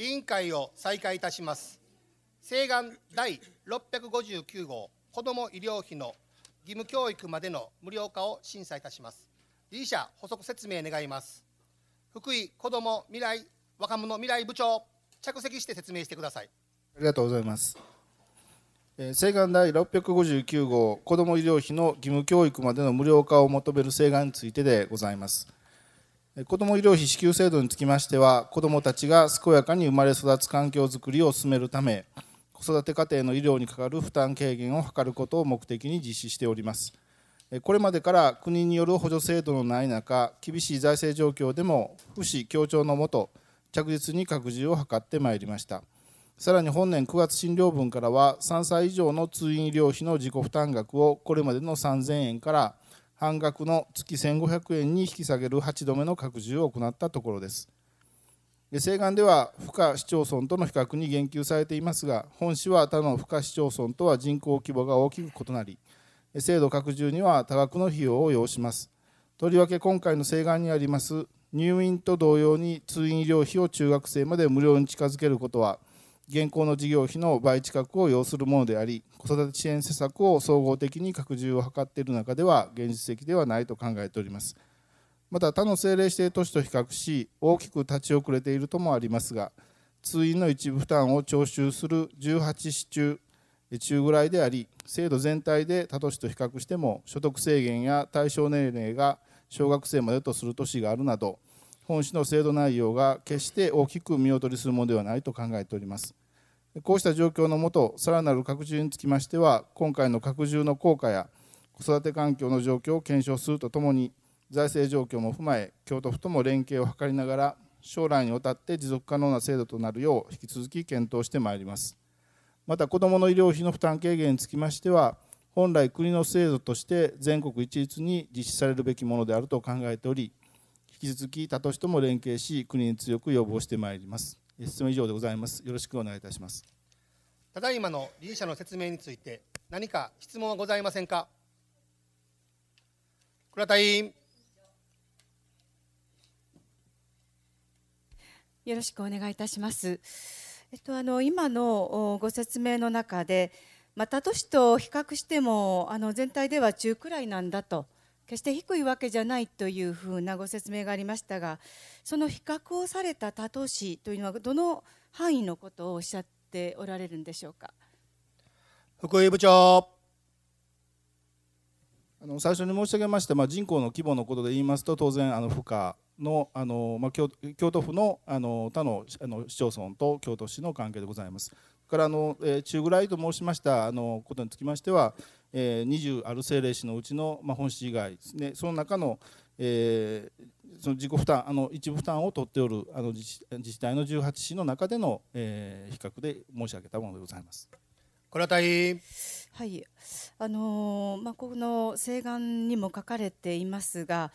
委員会を再開いたします。請願第659号子ども医療費の義務教育までの無料化を審査いたします。理事者補足説明願います。福井子ども未来若者未来部長着席して説明してください。ありがとうございます。請願第659号子ども医療費の義務教育までの無料化を求める請願についてでございます。子ども医療費支給制度につきましては子どもたちが健やかに生まれ育つ環境づくりを進めるため子育て家庭の医療にかかる負担軽減を図ることを目的に実施しておりますこれまでから国による補助制度のない中厳しい財政状況でも福祉協調のもと着実に拡充を図ってまいりましたさらに本年9月診療分からは3歳以上の通院医療費の自己負担額をこれまでの3000円から半額の月1500円に引き下げる8度目の拡充を行ったところです西岸では負荷市町村との比較に言及されていますが本市は他の負荷市町村とは人口規模が大きく異なり制度拡充には多額の費用を要しますとりわけ今回の西岸にあります入院と同様に通院医療費を中学生まで無料に近づけることは現行の事業費の倍近くを要するものであり子育て支援施策を総合的に拡充を図っている中では現実的ではないと考えておりますまた他の政令指定都市と比較し大きく立ち遅れているともありますが通院の一部負担を徴収する18市中中ぐらいであり制度全体で他都市と比較しても所得制限や対象年齢が小学生までとする都市があるなど本市の制度内容が決して大きく見劣りするものではないと考えておりますこうした状況のもとさらなる拡充につきましては今回の拡充の効果や子育て環境の状況を検証するとともに財政状況も踏まえ京都府とも連携を図りながら将来にわたって持続可能な制度となるよう引き続き検討してまいりますまた子どもの医療費の負担軽減につきましては本来国の制度として全国一律に実施されるべきものであると考えており引き続き他都市とも連携し国に強く要望してまいります質問以上でございますよろしくお願いいたしますただいまの理事者の説明について何か質問はございませんか倉田委員よろしくお願いいたします。えっと、あの今のご説明の中で、また都市と比較してもあの全体では中くらいなんだと決して低いわけじゃないというふうなご説明がありましたがその比較をされた他都市というのはどの範囲のことをおっしゃっておられるんでしょうか福井部長あの最初に申し上げまして、まあ、人口の規模のことで言いますと当然あの負荷のあの、まあ、京都府のあの他のあの市町村と京都市の関係でございます。からあの、えー、中ぐらいと申しましたあのことにつきましてはえー、20ある政令市のうちの、まあ、本市以外ですねその中の,、えー、その自己負担あの一部負担を取っておるあの自治体の18市の中での、えー、比較で申し上げたものでございます。倉田委はいあのー、まあ、この請願にも書かれていますが、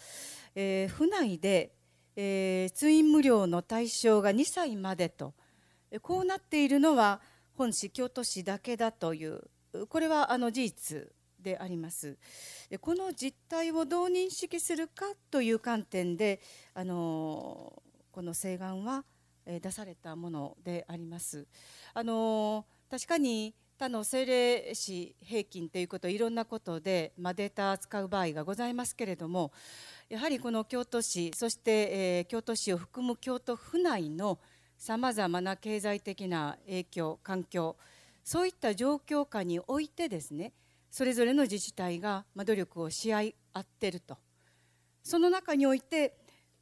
えー、府内で、えー、通院無料の対象が2歳までとこうなっているのは本市京都市だけだというこれはあの事実でありますでこの実態をどう認識するかという観点であのこの請願は出されたものでありますあの確かに他の政令市平均ということいろんなことで、まあ、データ扱う場合がございますけれどもやはりこの京都市そして、えー、京都市を含む京都府内のさまざまな経済的な影響環境そういった状況下においてですねそれぞれの自治体が努力をし合い合ってるとその中において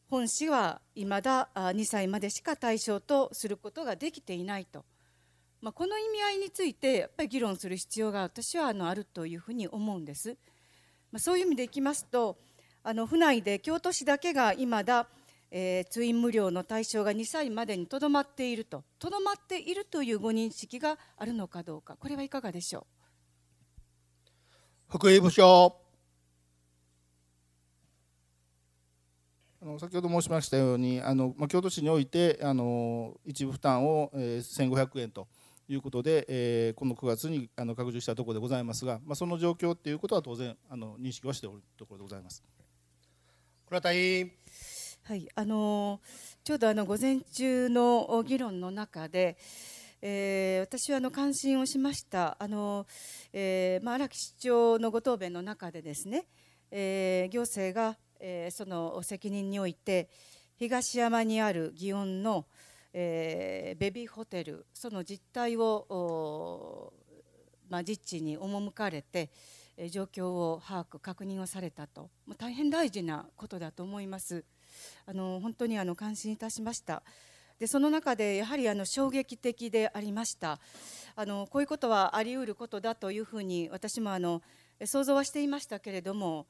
本市はいまだ2歳までしか対象とすることができていないと、まあ、この意味合いについてやっぱり議論する必要が私はあのあるというふうに思うんです。まあ、そういう意味でいきますとあの府内で京都市だけがいまだえー、通院無料の対象が2歳までにとどまっているととどまっているというご認識があるのかどうかこれはいかがでしょう福井部長あの先ほど申しましたようにあの、まあ、京都市においてあの一部負担を、えー、1500円ということで、えー、この9月にあの拡充したところでございますが、まあ、その状況ということは当然あの認識はしておるところでございます。倉田委員はい、あのちょうどあの午前中の議論の中で、えー、私はあの関心をしましたあの、えーまあ、荒木市長のご答弁の中でですね、えー、行政が、えー、その責任において東山にある祇園の、えー、ベビーホテルその実態を、まあ、実地に赴かれて、状況を把握確認をされたと大変大事なことだと思います。あの本当にあの感心いたしました。でその中でやはりあの衝撃的でありましたあのこういうことはあり得ることだというふうに私もあの想像はしていましたけれども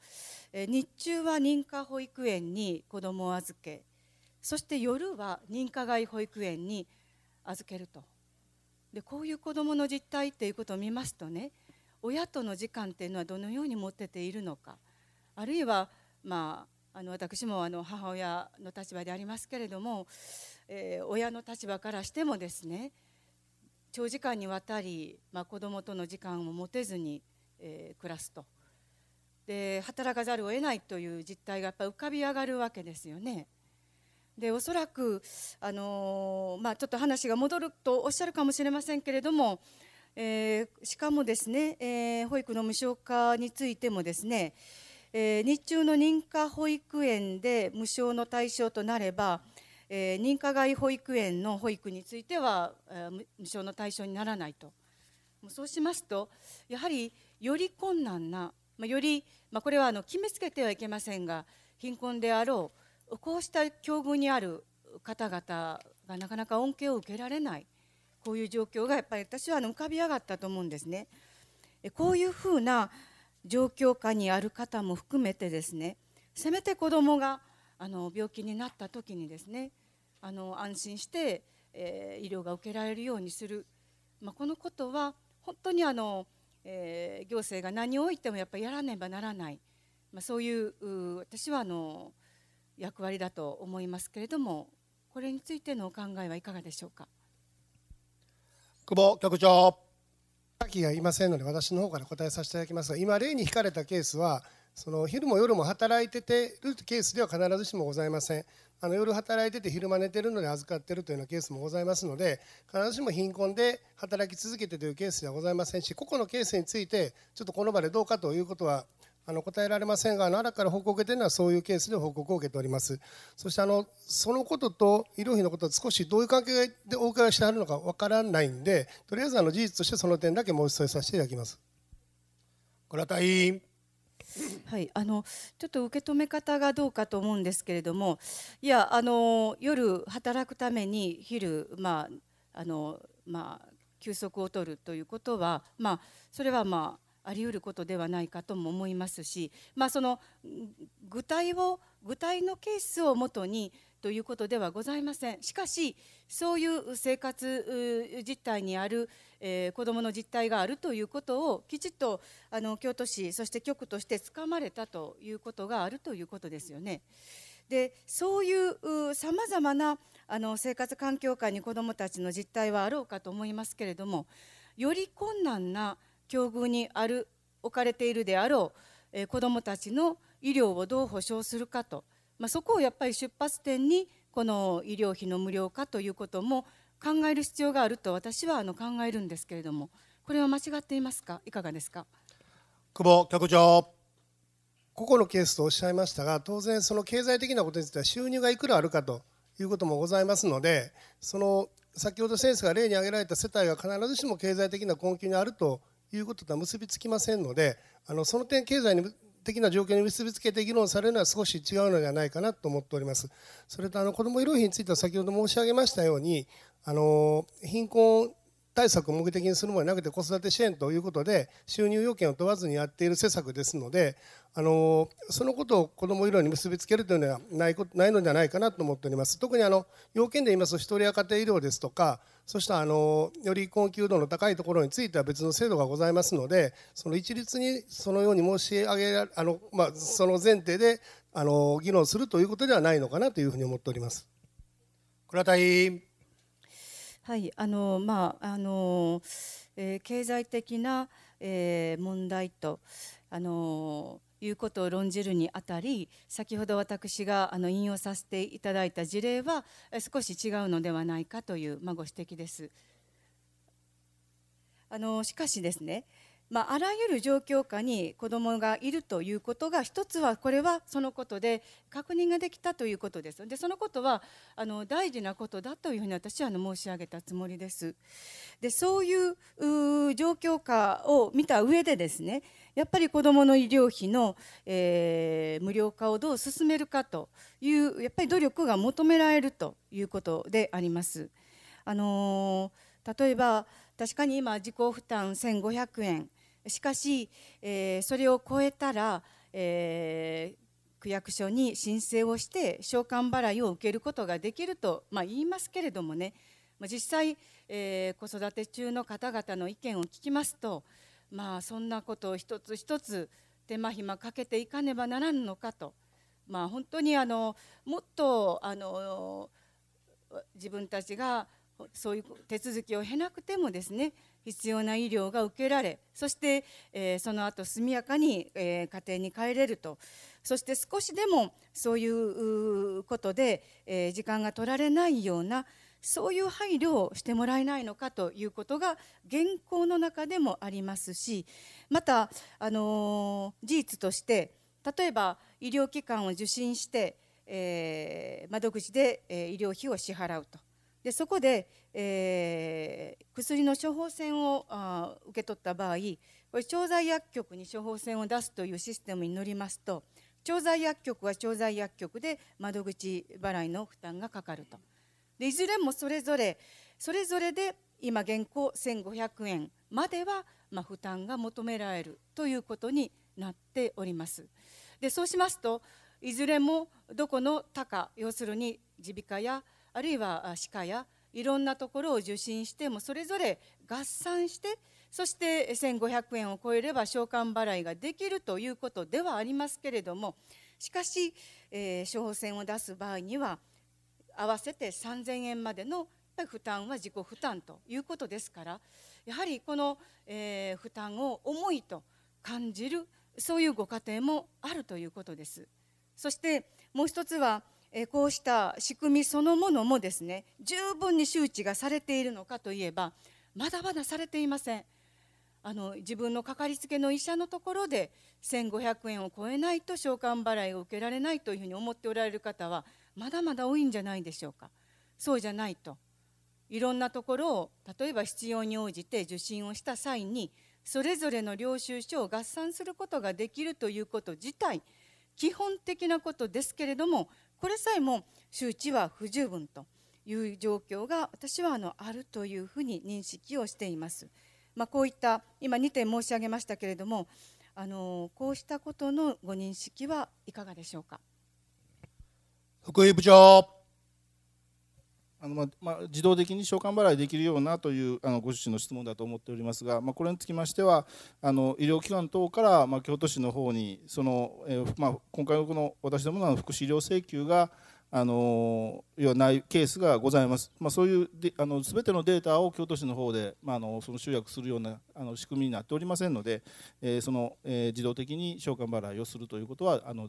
日中は認可保育園に子どもを預けそして夜は認可外保育園に預けるとでこういう子どもの実態っていうことを見ますとね親との時間っていうのはどのように持ってているのかあるいはまああの私もあの母親の立場でありますけれども、えー、親の立場からしてもですね長時間にわたり、まあ、子どもとの時間を持てずに、えー、暮らすとで働かざるを得ないという実態がやっぱ浮かび上がるわけですよね。でおそらく、あのー、まあ、ちょっと話が戻るとおっしゃるかもしれませんけれども、えー、しかもですね、え保育の無償化についてもですね、えー、日中の認可保育園で無償の対象となれば、えー、認可外保育園の保育については、えー、無償の対象にならないとそうしますとやはりより困難な、まあ、より、まあ、これはあの決めつけてはいけませんが貧困であろうこうした境遇にある方々がなかなか恩恵を受けられないこういう状況がやっぱり私はあの浮かび上がったと思うんですね。こういうふうな、うん状況下にある方も含めてですねせめて子どもがあの病気になった時にですねあの安心して、えー、医療が受けられるようにする、まあ、このことは本当にあの、えー、行政が何をおいてもやっぱりやらねばならない、まあ、そういう私はあの役割だと思いますけれどもこれについてのお考えはいかがでしょうか。久保局長秋がいませんので私の方から答えさせていただきますが今例に引かれたケースはその昼も夜も働いててるケースでは必ずしもございませんあの夜働いてて昼間寝てるので預かってるというようなケースもございますので必ずしも貧困で働き続けてというケースではございませんし個々のケースについてちょっとこの場でどうかということはあの答えられませんが、奈良から報告を受けているのはそういうケースで報告を受けております。そしてあの、そのことと医療費のことは少しどういう関係でお伺いしてあるのかわからないんで、とりあえずあの事実としてその点だけ申し添えさせていただきます。倉田委員。はい、あのちょっと受け止め方がどうかと思うんですけれどもいやあの夜働くために昼、まああのまあ、休息を取るということは、まあ、それはまああり得ることではないかとも思いますし、まあ、その具体を具体のケースをもとにということではございませんしかしそういう生活実態にある、えー、子どもの実態があるということをきちっとあの京都市そして局としてつかまれたということがあるということですよね。でそういうさまざまなあの生活環境下に子どもたちの実態はあろうかと思いますけれどもより困難な境遇にある置かれているであろう、えー、子どもたちの医療をどう保障するかと、まあ、そこをやっぱり出発点にこの医療費の無料化ということも考える必要があると私はあの考えるんですけれどもこれは間違っていますかいかがですか久保局長個々のケースとおっしゃいましたが当然その経済的なことについては収入がいくらあるかということもございますのでその先ほど先生が例に挙げられた世帯が必ずしも経済的な困窮にあるということとは結びつきませんのであのその点経済に的な状況に結びつけて議論されるのは少し違うのではないかなと思っております。それとあの子ども医療費については先ほど申し上げましたようにあの貧困対策を目的にするものでなくて子育て支援ということで収入要件を問わずにやっている施策ですのであのそのことを子ども医療に結びつけるというのはないないのではないかなと思っております特にあの要件で言いますと一人家庭医療ですとかそしてあのより困窮度の高いところについては別の制度がございますのでその一律にそのように申し上げあの、まあ、その前提であの議論するということではないのかなというふうに思っております。倉田委員はいあのまああの、えー、経済的な、えー、問題とあのいうことを論じるにあたり先ほど私があの引用させていただいた事例は少し違うのではないかという、まあ、ご指摘です。あのしかしですねまあ、あらゆる状況下に子どもがいるということが一つはこれはそのことで確認ができたということですでそのことはあの大事なことだというふうに私はあの申し上げたつもりですでそういう状況下を見た上でですねやっぱり子どもの医療費の、えー、無料化をどう進めるかというやっぱり努力が求められるということであります。あのー、例えば確かに今自己負担1500円しかし、えー、それを超えたら、えー、区役所に申請をして償還払いを受けることができると、まあ、言いますけれどもね実際、えー、子育て中の方々の意見を聞きますと、まあ、そんなことを一つ一つ手間暇かけていかねばならんのかと、まあ、本当にあのもっとあの自分たちがそういう手続きを経なくてもですね必要な医療が受けられそして、えー、その後速やかに、えー、家庭に帰れるとそして少しでもそういうことで、えー、時間が取られないようなそういう配慮をしてもらえないのかということが現行の中でもありますしまた、あのー、事実として例えば医療機関を受診して、えー、窓口で、えー、医療費を支払うと。でそこで、えー、薬の処方箋をあ受け取った場合これ調剤薬局に処方箋を出すというシステムに乗りますと調剤薬局は調剤薬局で窓口払いの負担がかかるとでいずれもそれぞれそれぞれで今現行1500円までは、まあ、負担が求められるということになっております。でそうしますといずれもどこの他か要するに耳鼻科やあるいは歯科やいろんなところを受診してもそれぞれ合算してそして1500円を超えれば償還払いができるということではありますけれどもしかし、えー、処方箋を出す場合には合わせて3000円までの負担は自己負担ということですからやはりこの、えー、負担を重いと感じるそういうご家庭もあるということです。そしてもう一つはえこうした仕組みそのものもですね十分に周知がされているのかといえばまだまだされていませんあの自分のかかりつけの医者のところで1500円を超えないと償還払いを受けられないというふうに思っておられる方はまだまだ多いんじゃないでしょうかそうじゃないといろんなところを例えば必要に応じて受診をした際にそれぞれの領収書を合算することができるということ自体基本的なことですけれどもこれさえも周知は不十分という状況が私はあのあるというふうに認識をしています。まあ、こういった今2点申し上げましたけれどもあのこうしたことのご認識はいかがでしょうか。福井部長あのままあ、自動的に償還払いできるようなというあのご趣旨の質問だと思っておりますが、まあ、これにつきましてはあの医療機関等から、まあ、京都市の方にその、えまあ、今回のこの私どもの福祉医療請求があのいやないケースがございます、まあ、そういうすあの全てのデータを京都市の方で、まあ、あのその集約するようなあの仕組みになっておりませんので、えー、その、えー、自動的に償還払いをするということはあの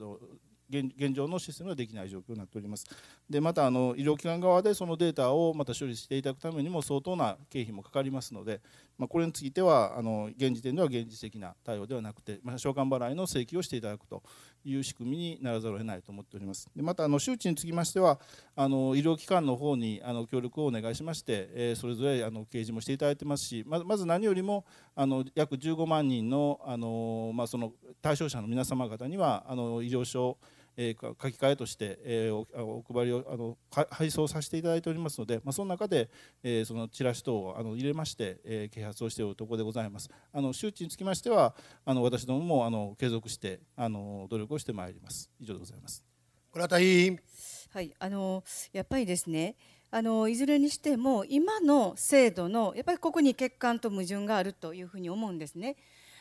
現状のシステムはできない状況になっております。でまたあの医療機関側でそのデータをまた処理していただくためにも相当な経費もかかりますので、まあ、これについてはあの現時点では現実的な対応ではなくて、まあ、償還払いの請求をしていただくという仕組みにならざるを得ないと思っております。でまたあの周知につきましてはあの医療機関の方にあの協力をお願いしまして、えー、それぞれあの掲示もしていただいてますしままず何よりもあの約15万人のあの、まあ、その対象者の皆様方にはあの医療証え書き換えとして、えお配りをあの配送させていただいておりますので、まあ、その中で、えそのチラシ等をあの入れまして、え啓発をしているところでございますあの周知につきましてはあの私どももあの継続してあの努力をしてまいります以上でございます倉田委員はいあのやっぱりですねあのいずれにしても今の制度のやっぱりここに欠陥と矛盾があるというふうに思うんですね。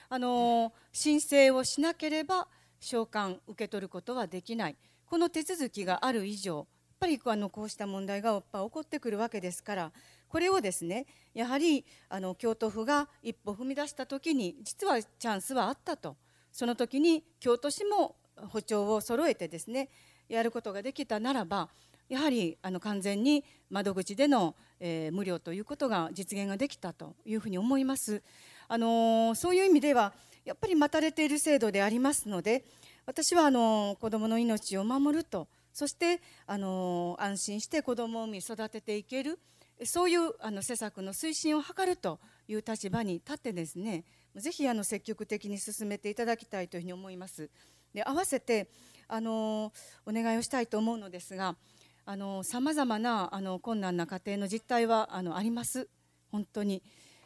あの申請をしなければ償還受け取ることはできないこの手続きがある以上やっぱりあのこうした問題がやっぱ起こってくるわけですからこれをですねやはりあの京都府が一歩踏み出した時に実はチャンスはあったとその時に京都市も歩調を揃えてですねやることができたならばやはりあの完全に窓口での、えー、無料ということが実現ができたというふうに思います。あのー、そういう意味ではやっぱり待たれている制度でありますので私はあの子どもの命を守るとそしてあの安心して子どもを産み育てていけるそういうあの施策の推進を図るという立場に立ってですねぜひあの積極的に進めていただきたいというふうに思います。で合わせてあのお願いをしたいと思うのですがさまざまなあの困難な家庭の実態はあのあります本当に。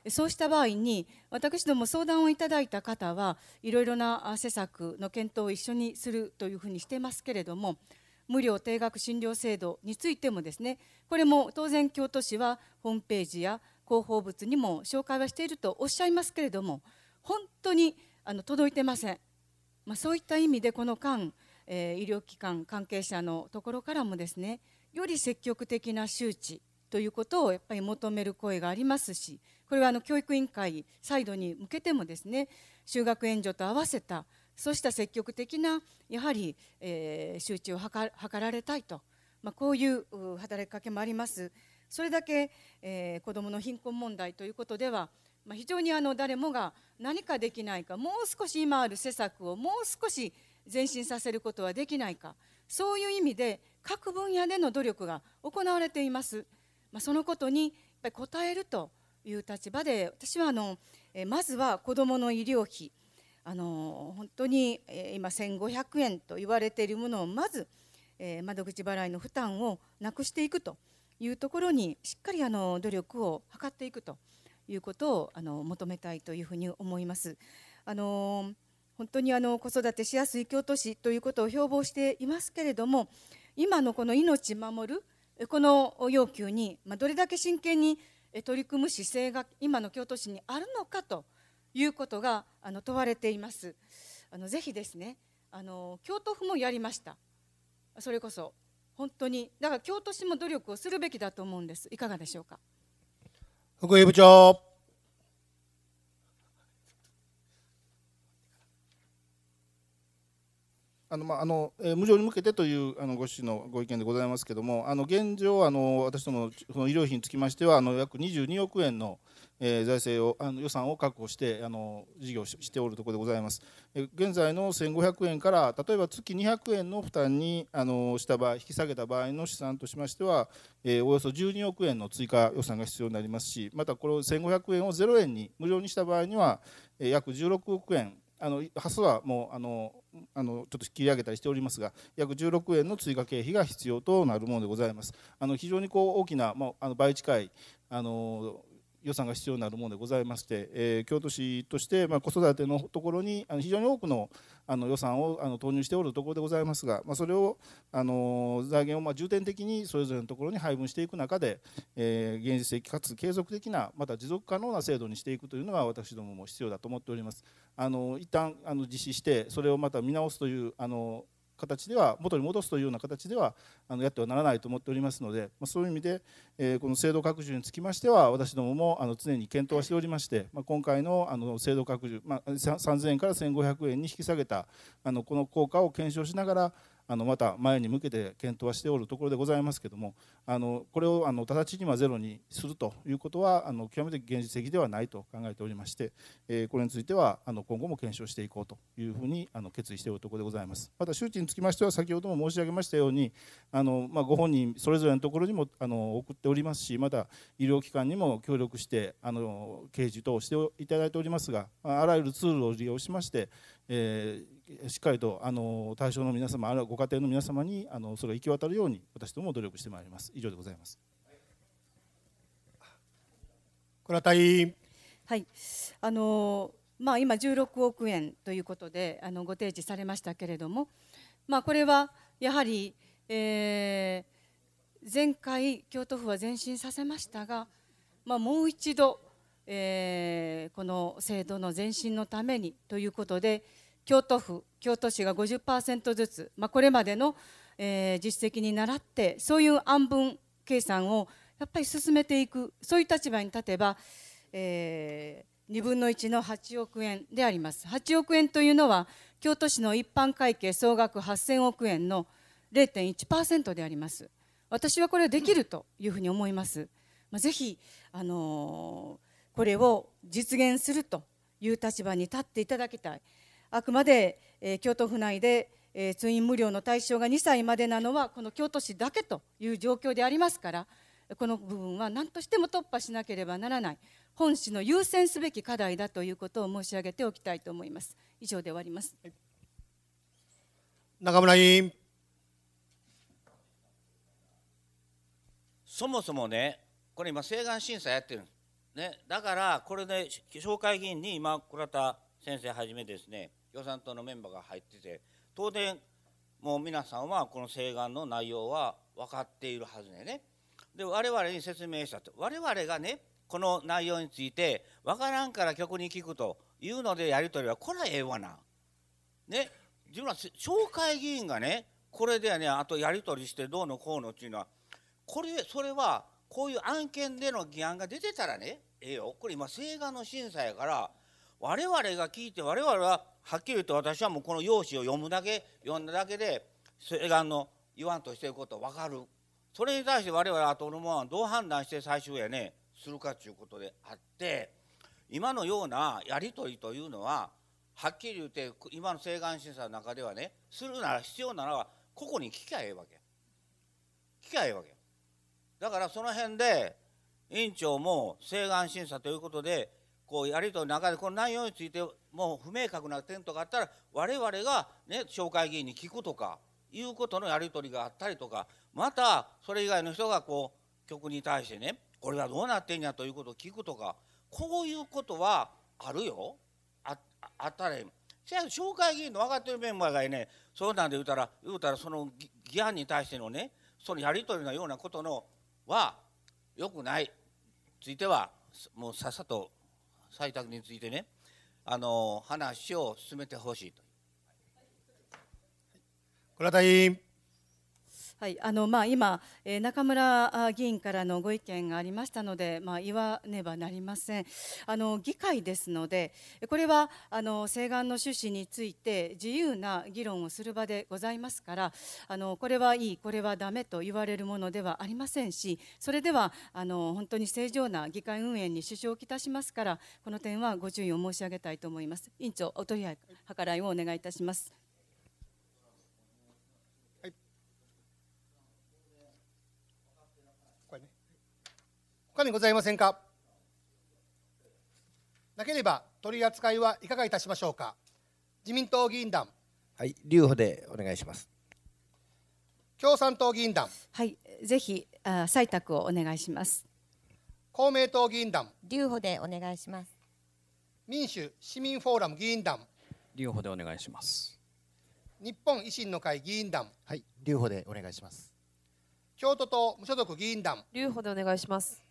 そうした場合に私ども相談をいただいた方はいろいろな施策の検討を一緒にするというふうにしてますけれども無料定額診療制度についてもですねこれも当然京都市はホームページや広報物にも紹介はしているとおっしゃいますけれども本当にあの届いてません、まあ、そういった意味でこの間、えー、医療機関関係者のところからもですねより積極的な周知ということをやっぱり求める声がありますしこれはあの教育委員会サイドに向けてもですね就学援助と合わせたそうした積極的なやはり、えー、を図られたいと、まあ、こういう働きかけもあります。それだけ、えー、子どもの貧困問題ということでは、まあ、非常にあの誰もが何かできないかもう少し今ある施策をもう少し前進させることはできないかそういう意味で各分野での努力が行われています。まあ、そのことにやっぱり応えるという立場で私はあのまずは子どもの医療費あの本当に今1500円と言われているものをまず窓口払いの負担をなくしていくというところにしっかりあの努力を図っていくということをあの求めたいというふうに思います。あの本当にあの子育てしやすい京都市ということを標榜していますけれども今のこの命守るこの要求にどれだけ真剣に取り組む姿勢が今の京都市にあるのかということがあの問われています。あのぜひですねあの京都府もやりましたそれこそ本当にだから京都市も努力をするべきだと思うんですいかがでしょうか福井部長あのまああの、えー、無償に向けてというあのご指示のご意見でございますけれども、あの現状あの私どものの医療費につきましてはあの約22億円のえー、財政をあの予算を確保してあの事業しておるところでございます。現在の1500円から例えば月200円の負担にあのした場合引き下げた場合の試算としましては、えー、およそ12億円の追加予算が必要になりますしまたこれを1500円を0円に無料にした場合には、えー、約16億円あのハスはもうあのあのちょっと引き上げたりしておりますが約16円の追加経費が必要となるものでございますあの非常にこう大きな、まあ、あの倍近いあの予算が必要になるものでございまして、えー、京都市として、まあ、子育てのところにあの非常に多くのあの予算をあの投入しておるところでございますが、まあ、それをあの財源をまあ重点的にそれぞれのところに配分していく中で、えー、現実的かつ継続的なまた持続可能な制度にしていくというのが私どもも必要だと思っております。あの一旦あの実施してそれをまた見直すというあの形では元に戻すというような形ではあのやってはならないと思っておりますので、まそういう意味で、えこの制度拡充につきましては私どももあの常に検討はしておりまして、ま今回のあの制度拡充、ま3000円から1500円に引き下げたあのこの効果を検証しながらあのまた前に向けて検討はしておるところでございますけどもあのこれをあの直ちにはゼロにするということはあの極めて現実的ではないと考えておりまして、えこれについてはあの今後も検証していこうというふうにあの決意しておるところでございますまた周知につきましては先ほども申し上げましたようにあの、まご本人それぞれのところにもあの送っておりますしまた医療機関にも協力してあの掲示等をしていただいておりますがあらゆるツールを利用しましてえー、しっかりとあの対象の皆様あるいはご家庭の皆様にあのそれが行き渡るように私ども努力してまいります以上でございます倉田委員はいあのまあ、今16億円ということであのご提示されましたけれども、まあ、これはやはり、えー、前回京都府は前進させましたが、まあ、もう一度えー、この制度の前進のためにということで京都府京都市が50%ずつ、まあ、これまでの、えー、実績に倣ってそういう安分計算をやっぱり進めていくそういう立場に立てば、えー、2分の1の8億円であります8億円というのは京都市の一般会計総額8000億円の0.1%であります私はこれはできるというふうに思います、まあ、ぜひ、あのーこれを実現するという立場に立っていただきたいあくまで、え京都府内で、え通院無料の対象が2歳までなのはこの京都市だけという状況でありますからこの部分は何としても突破しなければならない本市の優先すべき課題だということを申し上げておきたいと思います以上で終わります、中村委員そもそもねこれ今請願審査やってるんですね、だからこれで紹介議員に今倉田先生はじめですね共産党のメンバーが入ってて当然もう皆さんはこの請願の内容は分かっているはずでねで我々に説明したと我々がねこの内容について分からんから曲に聞くというのでやり取りはこれはええわな。ね自分は紹介議員がねこれでねあとやり取りしてどうのこうのっていうのはこれそれはこういう案件での議案が出てたらねええよこれ今請願の審査やから我々が聞いて我々ははっきり言って私はもうこの用紙を読むだけ読んだだけで請願の言わんとしてること分かるそれに対して我々後のものはどう判断して最終やねするかということであって今のようなやり取りというのははっきり言って今の請願審査の中ではねするなら必要ならここに聞きゃええわけ聞きゃええわけだからその辺で委員長も請願審査ということでこうやり取りの中でこの内容についてもう不明確な点とかあったら我々がね紹介議員に聞くとかいうことのやり取りがあったりとかまたそれ以外の人がこう局に対してねこれはどうなってんやということを聞くとかこういうことはあるよああったらせや紹介議員の分かってるメンバーがねそうなんで言うたら言うたらその議案に対してのねそのやり取りのようなことのは良くないついてはもうさっさと採択についてねあの話を進めてほしいと。倉田委員はいあのまあ、今、えー、中村議員からのご意見がありましたので、まあ、言わねばなりませんあの、議会ですので、これはあの請願の趣旨について自由な議論をする場でございますから、あのこれはいい、これはだめと言われるものではありませんし、それではあの本当に正常な議会運営に支障をきたしますから、この点はご注意を申し上げたいと思います。委員長、お取り計らいをお願いいたします。他にございませんかなければ取り扱いはいかがいたしましょうか自民党議員団はい留保でお願いします共産党議員団はいぜひあ採択をお願いします公明党議員団留保でお願いします民主市民フォーラム議員団留保でお願いします日本維新の会議員団はい留保でお願いします京都党無所属議員団留保でお願いします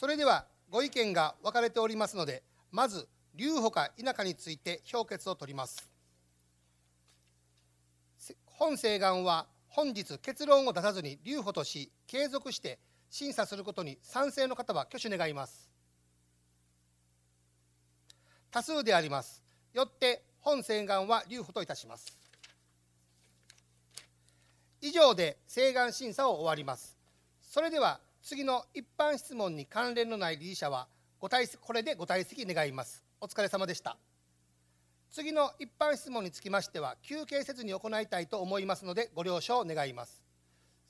それではご意見が分かれておりますのでまず留保か否かについて評決を取ります本請願は本日結論を出さずに留保とし継続して審査することに賛成の方は挙手願います多数でありますよって本請願は留保といたします以上で請願審査を終わりますそれでは次の一般質問に関連のない理事者はご退席これでご退席願いますお疲れ様でした次の一般質問につきましては休憩せずに行いたいと思いますのでご了承願います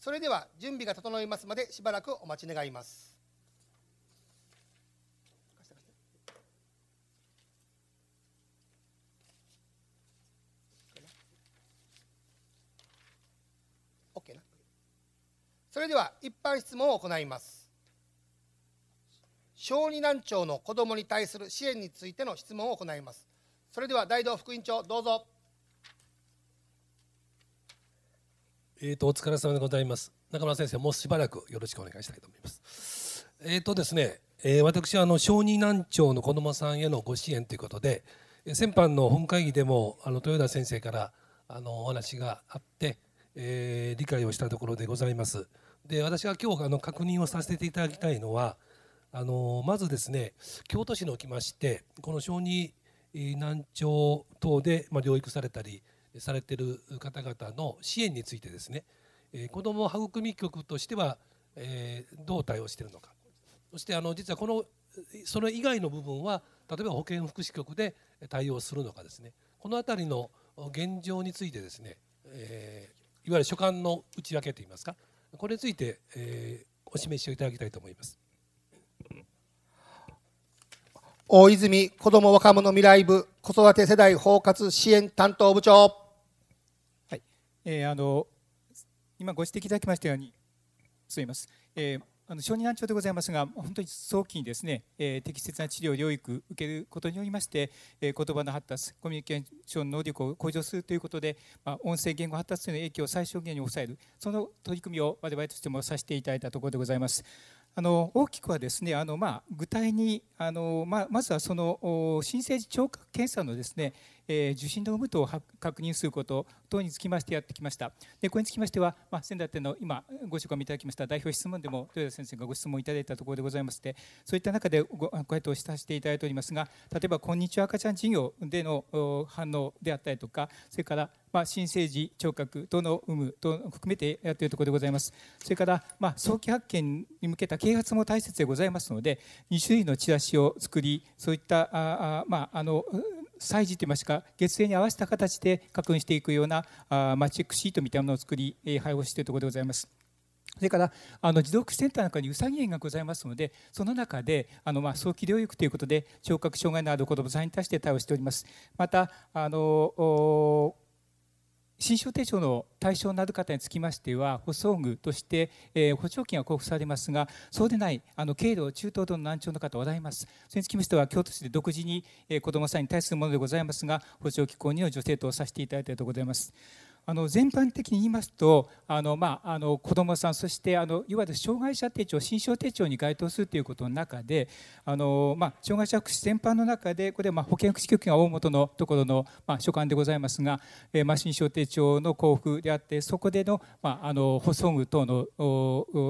それでは準備が整いますまでしばらくお待ち願いますそれでは一般質問を行います小児難聴の子どもに対する支援についての質問を行いますそれでは大道副委員長どうぞえーと、とお疲れ様でございます中村先生もうしばらくよろしくお願いしたいと思いますえっ、ー、とですね、えー、私はあの小児難聴の子どもさんへのご支援ということで先般の本会議でもあの豊田先生からあのお話があって、えー、理解をしたところでございますで私が今日あの確認をさせていただきたいのはあのまずですね京都市におきましてこの小児難聴等で、まあ、療育されたりされてる方々の支援についてですね、えー、子ども育み局としては、えー、どう対応しているのかそしてあの実はこのそれ以外の部分は例えば保健福祉局で対応するのかですねこの辺りの現状についてですね、えー、いわゆる所管の内訳といいますかこれについて、えー、お示しをいただきたいと思います。大泉子ども若者未来部子育て世代包括支援担当部長。はい、えー、あの今ご指摘いただきましたように、すみまん。えー、あの小児難聴でございますが、本当に早期にですね、えー、適切な治療、療育受けることによりまして、えー、言葉の発達、コミュニケーション能力を向上するということで、まあ、音声言語発達というの影響を最小限に抑える、その取り組みを我々としてもさせていただいたところでございます。あの大きくはですねあの、まあ、具体にあの、まあ、まずはその新生児聴覚検査のですねえー、受信の有無等を確認すること等につきましてやってきました。でこれにつきましては、まあ、先だての今、ご紹介いただきました代表質問でも豊田先生がご質問いただいたところでございまして、そういった中でご回答させていただいておりますが、例えば、こんにちは赤ちゃん事業での反応であったりとか、それから、まあ、新生児聴覚等の有無等含めてやっているところでございます。それから、まあ、早期発見に向けた啓発も大切でございますので、2種類のチラシを作り、そういったああ、まあ、あの祭事といいますか月齢に合わせた形で確認していくようなあマチェックシートみたいなものを作り配布しているところでございます。それからあの児童福祉センターの中にうさぎ園がございますのでその中であの、まあ、早期療育ということで聴覚障害のある子どもさんに対して対応しております。またあの新症提唱の対象になる方につきましては補装具として、えー、補聴器が交付されますがそうでないあの軽度中等度の難聴の方おられますそれにつきましては京都市で独自に、えー、子どもさんに対するものでございますが補聴器購入の助成とさせていただいたところでございますあの全般的に言いますとあの、まあ、あの子どもさんそしてあのいわゆる障害者手帳心証手帳に該当するということの中であの、まあ、障害者福祉全般の中でこれはまあ保健福祉局が大元のところの、まあ、所管でございますが、えー、まあ心証手帳の交付であってそこでの,、まあ、あの補装具等の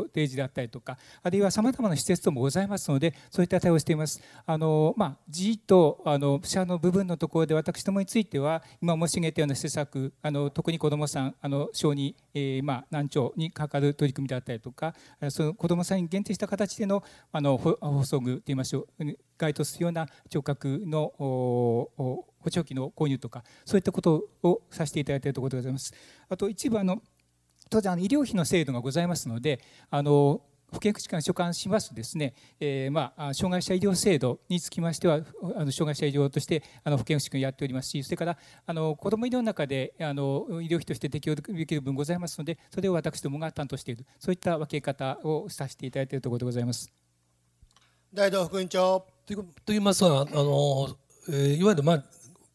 提示であったりとかあるいはさまざまな施設ともございますのでそういった対応をしています。あのまあ、G とあの社の部分のところで私どもについては今申し上げたような施策あの特に子どもさんあの小児、えー、まあ、難聴にかかる取り組みであったりとかその子どもさんに限定した形でのあの補足具と言いましょう該当するような聴覚の補聴器の購入とかそういったことをさせていただいているところでございます。あと一部あの当然医療費の制度がございますのであの保健福祉課に所管しますですね、えー、まあ、障害者医療制度につきましてはあの障害者医療としてあの保健福祉課にやっておりますしそれからあの子ども医療の中であの医療費として適用できる分ございますのでそれを私どもが担当しているそういった分け方をさせていただいているところでございます。大道副院長と言いますあの、えー、いわゆる、まあ、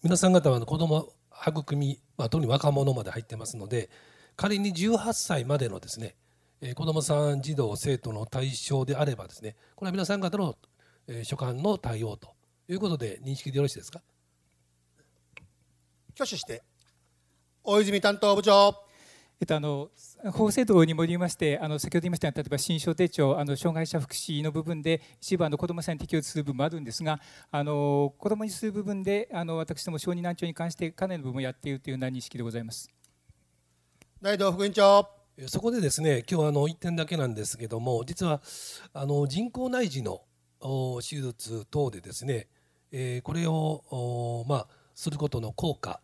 皆さん方は子ども育み、まあ、特に若者まで入ってますので仮に18歳までのですねえ子どもさん児童生徒の対象であればですねこれは皆さん方の、え所管の対応ということで認識でよろしいですか挙手して大泉担当部長えっと、あの法制度にもよりましてあの先ほど言いましたように例えば新書手帳あの障害者福祉の部分で一部あの子どもさんに適用する部分もあるんですがあの子どもにする部分であの私ども小児難聴に関してかなりの部分をやっているというような認識でございます。内藤副委員長そこでですね今日あの1点だけなんですけども実はあの人工内耳の手術等でですね、えー、これをお、まあ、することの効果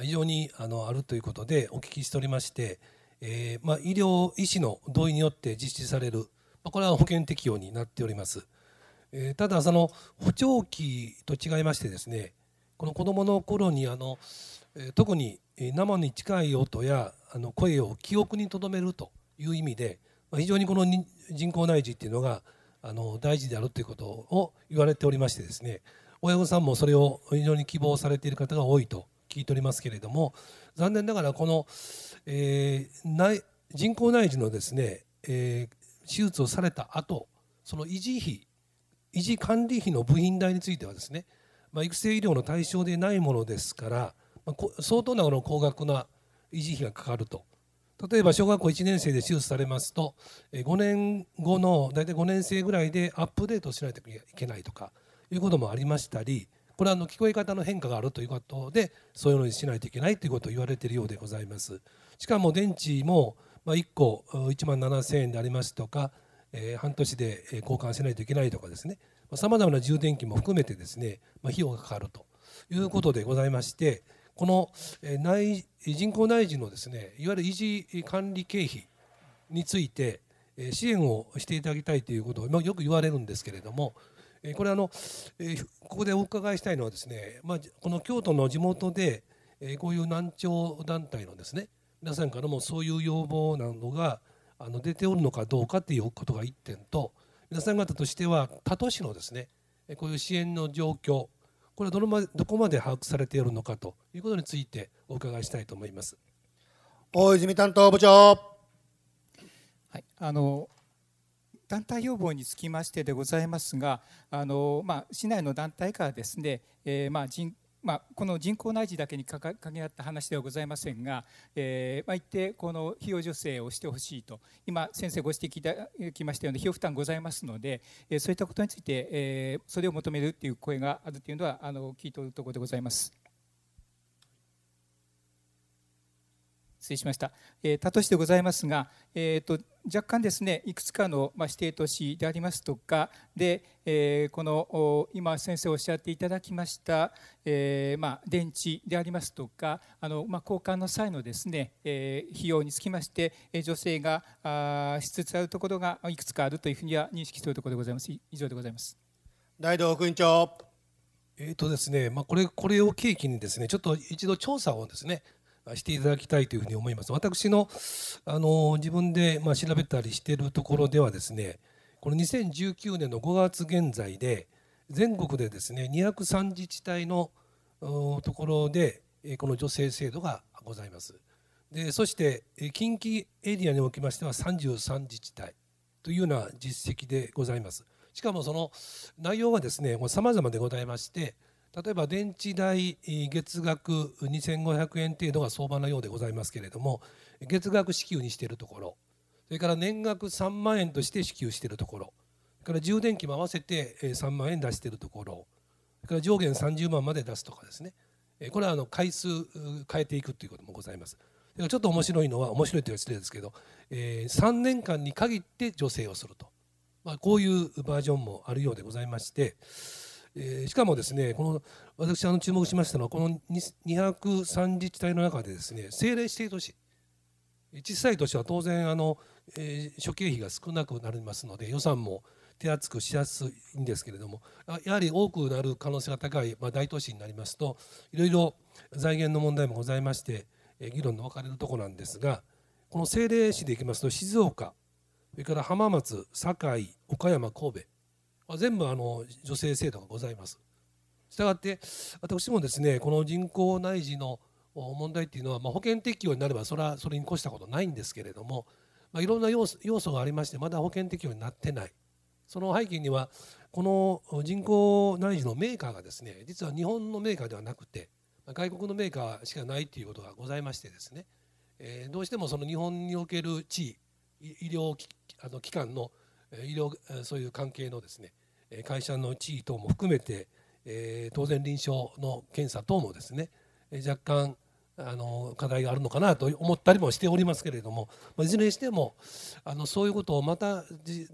非常にあのあるということでお聞きしておりまして、えー、まあ、医療医師の同意によって実施される、まあ、これは保険適用になっております、えー、ただその補聴器と違いましてですねこの子どもの頃にあの特に生に近い音やあの声を記憶に留めるという意味で、まあ、非常にこの人工内耳っていうのがあの大事であるということを言われておりましてですね親御さんもそれを非常に希望されている方が多いと聞いておりますけれども残念ながらこの、えー、人工内耳のですね、えー、手術をされた後その維持費維持管理費の部品代についてはですね、まあ、育成医療の対象でないものですからまあ、相当なこの高額な維持費がかかると。例えば小学校1年生で手術されますと5年後の大体5年生ぐらいでアップデートしないといけないとかいうこともありましたりこれはの聞こえ方の変化があるということでそういうのにしないといけないということを言われているようでございますしかも電池も1個1万7000円でありますとか半年で交換しないといけないとかですねさまざまな充電器も含めてですね費用がかかるということでございましてこの内人口内需のですねいわゆる維持管理経費について支援をしていただきたいということをよく言われるんですけれどもこれあのここでお伺いしたいのはですね、まあ、この京都の地元でこういう難聴団体のですね皆さんからもそういう要望などがあの出ておるのかどうかということが1点と皆さん方としては他都市のですねこういう支援の状況これはどのまどこまで把握されているのかということについてお伺いしたいと思います大泉担当部長。はい、あの団体要望につきましてでございますがあの、まあ、市内の団体からですね、えーまあ、人まあ、この人口内耳だけに限らった話ではございませんが、えーまあ、一定この費用助成をしてほしいと今先生ご指摘いただきましたように費用負担ございますので、えー、そういったことについて、えー、それを求めるという声があるというのはあの聞いておるところでございます。失礼しました。えー、多都市でございますが、えーと、若干ですね、いくつかの、まあ、指定都市でありますとかで、えー、この今先生おっしゃっていただきました、えー、まあ、電池でありますとかあの、まあ、交換の際のですね、えー、費用につきまして、え女性があしつつあるところがいくつかあるというふうには認識するところでございます。以上でございます。大道副委員長。えーとですねまあ、これこれを契機にですねちょっと一度調査をですねしていただきたいというふうに思います。私のあの自分でまあ調べたりしているところではですね、この2019年の5月現在で全国でですね203自治体のところでこの助成制度がございます。でそして近畿エリアにおきましては33自治体というような実績でございます。しかもその内容はですねさまざまでございまして例えば電池代月額2500円程度が相場のようでございますけれども月額支給にしているところそれから年額3万円として支給しているところそれから充電器も合わせて3万円出しているところそれから上限30万まで出すとかですねこれはあの回数変えていくということもございます。ちょっと面白いのは面白いという失礼ですけど、3年間に限って助成をすると、まあ、こういうバージョンもあるようでございまして、えー、しかもですねこの私あの注目しましたのはこの203自治体の中でですね政令指定都市小さい都市は当然あの、えー、諸経費が少なくなりますので予算も手厚くしやすいんですけれどもやはり多くなる可能性が高い、まあ、大都市になりますといろいろ財源の問題もございまして議論の分かれるとこなんですがこの政令市でいきますと静岡それから浜松堺岡山神戸全部あの女性制度がございます。したがって私もですねこの人工内耳の問題っていうのは、まあ、保険適用になればそれはそれに越したことないんですけれども、まあ、いろんな要素がありましてまだ保険適用になってないその背景にはこの人工内耳のメーカーがですね実は日本のメーカーではなくて外国のメーカーしかないということがございましてですね、えー、どうしてもその日本における地位医療機あの機関の医療そういう関係のですね会社の地位等も含めて、え当然臨床の検査等もですね若干あの課題があるのかなと思ったりもしておりますけれども、まいずれにしてもあのそういうことをまた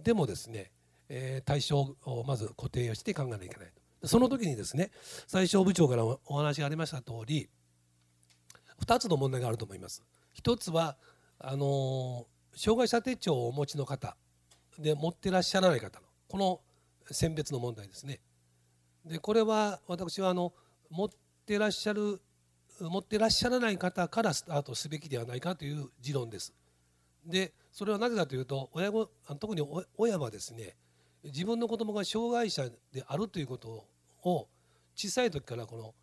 でもですね、え対象をまず固定をして考えなきゃいけないとその時にですね最小部長からお話がありました通り2つの問題があると思います。1つはあの障害者手帳をお持ちの方で持ってらっしゃらない方のこの選別の問題ですね。でこれは私はあの持ってらっしゃる持ってらっしゃらない方からスタートすべきではないかという持論です。でそれはなぜかというと親子特に親はですね自分の子供が障害者であるということを小さい時からこの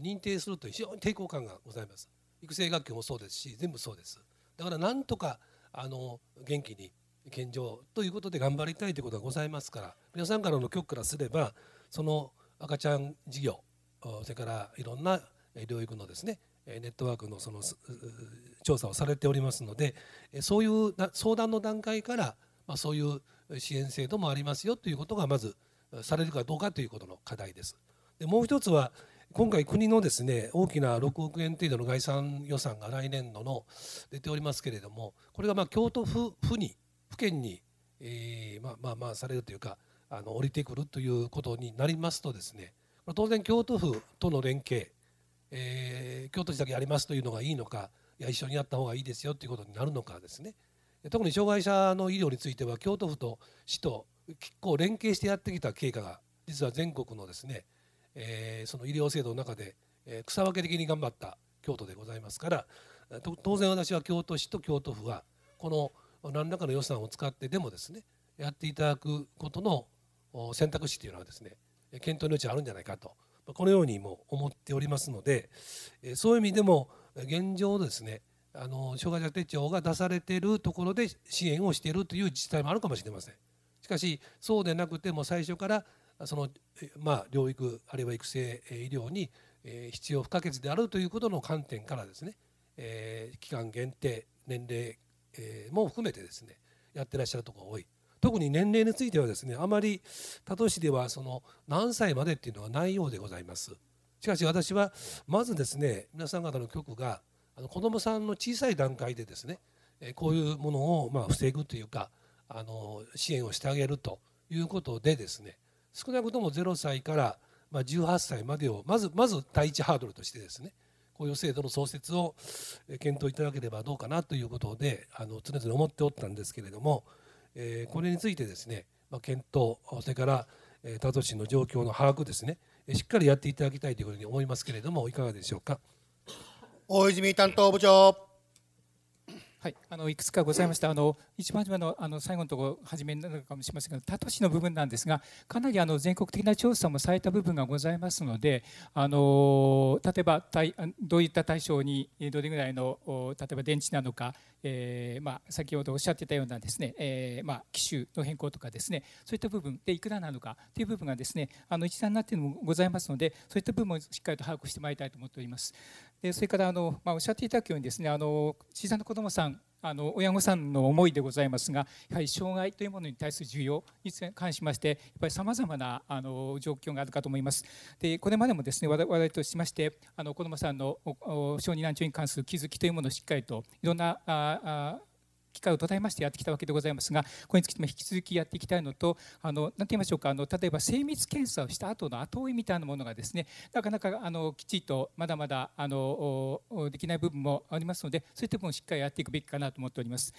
認定するという非常に抵抗感がございます育成学級もそうですし全部そうですだからなんとかあの元気に現状ということで頑張りたいということがございますから皆さんからの局からすればその赤ちゃん事業それからいろんな療育のですねネットワークのその調査をされておりますのでそういう相談の段階からそういう支援制度もありますよということがまずされるかどうかということの課題です。でもう一つは今回国のですね大きな6億円程度の概算予算が来年度の出ておりますけれどもこれがま京都府府に府県に、えー、まあまあまあされるというかあの降りてくるということになりますとですね当然京都府との連携、えー、京都市だけやりますというのがいいのかいや一緒にやった方がいいですよということになるのかですね特に障害者の医療については京都府と市と結構連携してやってきた経過が実は全国のですね、えー、その医療制度の中で、え草分け的に頑張った京都でございますから当然私は京都市と京都府はこの何らかの予算を使ってでもですねやっていただくことの選択肢というのはですね検討の余地あるんじゃないかとこのようにも思っておりますのでそういう意味でも現状ですねあの障害者手帳が出されているところで支援をしているという自治体もあるかもしれませんしかしそうでなくても最初からその、まあ、療育あるいは育成医療に必要不可欠であるということの観点からですね、えー、期間限定年齢えー、も含めてですねやってらっしゃるところが多い特に年齢についてはですねあまり他都市ではその何歳までっていうのはないようでございますしかし私はまずですね皆さん方の局があの子どもさんの小さい段階でですねこういうものをま防ぐというかあの支援をしてあげるということでですね少なくとも0歳からま18歳までをまずまず第一ハードルとしてですね雇用制度の創設を検討いただければどうかなということであの常々思っておったんですけれども、えこれについてですね、ま検討それから他都市の状況の把握ですねしっかりやっていただきたいというふうに思いますけれどもいかがでしょうか大泉担当部長はい、あのいくつかございました。あの一番初めのあの最後のところ始めになるかもしれませんが、他都市の部分なんですが、かなりあの全国的な調査もされた部分がございますので、あの例えばどういった対象にどれぐらいの例えば電池なのか、えー、まあ、先ほどおっしゃってたようなですね、えー、まあ、機種の変更とかですね、そういった部分でいくらなのかという部分がですね、あの一覧になっているのもございますので、そういった部分もしっかりと把握してまいりたいと思っております。でそれからあの、まあ、おっしゃっていただくようにですねあの小さな子どもさんあの親御さんの思いでございますがやはり障害というものに対する需要に関しましてやっぱりさまざまなあの状況があるかと思います。でこれまでもですね我々としましてあの子どもさんの小児難聴に関する気づきというものをしっかりといろんなああ機会を絶えましてやってきたわけでございますが、これについても引き続きやっていきたいのと、あの何て言いましょうかあの、例えば精密検査をした後の後追いみたいなものがですね、なかなかあのきちんとまだまだあのできない部分もありますので、そういった部分をしっかりやっていくべきかなと思っております。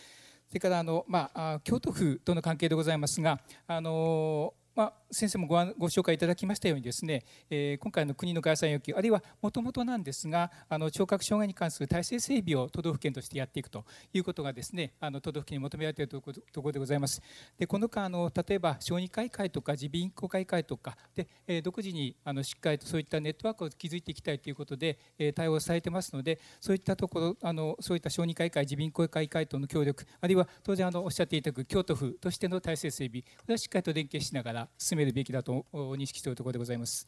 それからあの、まあ、京都府との関係でございますが、あのまあ先生もごご紹介いただきましたようにですね、えー、今回の国の概算要求あるいはもともとなんですがあの聴覚障害に関する体制整備を都道府県としてやっていくということがですねあの都道府県に求められているところでございます。でこの間あの例えば小児科医会とか耳鼻咽喉科医会とかで、えー、独自にあのしっかりとそういったネットワークを築いていきたいということで、えー、対応されてますのでそういったところあのそういった小児科医会耳鼻咽喉科医会との協力あるいは当然あのおっしゃっていただく京都府としての体制整備これはしっかりと連携しながら進めめるべきだと認識しているところでございます。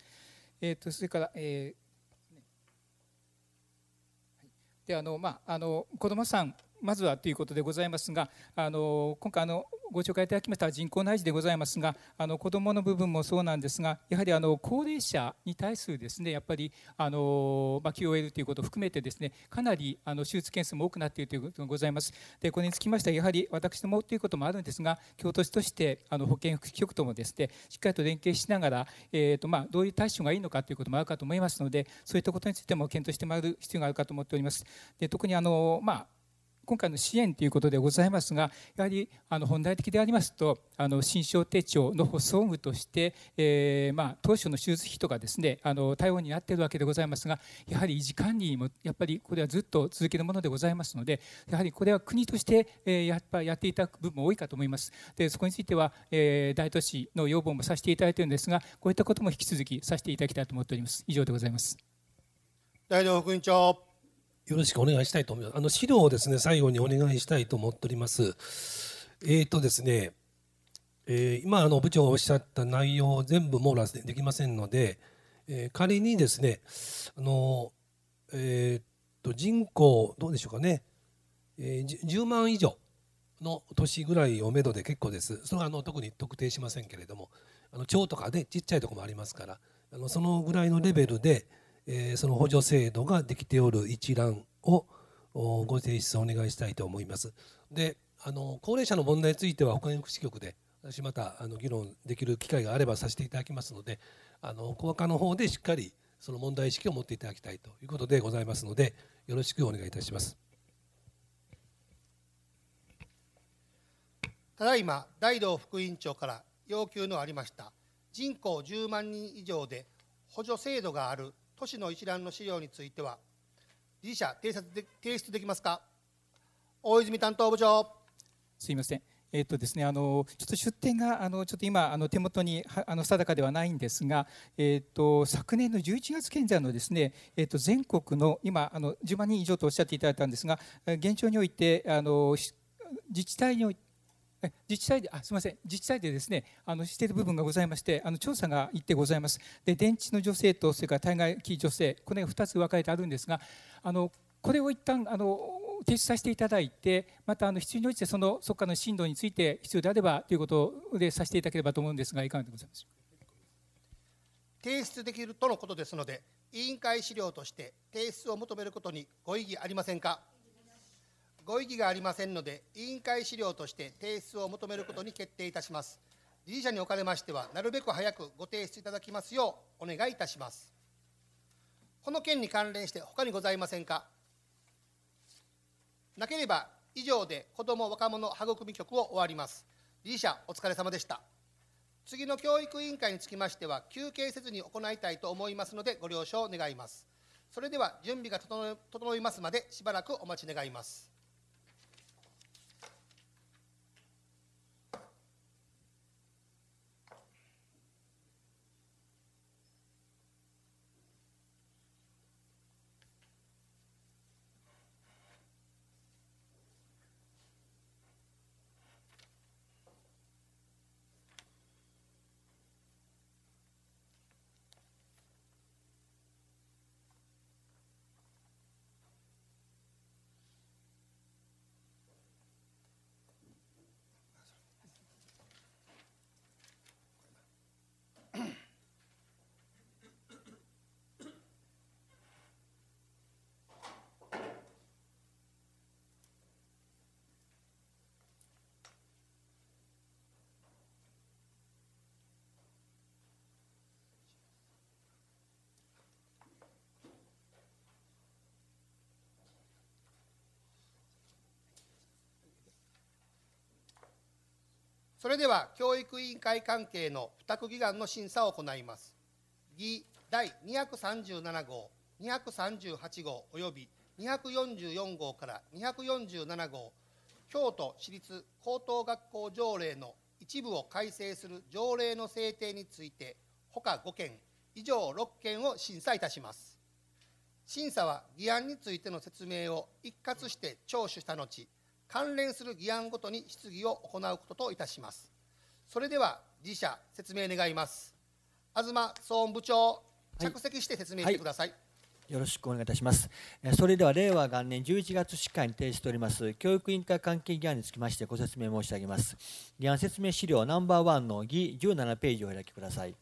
えーと、それから、えーであのまあ、あの子どもさんまずはということでございますがあの今回あのご紹介いただきました人工内耳でございますがあの子どもの部分もそうなんですがやはりあの高齢者に対するですねやっぱりあの、まあ、QOL ということを含めてですねかなりあの手術件数も多くなっているということがございます。でこれにつきましてはやはり私どもということもあるんですが京都市としてあの保健福祉局ともですねしっかりと連携しながら、えーとまあ、どういう対処がいいのかということもあるかと思いますのでそういったことについても検討してまいる必要があるかと思っております。で特にあの、まあ今回の支援ということでございますがやはりあの本題的でありますとあの新商手帳の補装具として、えー、まあ、当初の手術費とかですねあの対応になっているわけでございますがやはり維持管理もやっぱりこれはずっと続けるものでございますのでやはりこれは国として、えー、やっぱやっていた部分も多いかと思いますでそこについては、えー、大都市の要望もさせていただいているんですがこういったことも引き続きさせていただきたいと思っております以上でございます大道副委員長よろしくお願いしたいと思います。あの資料をですね最後にお願いしたいと思っております。えっ、ー、とですね、えー、今あの部長おっしゃった内容を全部網羅できませんので、えー、仮にですね、あのえっと人口どうでしょうかね、え10万以上の年ぐらいをめどで結構です。それはあの特に特定しませんけれども、あの町とかでちっちゃいとこもありますから、あのそのぐらいのレベルで。えその補助制度ができておる一覧をご提出お願いしたいと思います。であの高齢者の問題については保健福祉局で私またあの議論できる機会があればさせていただきますのであの小若の方でしっかりその問題意識を持っていただきたいということでございますのでよろしくお願いいたします。ただいま大道副委員長から要求のありました人口10万人以上で補助制度がある都市の一覧の資料については自社提出で提出できますか大泉担当部長すいませんえっとですね、あのちょっと出典があのちょっと今あの手元にあの定かではないんですが、えっと、昨年の11月現在のですね、えっと、全国の今あの10万人以上とおっしゃっていただいたんですが現状においてあの自治体において自治体であすみません自治体でですねあのしている部分がございましてあの調査が行ってございますで電池の女性とそれから対外機女性これが2つ分かれてあるんですがあのこれを一旦あの提出させていただいてまたあの必要に応じてそのそこからの進路について必要であればということでさせていただければと思うんですがいかがでございます提出できるとのことですので委員会資料として提出を求めることにご異議ありませんか。ご異議がありませんので、委員会資料として提出を求めることに決定いたします。理事者におかれましては、なるべく早くご提出いただきますようお願いいたします。この件に関連して他にございませんか。なければ、以上で子ども若者育み局を終わります。理事者、お疲れ様でした。次の教育委員会につきましては、休憩せずに行いたいと思いますので、ご了承願います。それでは準備が整いますまでしばらくお待ち願います。それでは教育委員会関係の付託議案の審査を行います議第237号238号及び244号から247号京都市立高等学校条例の一部を改正する条例の制定について他5件以上6件を審査いたします審査は議案についての説明を一括して聴取した後関連する議案ごとに質疑を行うことといたします。それでは、自社説明願います。東総務部長、着席して説明してください、はいはいよろしくお願いいたします。それでは令和元年11月市会に提出しております教育委員会関係議案につきましてご説明申し上げます。議案説明資料ナンバーワンの議17ページをお開きください。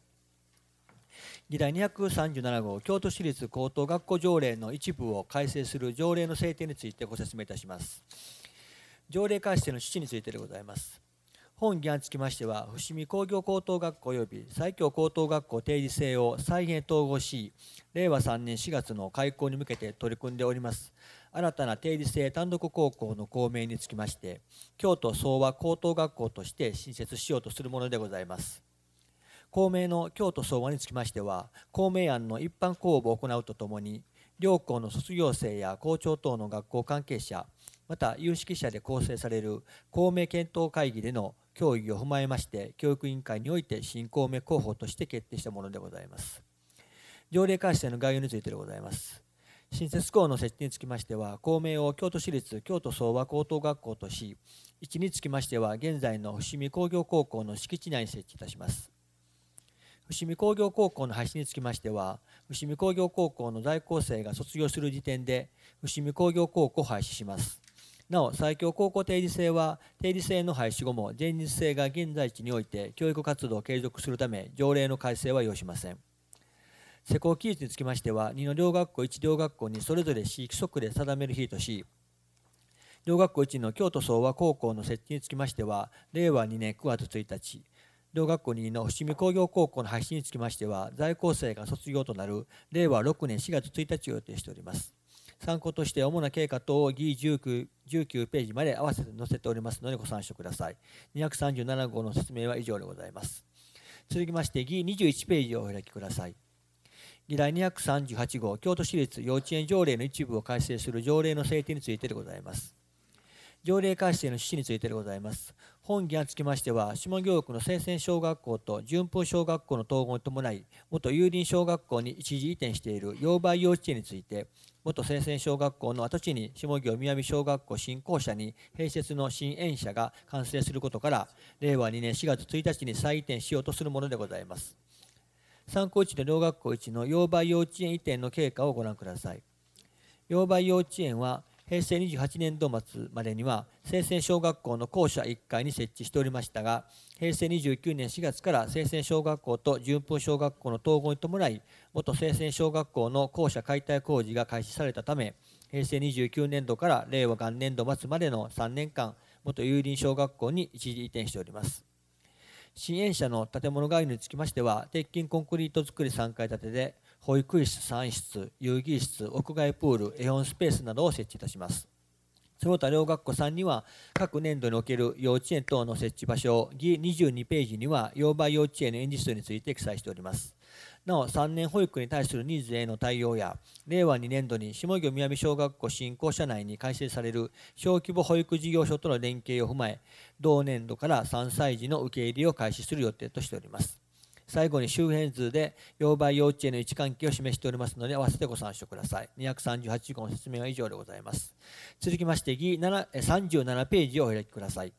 議題237号京都市立高等学校条例の一部を改正する条例の制定についてご説明いたします。条例改正の趣旨についてでございます本議案につきましては伏見工業高等学校及び最強高等学校定時制を再編統合し令和3年4月の開校に向けて取り組んでおります新たな定時制単独高校の校名につきまして京都総和高等学校として新設しようとするものでございます公明の京都総和につきましては公明案の一般公募を行うとともに両校の卒業生や校長等の学校関係者また有識者で構成される公明検討会議での協議を踏まえまして教育委員会において新公明候補として決定したものでございます条例改正の概要についてでございます新設校の設置につきましては公明を京都市立京都総和高等学校とし位置につきましては現在の伏見工業高校の敷地内に設置いたします伏見工業高校の廃止につきましては伏見工業高校の在校生が卒業する時点で伏見工業高校を廃止しますなお最強高校定時制は定時制の廃止後も前日制が現在地において教育活動を継続するため条例の改正は要しません施工期日につきましては2の両学校1両学校にそれぞれ市規則で定める日とし両学校1の京都総和高校の設置につきましては令和2年9月1日両学校2の伏見工業高校の廃止につきましては在校生が卒業となる令和6年4月1日を予定しております参考として主な経過等を議 19, 19ページまで合わせて載せておりますのでご参照ください。237号の説明は以上でございます。続きまして議21ページをお開きください。議題238号、京都市立幼稚園条例の一部を改正する条例の制定についてでございます。条例改正の趣旨についてでございます。本議案つきましては、下行区の生鮮小学校と順風小学校の統合に伴い、元有林小学校に一時移転している溶梅幼稚園について、元先々小学校の跡地に下行南小学校新校舎に併設の新園舎が完成することから令和2年4月1日に再移転しようとするものでございます参考地で両学校一の洋梅幼稚園移転の経過をご覧ください洋梅幼稚園は平成28年度末までには生鮮小学校の校舎1階に設置しておりましたが平成29年4月から生鮮小学校と順風小学校の統合に伴い元生鮮小学校の校舎解体工事が開始されたため平成29年度から令和元年度末までの3年間元有林小学校に一時移転しております支援者の建物概要につきましては鉄筋コンクリート造り3階建てで保育室3室遊戯室屋外プール絵本スペースなどを設置いたしますその他両学校3には各年度における幼稚園等の設置場所を22ページには養梅幼稚園の園児数について記載しておりますなお3年保育に対するニーズへの対応や令和2年度に下宮南小学校振興社内に改正される小規模保育事業所との連携を踏まえ同年度から3歳児の受け入れを開始する予定としております最後に周辺図で溶梅幼稚園の位置関係を示しておりますので合わせてご参照ください238号の説明は以上でございます続きまして議37ページをお開きください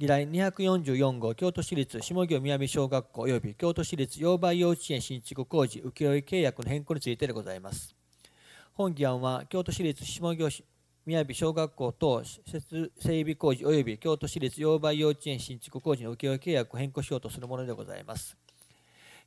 議題244号京都市立下京南小学校及び京都市立洋梅幼稚園新築工事請負契約の変更についてでございます。本議案は京都市立下京宮城小学校等設整備工事及び京都市立洋梅幼稚園新築工事の請負契約を変更しようとするものでございます。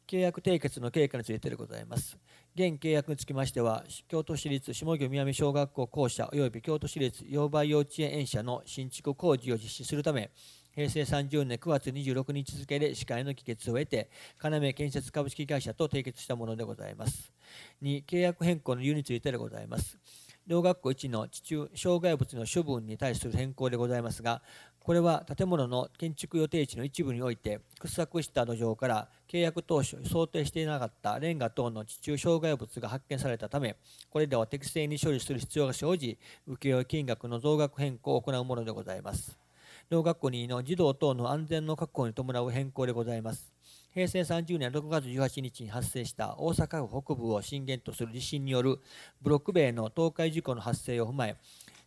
契約締結の経過についてでございます。現契約につきましては、京都市立下京南小学校校舎及び京都市立洋梅幼稚園園舎の新築工事を実施するため、平成30年9月26日付で司会の帰結を得て、金目建設株式会社と締結したものでございます。2、契約変更の理由についてでございます。同学校1の地中障害物の処分に対する変更でございますが、これは建物の建築予定地の一部において、掘削した土壌から契約当初想定していなかったレンガ等の地中障害物が発見されたため、これらは適正に処理する必要が生じ、請負金額の増額変更を行うものでございます。同学校にの児童等の安全の確保に伴う変更でございます。平成30年6月18日に発生した大阪府北部を震源とする地震によるブロック塀の倒壊事故の発生を踏まえ、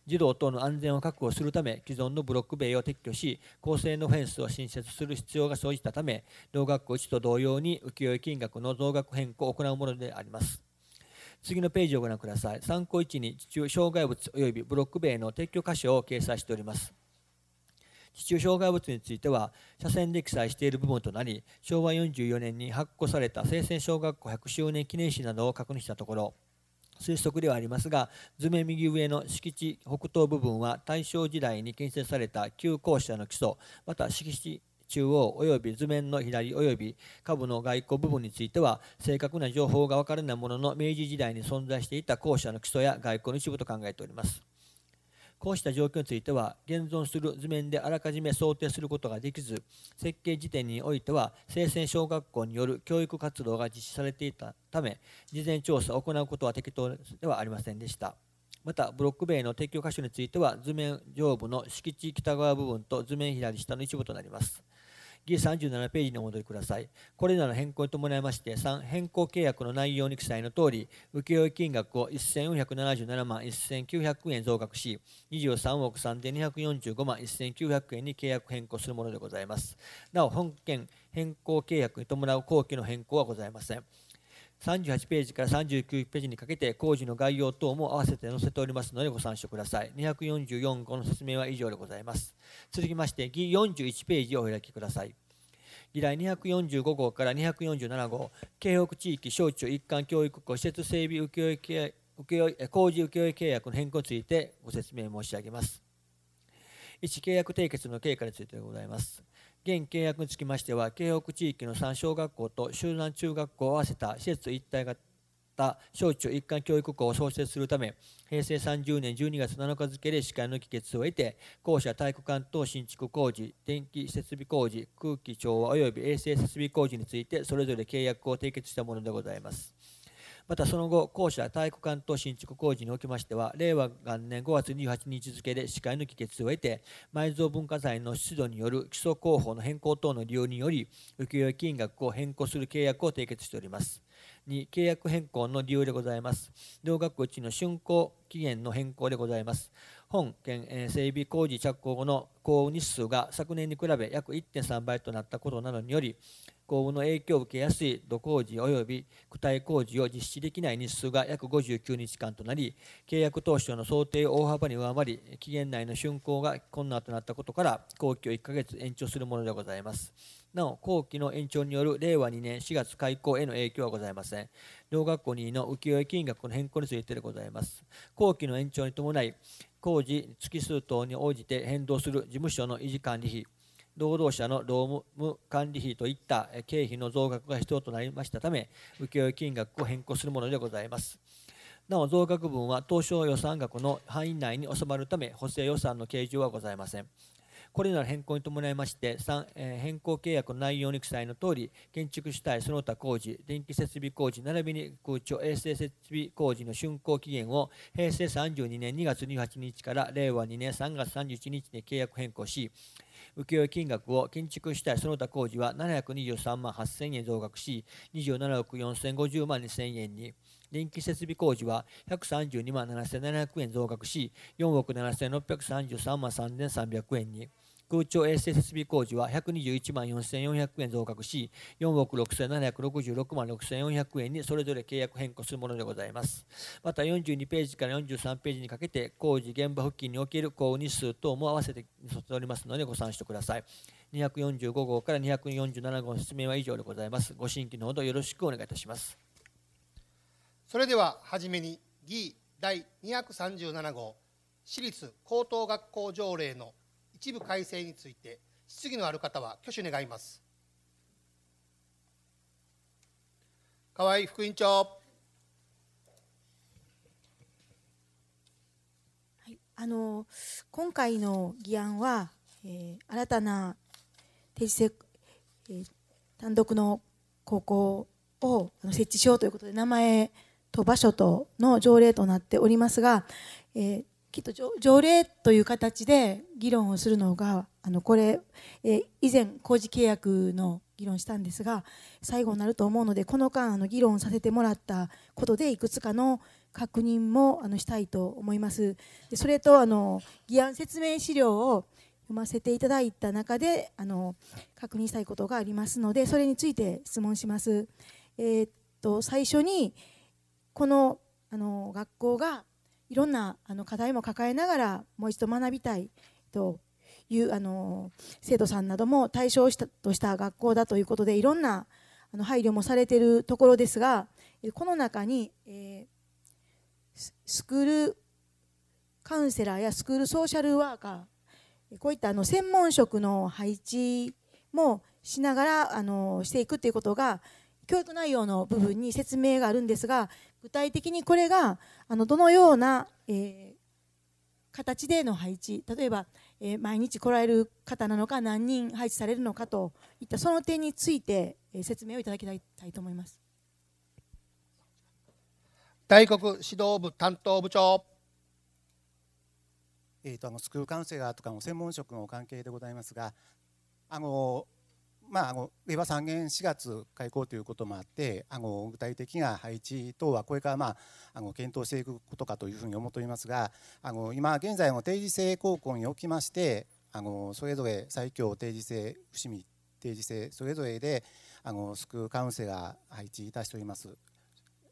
児童等の安全を確保するため、既存のブロック塀を撤去し、高性能フェンスを新設する必要が生じたため、同学校1と同様に請負金額の増額変更を行うものであります。次のページをご覧ください。参考1に地中障害物及びブロック塀の撤去箇所を掲載しております。地中障害物については車線で記載している部分となり昭和44年に発行された生鮮小学校100周年記念誌などを確認したところ推測ではありますが図面右上の敷地北東部分は大正時代に建設された旧校舎の基礎また敷地中央及び図面の左及び下部の外交部分については正確な情報が分からないものの明治時代に存在していた校舎の基礎や外交の一部と考えております。こうした状況については現存する図面であらかじめ想定することができず設計時点においては生鮮小学校による教育活動が実施されていたため事前調査を行うことは適当ではありませんでしたまたブロック塀の撤去箇所については図面上部の敷地北側部分と図面左下の一部となります G37 ページにお戻りください。これらの変更に伴いまして、3、変更契約の内容に記載の通り、請負金額を1477万1900円増額し、23億3245万1900円に契約変更するものでございます。なお、本件変更契約に伴う後期の変更はございません。38ページから39ページにかけて工事の概要等も合わせて載せておりますのでご参照ください244号の説明は以上でございます続きまして議41ページをお開きください議題245号から247号京北地域小中一貫教育校施設整備請負工事請負契約の変更についてご説明申し上げます1契約締結の経過についてでございます現契約につきましては、京北地域の3小学校と集団中学校を合わせた施設一体型小中一貫教育校を創設するため、平成30年12月7日付で司会の議結を得て、校舎体育館等新築工事、電気設備工事、空気調和及び衛生設備工事について、それぞれ契約を締結したものでございます。またその後校舎体育館と新築工事におきましては令和元年5月28日付で司会の議決を得て埋蔵文化財の出土による基礎工法の変更等の利用により請負金額を変更する契約を締結しております2契約変更の理由でございます同学地の竣工期限の変更でございます本県整備工事着工後の工日数が昨年に比べ約1.3倍となったことなどにより公務の影響を受けやすい土工事及び躯体工事を実施できない日数が約59日間となり契約当初の想定を大幅に上回り期限内の竣工が困難となったことから工期を1ヶ月延長するものでございますなお工期の延長による令和2年4月開校への影響はございません両学校にの請負金額の変更についてでございます工期の延長に伴い工事月数等に応じて変動する事務所の維持管理費労働者の労務管理費といった経費の増額が必要となりましたため請負金額を変更するものでございますなお増額分は当初予算額の範囲内に収まるため補正予算の計上はございませんこれらの変更に伴いまして変更契約の内容に記載のとおり建築主体その他工事電気設備工事並びに空調衛生設備工事の竣工期限を平成32年2月28日から令和2年3月31日に契約変更し請負金額を建築主体その他工事は723万8000円増額し27億4050万2000円に電気設備工事は132万7700円増額し4億7633万3300円に空調衛生設備工事は121万4400円増額し、4億6766万6400円にそれぞれ契約変更するものでございます。また42ページから43ページにかけて、工事現場付近における購入数等も合わせて載っておりますのでご参照ください。245号から247号の説明は以上でございます。ご新規のほどよろしくお願いいたします。それでははじめに議第237号私立高等学校条例の一部改正について質疑のある方は挙手願います河合副委員長あの今回の議案は、えー、新たな定時、えー、単独の高校を設置しようということで名前と場所との条例となっておりますが、えー、きっと条例という形で議論をするのがあのこれ、え以前工事契約の議論したんですが最後になると思うのでこの間あの議論させてもらったことでいくつかの確認もあのしたいと思います。でそれとあの議案説明資料を読ませていただいた中であの確認したいことがありますのでそれについて質問します。えー、っと最初にこのあの学校がいろんなあの課題も抱えながらもう一度学びたいというあの生徒さんなども対象したとした学校だということでいろんなあの配慮もされているところですがこの中に、えー、スクールカウンセラーやスクールソーシャルワーカーこういったあの専門職の配置もしながらあのしていくということが教育内容の部分に説明があるんですが具体的にこれがあのどのような、えー、形での配置例えば、えー、毎日来られる方なのか何人配置されるのかといったその点について、えー、説明をいただきたいと思います。大国指導部担当部長えと、とあのスクールカウンセラーとかの専門職の関係でございますがあのまあ、あの令和3年4月開校ということもあってあの具体的な配置等はこれから、まあ、あの検討していくことかというふうに思っておりますがあの今現在の定時制高校におきましてあのそれぞれ最強定時制伏見定時制それぞれであのスクールカウンセラー配置いたしております。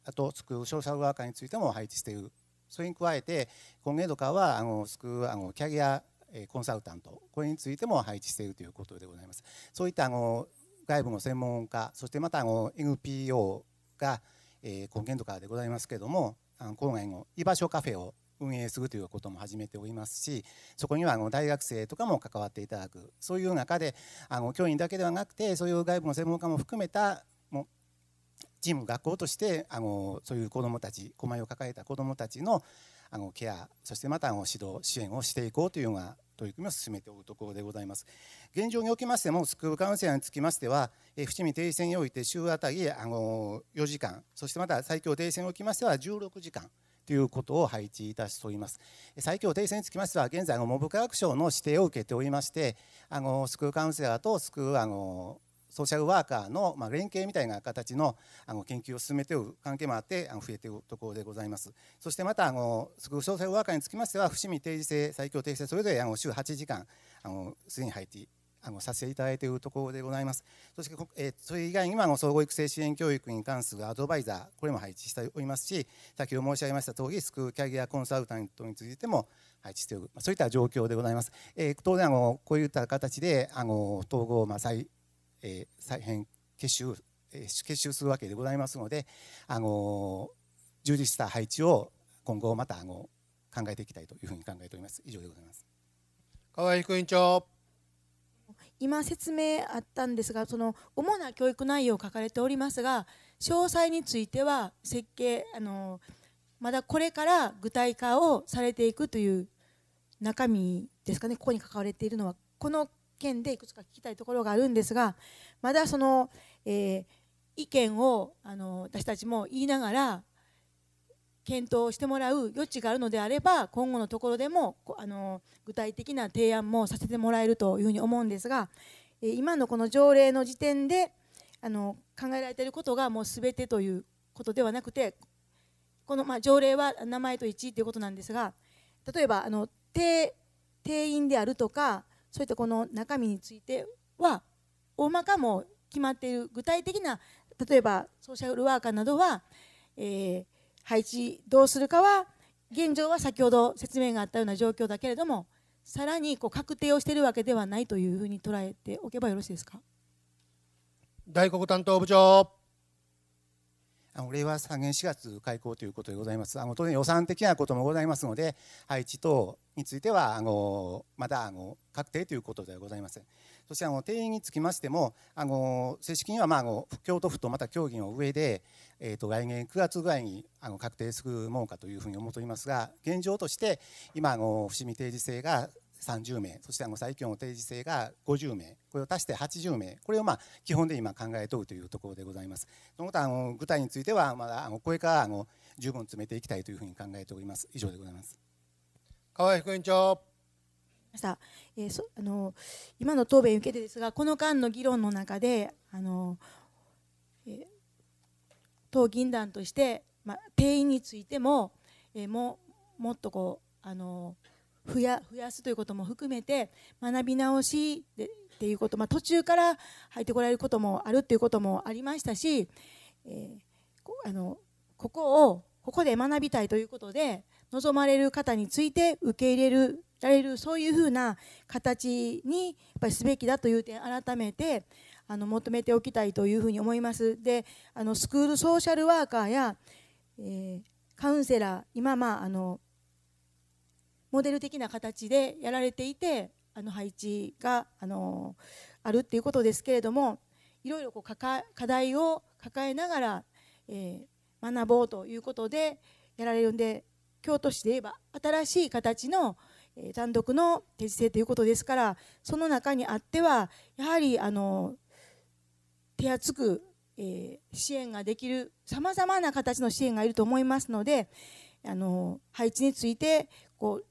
あとスクール商社ワーカーについても配置しているそれに加えて今年度からはあのスクールあのキャリアコンサルタントこれについても配置しているということでございますそういったあの外部の専門家そしてまたあの NPO が、えー、今年度からでございますけれどもあの郊外の居場所カフェを運営するということも始めておりますしそこにはあの大学生とかも関わっていただくそういう中であの教員だけではなくてそういう外部の専門家も含めたもチーム学校としてあのそういう子どもたち困りを抱えた子どもたちのあのケアそしてまたあの指導支援をしていこうというのが取り組みを進めておるところでございます。現状におきましても、スクールカウンセラーにつきましては、え伏見停戦において週あたりあの4時間、そしてまた最強停戦におきましては16時間。ということを配置いたしております。最強停戦につきましては、現在の文部科学省の指定を受けておりまして、あのスクールカウンセラーとスクールあのソーシャルワーカーの、まあ、連携みたいな形のあの研究を進めている関係もあってあの増えているところでございますそしてまたあのスクールソーシャルワーカーにつきましては伏見定時制最強定時制それぞれあの週8時間あのすでに入ってあのさせていただいているところでございます。そして、えそれ以外にもの総合育成支援教育に関するアドバイザー、これも配置しておりますし、先ほど申し上げました通り、スクールキャリアコンサルタントについても配置しておる、そういった状況でございます。え当然あの、こういった形であの統合、まあ、再えー、大変結集、え結集するわけでございますので、あの充実した配置を今後またあの考えていきたいというふうに考えております。以上でございます。河合副委員長。今説明あったんですが、その主な教育内容を書かれておりますが、詳細については設計あのまだこれから具体化をされていくという中身ですかね。ここに書かれているのはこの件でいくつか聞きたいところがあるんですがまだその、えー、意見をあの私たちも言いながら検討してもらう余地があるのであれば今後のところでもあの具体的な提案もさせてもらえるというふうに思うんですが今のこの条例の時点であの考えられていることがもう全てということではなくてこの、まあ、条例は名前と一致ということなんですが例えばあの定員であるとかそういったこの中身については大まかも決まっている具体的な例えばソーシャルワーカーなどは、えー、配置どうするかは現状は先ほど説明があったような状況だけれどもさらにこう確定をしているわけではないというふうに捉えておけばよろしいですか。大黒担当部長あの令和3年4月開校ということでございますあの当然予算的なこともございますので配置等についてはあのまだあの確定ということではございません。そしてあの定員につきましてもあの正式には、まあ、あの京都府とまた協議の上で、えーと、来年9月ぐらいにあの確定するものかというふうに思っておりますが現状として今あの伏見定時制が30名そしての最強の定時制が50名これを足して80名これをまあ基本で今考えとるというところでございますその他の具体についてはまだあのこれからあの十分詰めていきたいというふうに考えております以上でございます河合副委員長さあえー、そあの今の答弁受けてですがこの間の議論の中であの、えー、党議員団として、まあ、定員についても、えー、ももっとこうあのー増や増やすということも含めて学び直しでっていうこと、まあ、途中から入ってこられることもあるっていうこともありましたし、えー、あのここをここで学びたいということで望まれる方について受け入れるられるそういうふうな形にやっぱりすべきだという点改めてあの求めておきたいというふうに思います。であのスクールソーシャルワーカーや、えー、カウンセラー今まああのモデル的な形でやられていてあの配置があのあるっていうことですけれどもいろいろこう課題を抱えながら、えー、学ぼうということでやられるんで京都市で言えば新しい形の単独の手時制ということですからその中にあってはやはりあの手厚く、えー、支援ができるさまざまな形の支援がいると思いますのであの配置についてこう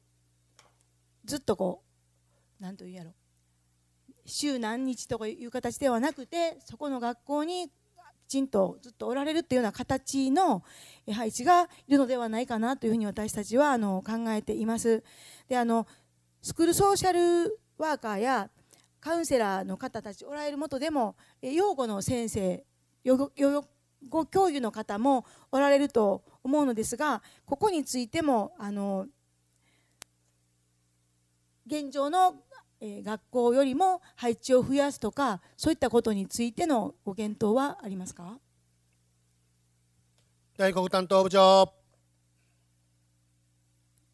ずっとこう何と言うやろ週何日とかいう形ではなくてそこの学校にきちんとずっとおられるっていうような形の配置がいるのではないかなというふうに私たちはあの考えています。であのスクールソーシャルワーカーやカウンセラーの方たちおられるもとでも養護の先生養護教諭の方もおられると思うのですがここについてもあの現状の学校よりも配置を増やすとかそういったことについてのご検討はありますか大国担当部長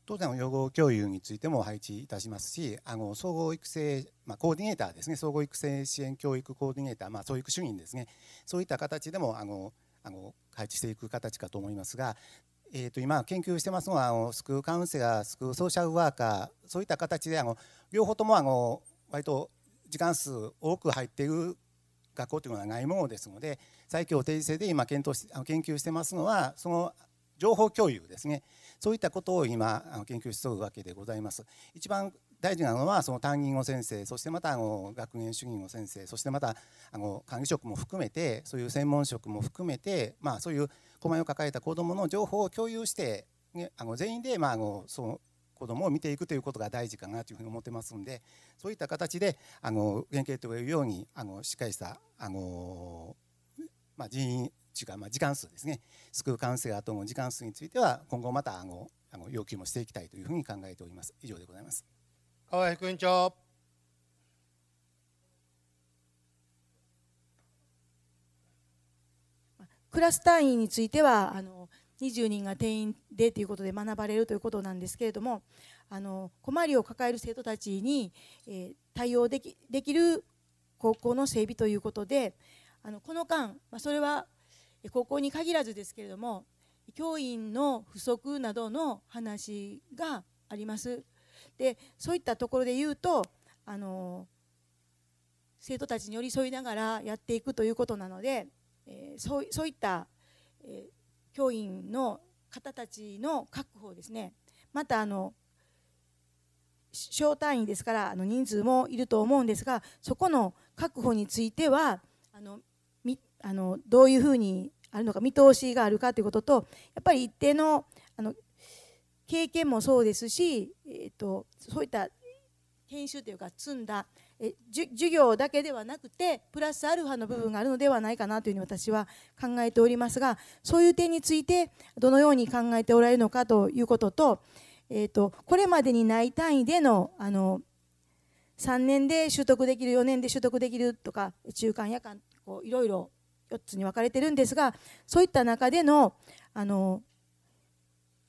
当然養護教諭についても配置いたしますしあの総合育成、まあ、コーディネーターですね総合育成支援教育コーディネーター、まあ、教育主任ですねそういった形でもあのあの配置していく形かと思いますがえー、と今研究してますのはあのスクールカウンセラースクールソーシャルワーカーそういった形であの両方ともあの割と時間数多く入っている学校というのはないものですので最強定時制で今検討しあの研究してますのはその情報共有ですねそういったことを今あの研究しておるわけでございます。一番大事なのはその担任を先生そしてまたあの学園主任を先生そしてまたあの管理職も含めてそういう専門職も含めて、まあ、そういう困りを抱えた子どもの情報を共有して、ね、あの全員で、まあ、あのその子どもを見ていくということが大事かなというふうに思ってますんでそういった形であの原型というようにあのしっかりしたあの、まあ、人員というか、まあ、時間数ですねスクールカウンセラーの時間数については今後またあのあの要求もしていきたいというふうに考えております。以上でございます。河合副院長クラス単位についてはあの20人が定員でということで学ばれるということなんですけれどもあの困りを抱える生徒たちに、えー、対応できできる高校の整備ということであのこの間、まあ、それは高校に限らずですけれども教員の不足などの話があります。でそういったところで言うとあの生徒たちに寄り添いながらやっていくということなので、えー、そうそういった、えー、教員の方たちの確保ですねまたあの小単位ですからあの人数もいると思うんですがそこの確保についてはあのみあのどういうふうにあるのか見通しがあるかということとやっぱり一定のあの経験もそうですし、えっと、そういった研修というか積んだえ授業だけではなくてプラスアルファの部分があるのではないかなというふうに私は考えておりますがそういう点についてどのように考えておられるのかということと,、えーと、これまでにない単位でのあの3年で取得できる4年で取得できるとか中間夜間こういろいろ4つに分かれてるんですがそういった中でのあの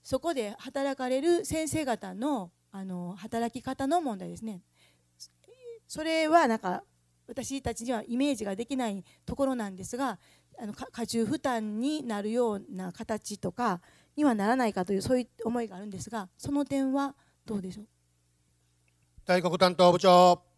そこで働かれる先生方のあの働き方の問題ですね。それはなんか私たちにはイメージができないところなんですがあの過重負担になるような形とかにはならないかというそういう思いがあるんですがその点はどうでしょう大国担当部長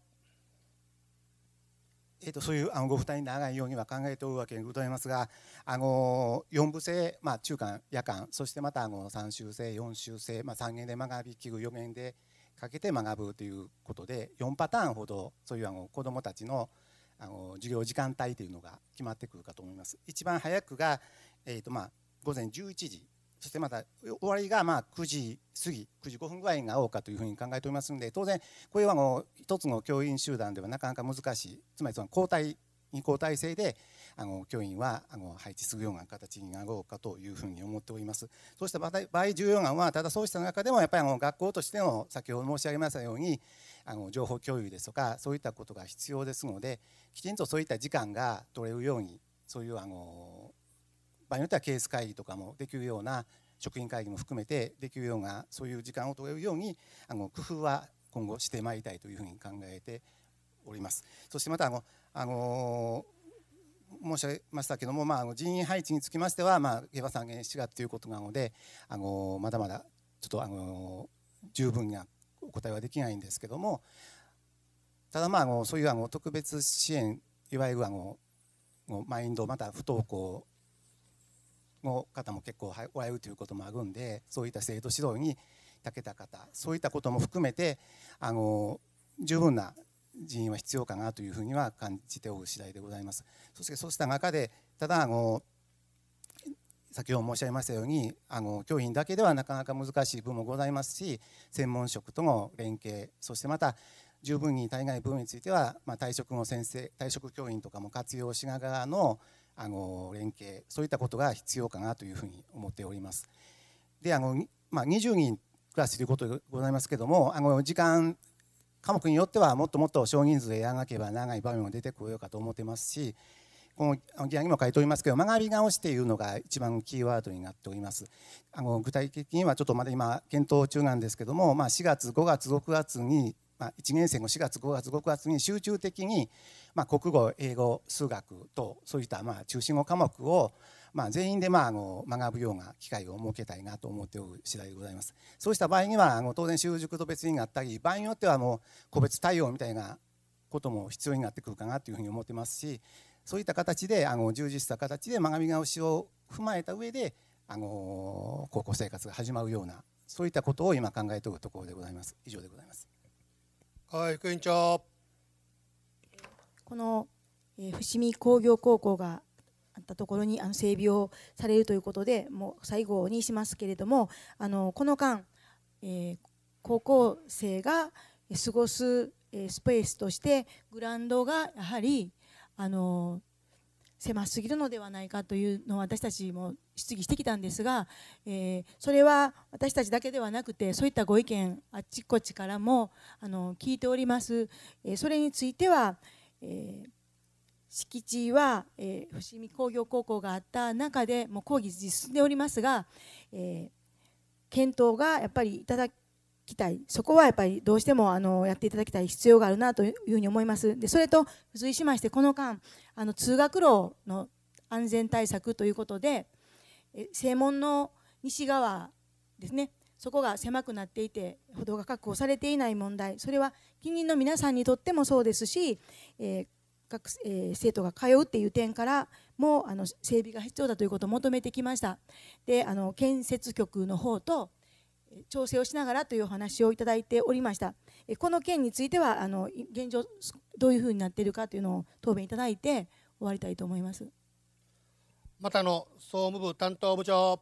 えーと、そういうあのご負担にならないようには考えておるわけでございますがあの4部制、まあ、中間夜間そしてまたあの3週制4週制、まあ、3年で学び器具4年でかけて学ぶということで4パターンほどそういうあの子どもたちのあの授業時間帯というのが決まってくるかと思います。一番早くが、えーとまあ、午前11時そしてまた終わりがまあ9時過ぎ9時5分ぐらいが多かというふうに考えておりますので当然これはもう一つの教員集団ではなかなか難しいつまりその交代に交代制であの教員はあの配置するような形になろうかというふうに思っておりますそうした場合重要なのはただそうした中でもやっぱりあの学校としての先ほど申し上げましたようにあの情報共有ですとかそういったことが必要ですのできちんとそういった時間が取れるようにそういうあの場合によってはケース会議とかもできるような職員会議も含めてできるようなそういう時間を取れるようにあの工夫は今後してまいりたいというふうに考えております。そしてまたあの、あの申し上げましたけども、まあ、人員配置につきましては、まあ、下馬3減7月ということなのであのまだまだちょっとあの十分なお答えはできないんですけどもただまああのそういうあの特別支援いわゆるあのマインドまた不登校の方も結構おられるということもあるんでそういった生徒指導に長けた方そういったことも含めてあの十分な人員は必要かなというふうには感じておる次第でございます。そしてそうした中でただあの先ほど申し上げましたようにあの教員だけではなかなか難しい部分もございますし専門職との連携そしてまた十分に足りない部分については、まあ、退職の先生退職教員とかも活用しながらのあの連携そういったことが必要かなというふうに思っております。であの、まあ、20人クラスということでございますけどもあの時間科目によってはもっともっと少人数でやらなければ長い場面も出てこようかと思ってますしこの議案にも書いておりますけど学び直しというのが一番キーワードになっておりますあの具体的にはちょっとまだ今検討中なんですけども、まあ、4月5月6月にまあ、1年生の4月5月6月に集中的に、まあ、国語英語数学とそういったまあ中心の科目を、まあ、全員でまああの学ぶような機会を設けたいなと思っておる次第でございますそうした場合にはあの当然習熟と別になったり場合によってはもう個別対応みたいなことも必要になってくるかなというふうに思ってますしそういった形であの充実した形で学び直しを踏まえた上であの高校生活が始まるようなそういったことを今考えておるところでございます以上でございますはい、副院長。この、えー、伏見工業高校があったところにあの整備をされるということで、もう最後にしますけれども、あのこの間、えー、高校生が過ごす、えー、スペースとしてグラウンドがやはりあの狭すぎるのではないかというのを私たちも質疑してきたんですが、えー、それは私たちだけではなくてそういったご意見あっちこっちからもあの聞いております、えー、それについては、えー、敷地は、え伏見工業高校があった中でもう講義進んでおりますが、え検討がやっぱりいただきたいそこはやっぱりどうしてもあのやっていただきたい必要があるなというふうに思いますでそれと付随しましてこの間あの通学路の安全対策ということで正門の西側ですねそこが狭くなっていて歩道が確保されていない問題それは近隣の皆さんにとってもそうですし、え学え生徒が通うっていう点からもあの整備が必要だということを求めてきましたであの建設局の方と調整をしながらというお話をいただいておりましたこの件についてはあの現状どういうふうになっているかというのを答弁いただいて終わりたいと思います。ま又の総務部担当部長。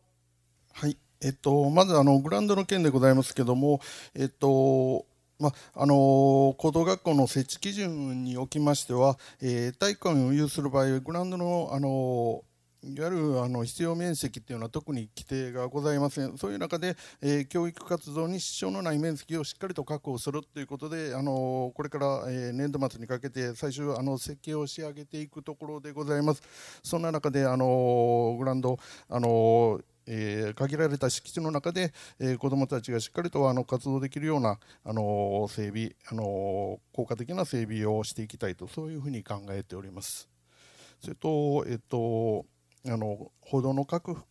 はい、えっと、まずあのグランドの件でございますけども、えっとまあの高等学校の設置基準におきましては、えー、体育館を有する場合グラウンドの、あのいわゆるあの必要面積っていうのは特に規定がございません。そういう中で、えー、教育活動に支障のない面積をしっかりと確保するということで、あのこれから、えー、年度末にかけて最終あの設計を仕上げていくところでございます。そんな中であのグランドあのえー、限られた敷地の中で、えー、子どもたちがしっかりとあの活動できるような、あの整備、あの効果的な整備をしていきたいとそういうふうに考えております。それと、えっとあの歩道の拡幅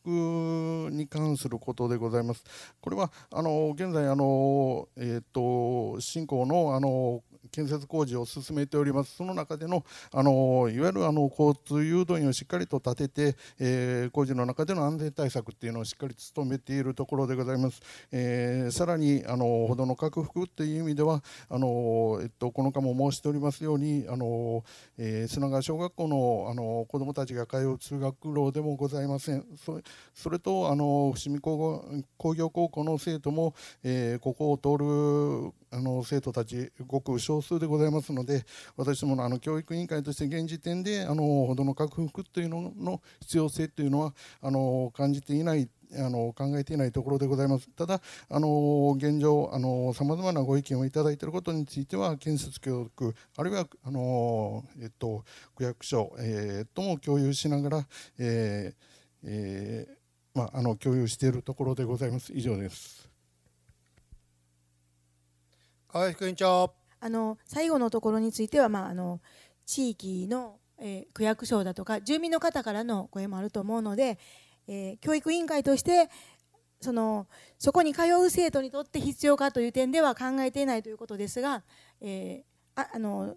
に関することでございます。これはあの現在あの、えーと、と新のあの建設工事を進めておりますその中でのあのいわゆるあの交通誘導員をしっかりと立てて、えー、工事の中での安全対策っていうのをしっかり努めているところでございます、えー、さらにあの歩道の拡幅という意味ではあの、えっと、この間も申しておりますようにあの、えー、砂川小学校のあの子どもたちが通う通学路でもございませんそれとあの伏見工業高校の生徒も、えー、ここを通るあの生徒たちごく少数でございますので私どものあの教育委員会として現時点であのほどの克服というのの必要性というのはあの感じていないあの考えていないところでございます。ただあの現状あのさまざまなご意見をいただいていることについては建設教育あるいはあのえっと区役所、えー、とも共有しながら、えーえー、まああの共有しているところでございます。以上です。河合副委員長。あの最後のところについては、まあ、あの地域の、えー、区役所だとか住民の方からの声もあると思うので、えー、教育委員会としてそのそこに通う生徒にとって必要かという点では考えていないということですが、えー、ああの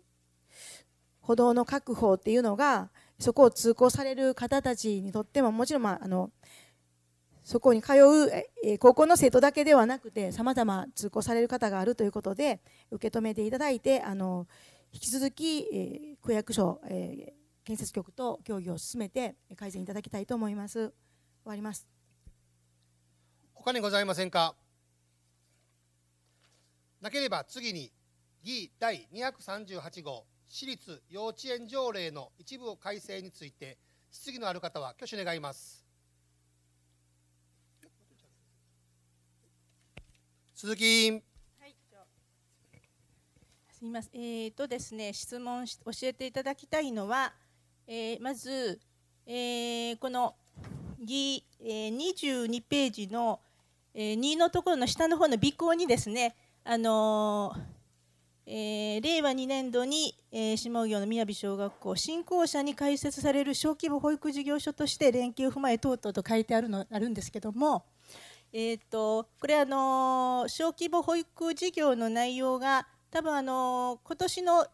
歩道の確保っていうのがそこを通行される方たちにとってももちろん、まあ、あのそこに通う高校の生徒だけではなくてさまざま通行される方があるということで受け止めていただいてあの引き続き区役所建設局と協議を進めて改善いただきたいと思います。終わります他にございませんかなければ次に議第238号私立幼稚園条例の一部を改正について質疑のある方は挙手願います。鈴木。い。すみません。えっ、ー、とですね、質問し教えていただきたいのは、えー、まず、えー、このえ22ページの、えー、2のところの下の方の尾行にですね、あのえー、令和2年度に、えー、下魚の宮小学校新校舎に開設される小規模保育事業所として連携を踏まえ等々と書いてあるのあるんですけどもえーと、これあの小規模保育事業の内容が多分あの今年の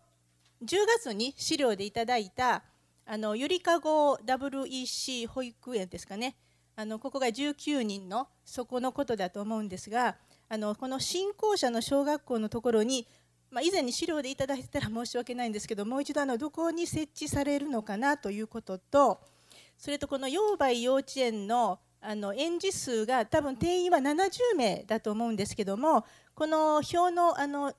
10月に資料でいただいたあのゆりかご WEC 保育園ですかねあのここが19人のそこのことだと思うんですがあのこの新校舎の小学校のところに、まあ、以前に資料でいただいたら申し訳ないんですけどもう一度あのどこに設置されるのかなということとそれとこの養梅幼稚園のあの園児数が多分定員は70名だと思うんですけどもこの表のあの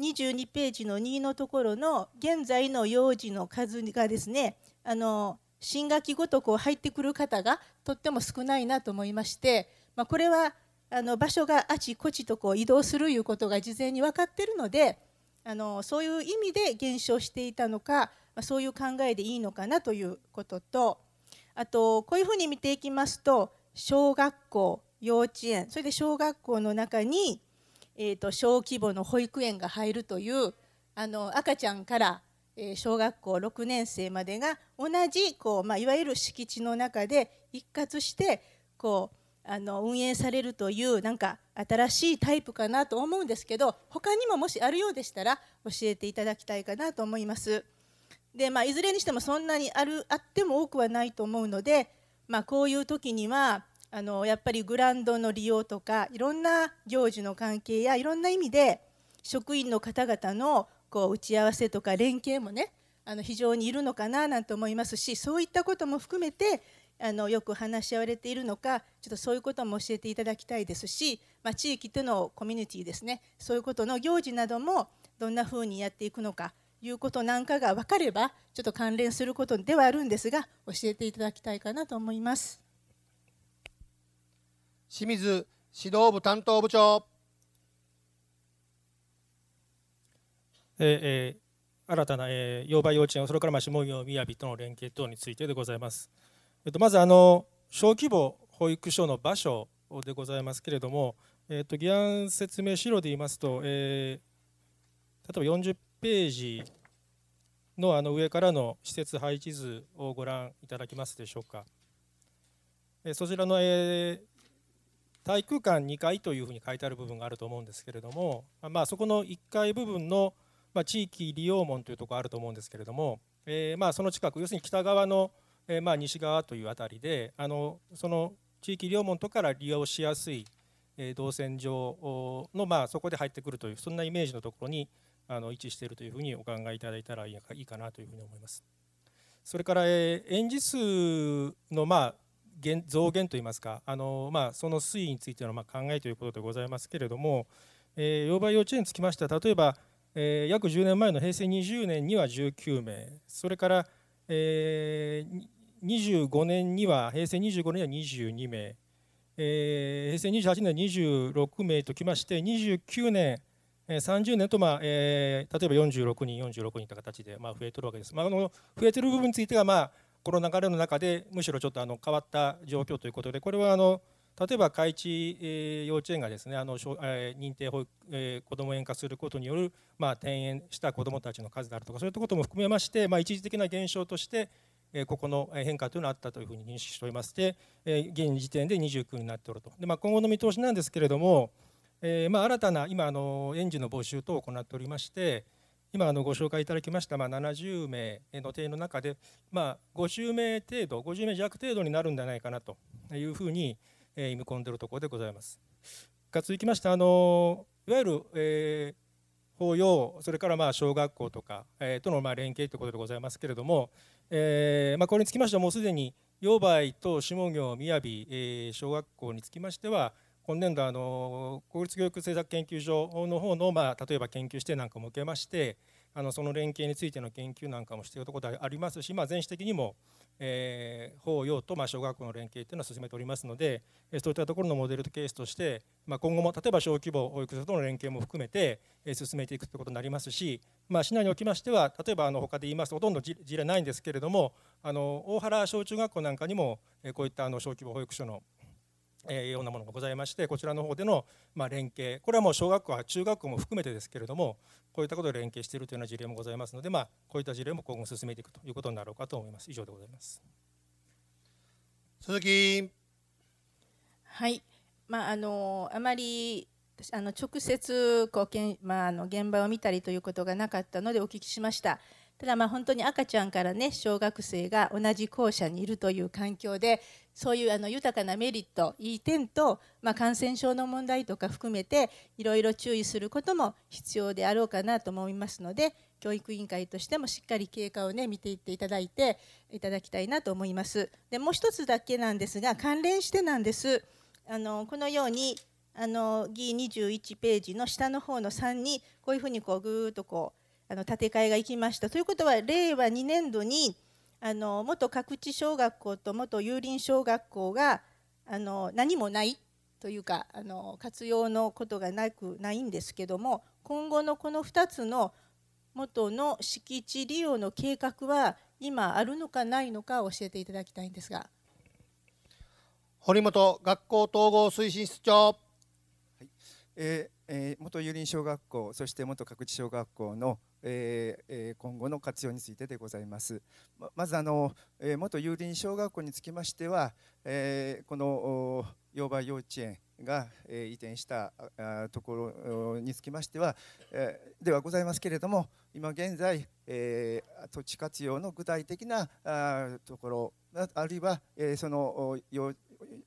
22ページの2のところの現在の幼児の数がですねあの新学期ごとこう入ってくる方がとっても少ないなと思いまして、まあ、これはあの場所があちこちとこう移動するいうことが事前に分かってるのであのそういう意味で減少していたのか、まあ、そういう考えでいいのかなということとあとこういうふうに見ていきますと小学校幼稚園それで小学校の中に、えーと、小規模の保育園が入るというあの赤ちゃんから、え小学校6年生までが同じこう、まあ、いわゆる敷地の中で一括してこうあの運営されるというなんか新しいタイプかなと思うんですけど他にももしあるようでしたら教えていただきたいかなと思います。で、まあ、いずれにしてもそんなにあるあっても多くはないと思うので、まあ、こういう時にはあのやっぱりグランドの利用とかいろんな行事の関係やいろんな意味で職員の方々のこう打ち合わせとか連携もねあの非常にいるのかななんて思いますしそういったことも含めてあのよく話し合われているのかちょっとそういうことも教えていただきたいですし、まあ、地域とのコミュニティですねそういうことの行事などもどんなふうにやっていくのかいうことなんかが分かればちょっと関連することではあるんですが教えていただきたいかなと思います清水指導部担当部長えー、えー、新たな、えー、養培幼稚園それからまあ下業みやびとの連携等についてでございます、えっと、まずあの小規模保育所の場所でございますけれども、えっと、議案説明資料で言いますと、えー、例えば40ページのあの上からの施設配置図をご覧いただけますでしょうか。そちらの、え体育館2階というふうに書いてある部分があると思うんですけれども、まあ、そこの1階部分の、まあ、地域利用門というところあると思うんですけれども、えー、まあその近く要するに北側の、えー、まあ西側というあたりであのその地域利用門とから利用しやすい、えー、動線上の、まあ、そこで入ってくるというそんなイメージのところに、あの位置しているというふうにお考えいただいたらいいかなというふうに思います。それから、えー、演じ数の、まあ、減増減といいますかあの、まあ、その推移についての、まあ、考えということでございますけれども、えー、養培幼稚園につきましては例えば、えー、約10年前の平成20年には19名それから、えー、25年には平成25年には22名、えー、平成28年は26名ときまして29年30年と、まあえー、例えば46人、46人という形で、まあ、増えてるわけです。まあ、あの増えてる部分については、まあ、この流れの中でむしろちょっとあの変わった状況ということで、これはあの例えば開智、えー、幼稚園がですねあの、えー、認定保育、えー、子ども園化することによる、まあ、転園した子どもたちの数であるとかそういったことも含めまして、まあ、一時的な現象として、えー、ここの変化というのはあったというふうに認識しておりまして、えー、現時点で29になっておるとで、まあ、今後の見通しなんですけれども、えー、まあ、新たな今あの園児の募集等を行っておりまして今あのご紹介いただきました、まあ、70名の定員の中で、まあ、50名程度50名弱程度になるんじゃないかなというふうに、えー、見込んでいるところでございます。が続きましてあのいわゆる、えー、法要それからまあ小学校とか、えー、とのまあ連携ということでございますけれども、えーまあ、これにつきましてはもうすでに養梅と下行雅、えー、小学校につきましては今年度あの公立教育政策研究所の方の、まあ、例えば研究指定なんかも受けましてあのその連携についての研究なんかもしているところでありますし、まあ、全市的にも、え法要とまあ小学校の連携というのは進めておりますのでそういったところのモデルケースとして、まあ、今後も例えば小規模保育所との連携も含めて、え進めていくということになりますし、まあ、市内におきましては例えばあの他で言いますとほとんど事例ないんですけれどもあの大原小中学校なんかにも、えこういったあの小規模保育所のえー、ようなものがございましてこちらの方での、まあ、連携これはもう小学校は中学校も含めてですけれどもこういったことで連携しているというような事例もございますので、まあ、こういった事例も今後進めていくということになろうかと思います以上でございます鈴木はいまああのあまりあの直接こうけん、まあ、あの現場を見たりということがなかったのでお聞きしました。ただまあ本当に赤ちゃんからね小学生が同じ校舎にいるという環境でそういうあの豊かなメリットいい点と、まあ、感染症の問題とか含めていろいろ注意することも必要であろうかなと思いますので教育委員会としてもしっかり経過をね見ていっていただいていただきたいなと思います。でもう一つだけなんですが関連してなんです。あのこのようにあの議員21ページの下の方の3にこういうふうにこうぐーっとこうあの建て替えが行きました。ということは令和2年度にあの元各地小学校と元有林小学校があの何もないというかあの活用のことがなくないんですけども今後のこの2つの元の敷地利用の計画は今あるのかないのか教えていただきたいんですが堀本学校統合推進室長、はいえーえー、元有林小学校そして元各地小学校のえー、今後の活用についてでございますまずあの元有林小学校につきましては、えー、この養梅幼稚園が移転したところにつきましてはではございますけれども今現在土地活用の具体的なところあるいはその養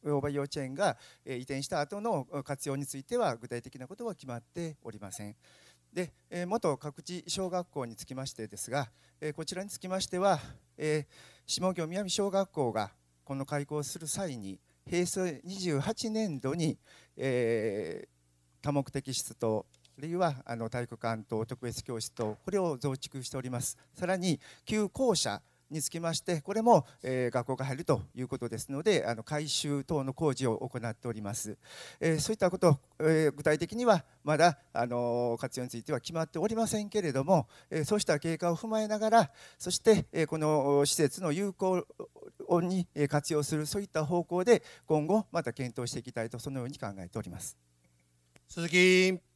梅幼稚園が移転した後の活用については具体的なことは決まっておりません。で元各地小学校につきましてですがこちらにつきましては下京南小学校がこの開校する際に平成28年度に、え多目的室とあるいはあの体育館と特別教室とこれを増築しておりますさらに旧校舎につきましてこれも、えー、学校が入るということですのであの改修等の工事を行っております、えー、そういったこと、えー、具体的にはまだあの活用については決まっておりませんけれども、えそうした経過を踏まえながらそして、えこの施設の有効に活用するそういった方向で今後また検討していきたいとそのように考えております鈴木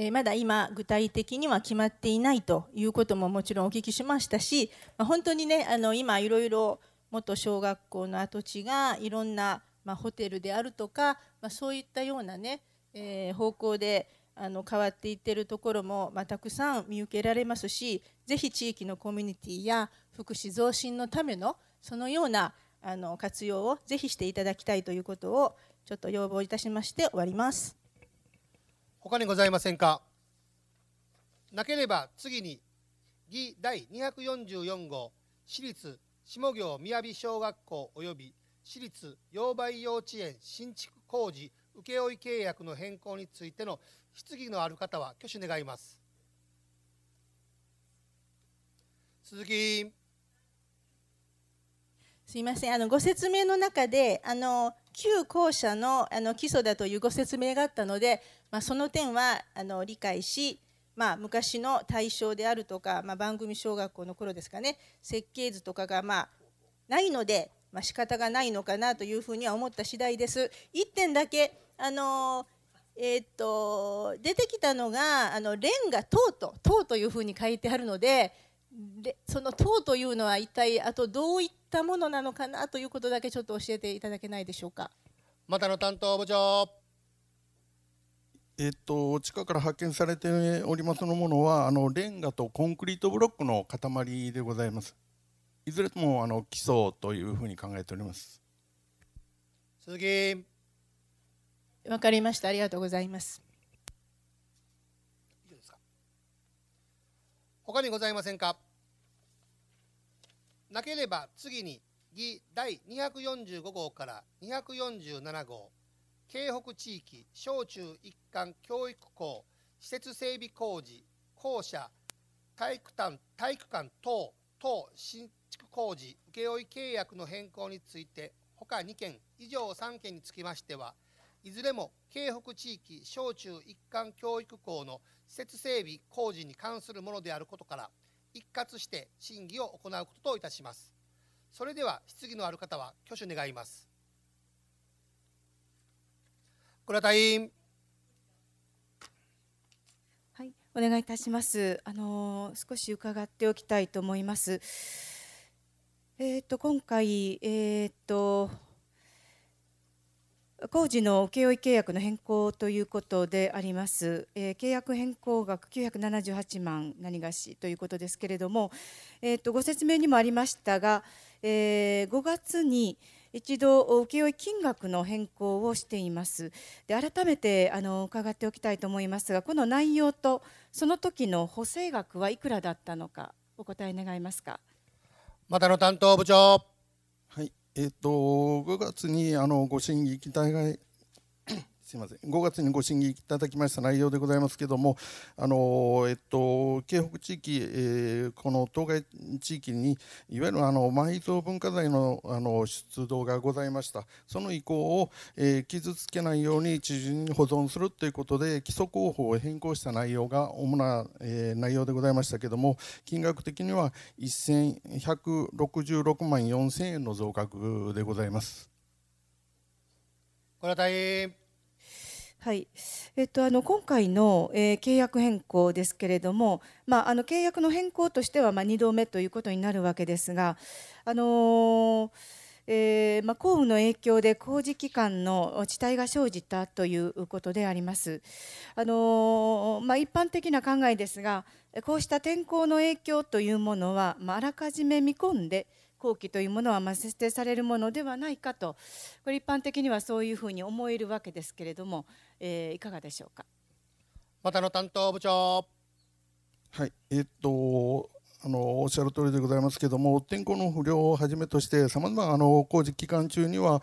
えまだ今、具体的には決まっていないということももちろんお聞きしましたし、ま本当にね、あの今、いろいろ元小学校の跡地がいろんな、まホテルであるとか、まそういったようなね、え方向であの変わっていってるところも、またくさん見受けられますし、ぜひ地域のコミュニティや福祉増進のためのそのようなあの活用をぜひしていただきたいということをちょっと要望いたしまして終わります。他にございませんかなければ次に議第244号私立下行雅小学校及び私立養梅幼稚園新築工事請負契約の変更についての質疑のある方は挙手願います鈴木すいませんあのご説明の中であの旧校舎のあの基礎だというご説明があったので、まあ、その点はあの理解し、まあ、昔の大正であるとか、まあ、番組小学校の頃ですかね設計図とかがまあないので、まあ、仕方がないのかなというふうには思った次第です。1点だけあのえー、っと出てきたのがあのレンガ塔と塔というふうに書いてあるのでその塔というのは一体あとどういったものなのかなということだけちょっと教えていただけないでしょうか。またの担当部長えっと、地下から発見されておりますのものはあのレンガとコンクリートブロックの塊でございますいずれともあの基礎というふうに考えております鈴木わかりましたありがとうございます他にございませんかなければ次に議第245号から247号京北地域小中一貫教育校施設整備工事校舎体育館体育館等等新築工事請負契約の変更について他2件以上3件につきましてはいずれも京北地域小中一貫教育校の施設整備工事に関するものであることから一括して審議を行うことといたしますそれでは質疑のある方は挙手願います倉田委員はいお願いいたしますあの少し伺っておきたいと思いますえっ、ー、と今回えっ、ー、と工事の請負契約の変更ということであります、えー、契約変更額978万何がしということですけれども、えー、とご説明にもありましたが、えー、5月に一度請負金額の変更をしていますで改めてあの伺っておきたいと思いますがこの内容とその時の補正額はいくらだったのかお答え願いますかまたの担当部長えっと、9月にあのご審議期待すみません5月にご審議いただきました内容でございますけれども、あのえっと、京北地域、えー、この当該地域にいわゆるあの埋蔵文化財のあの出動がございました、その意向を、えー、傷つけないように知人に保存するということで、基礎工法を変更した内容が主な、えー、内容でございましたけれども、金額的には1166万4000円の増額でございます。これは大変はい、えっと、あの今回の、えー、契約変更ですけれども、まあ、あの契約の変更としては、まあ、2度目ということになるわけですが、あのーえーまあ、降雨の影響で工事期間の遅滞が生じたということであります。あのまあ、一般的な考えですがこうした天候の影響というものは、まあらかじめ見込んで好期というものはま設定されるものではないかとこれ一般的にはそういうふうに思えるわけですけれども、えー、いかがでしょうか。またの担当部長はいえー、っとあのおっしゃる通りでございますけども天候の不良をはじめとしてさまざまな工事期間中には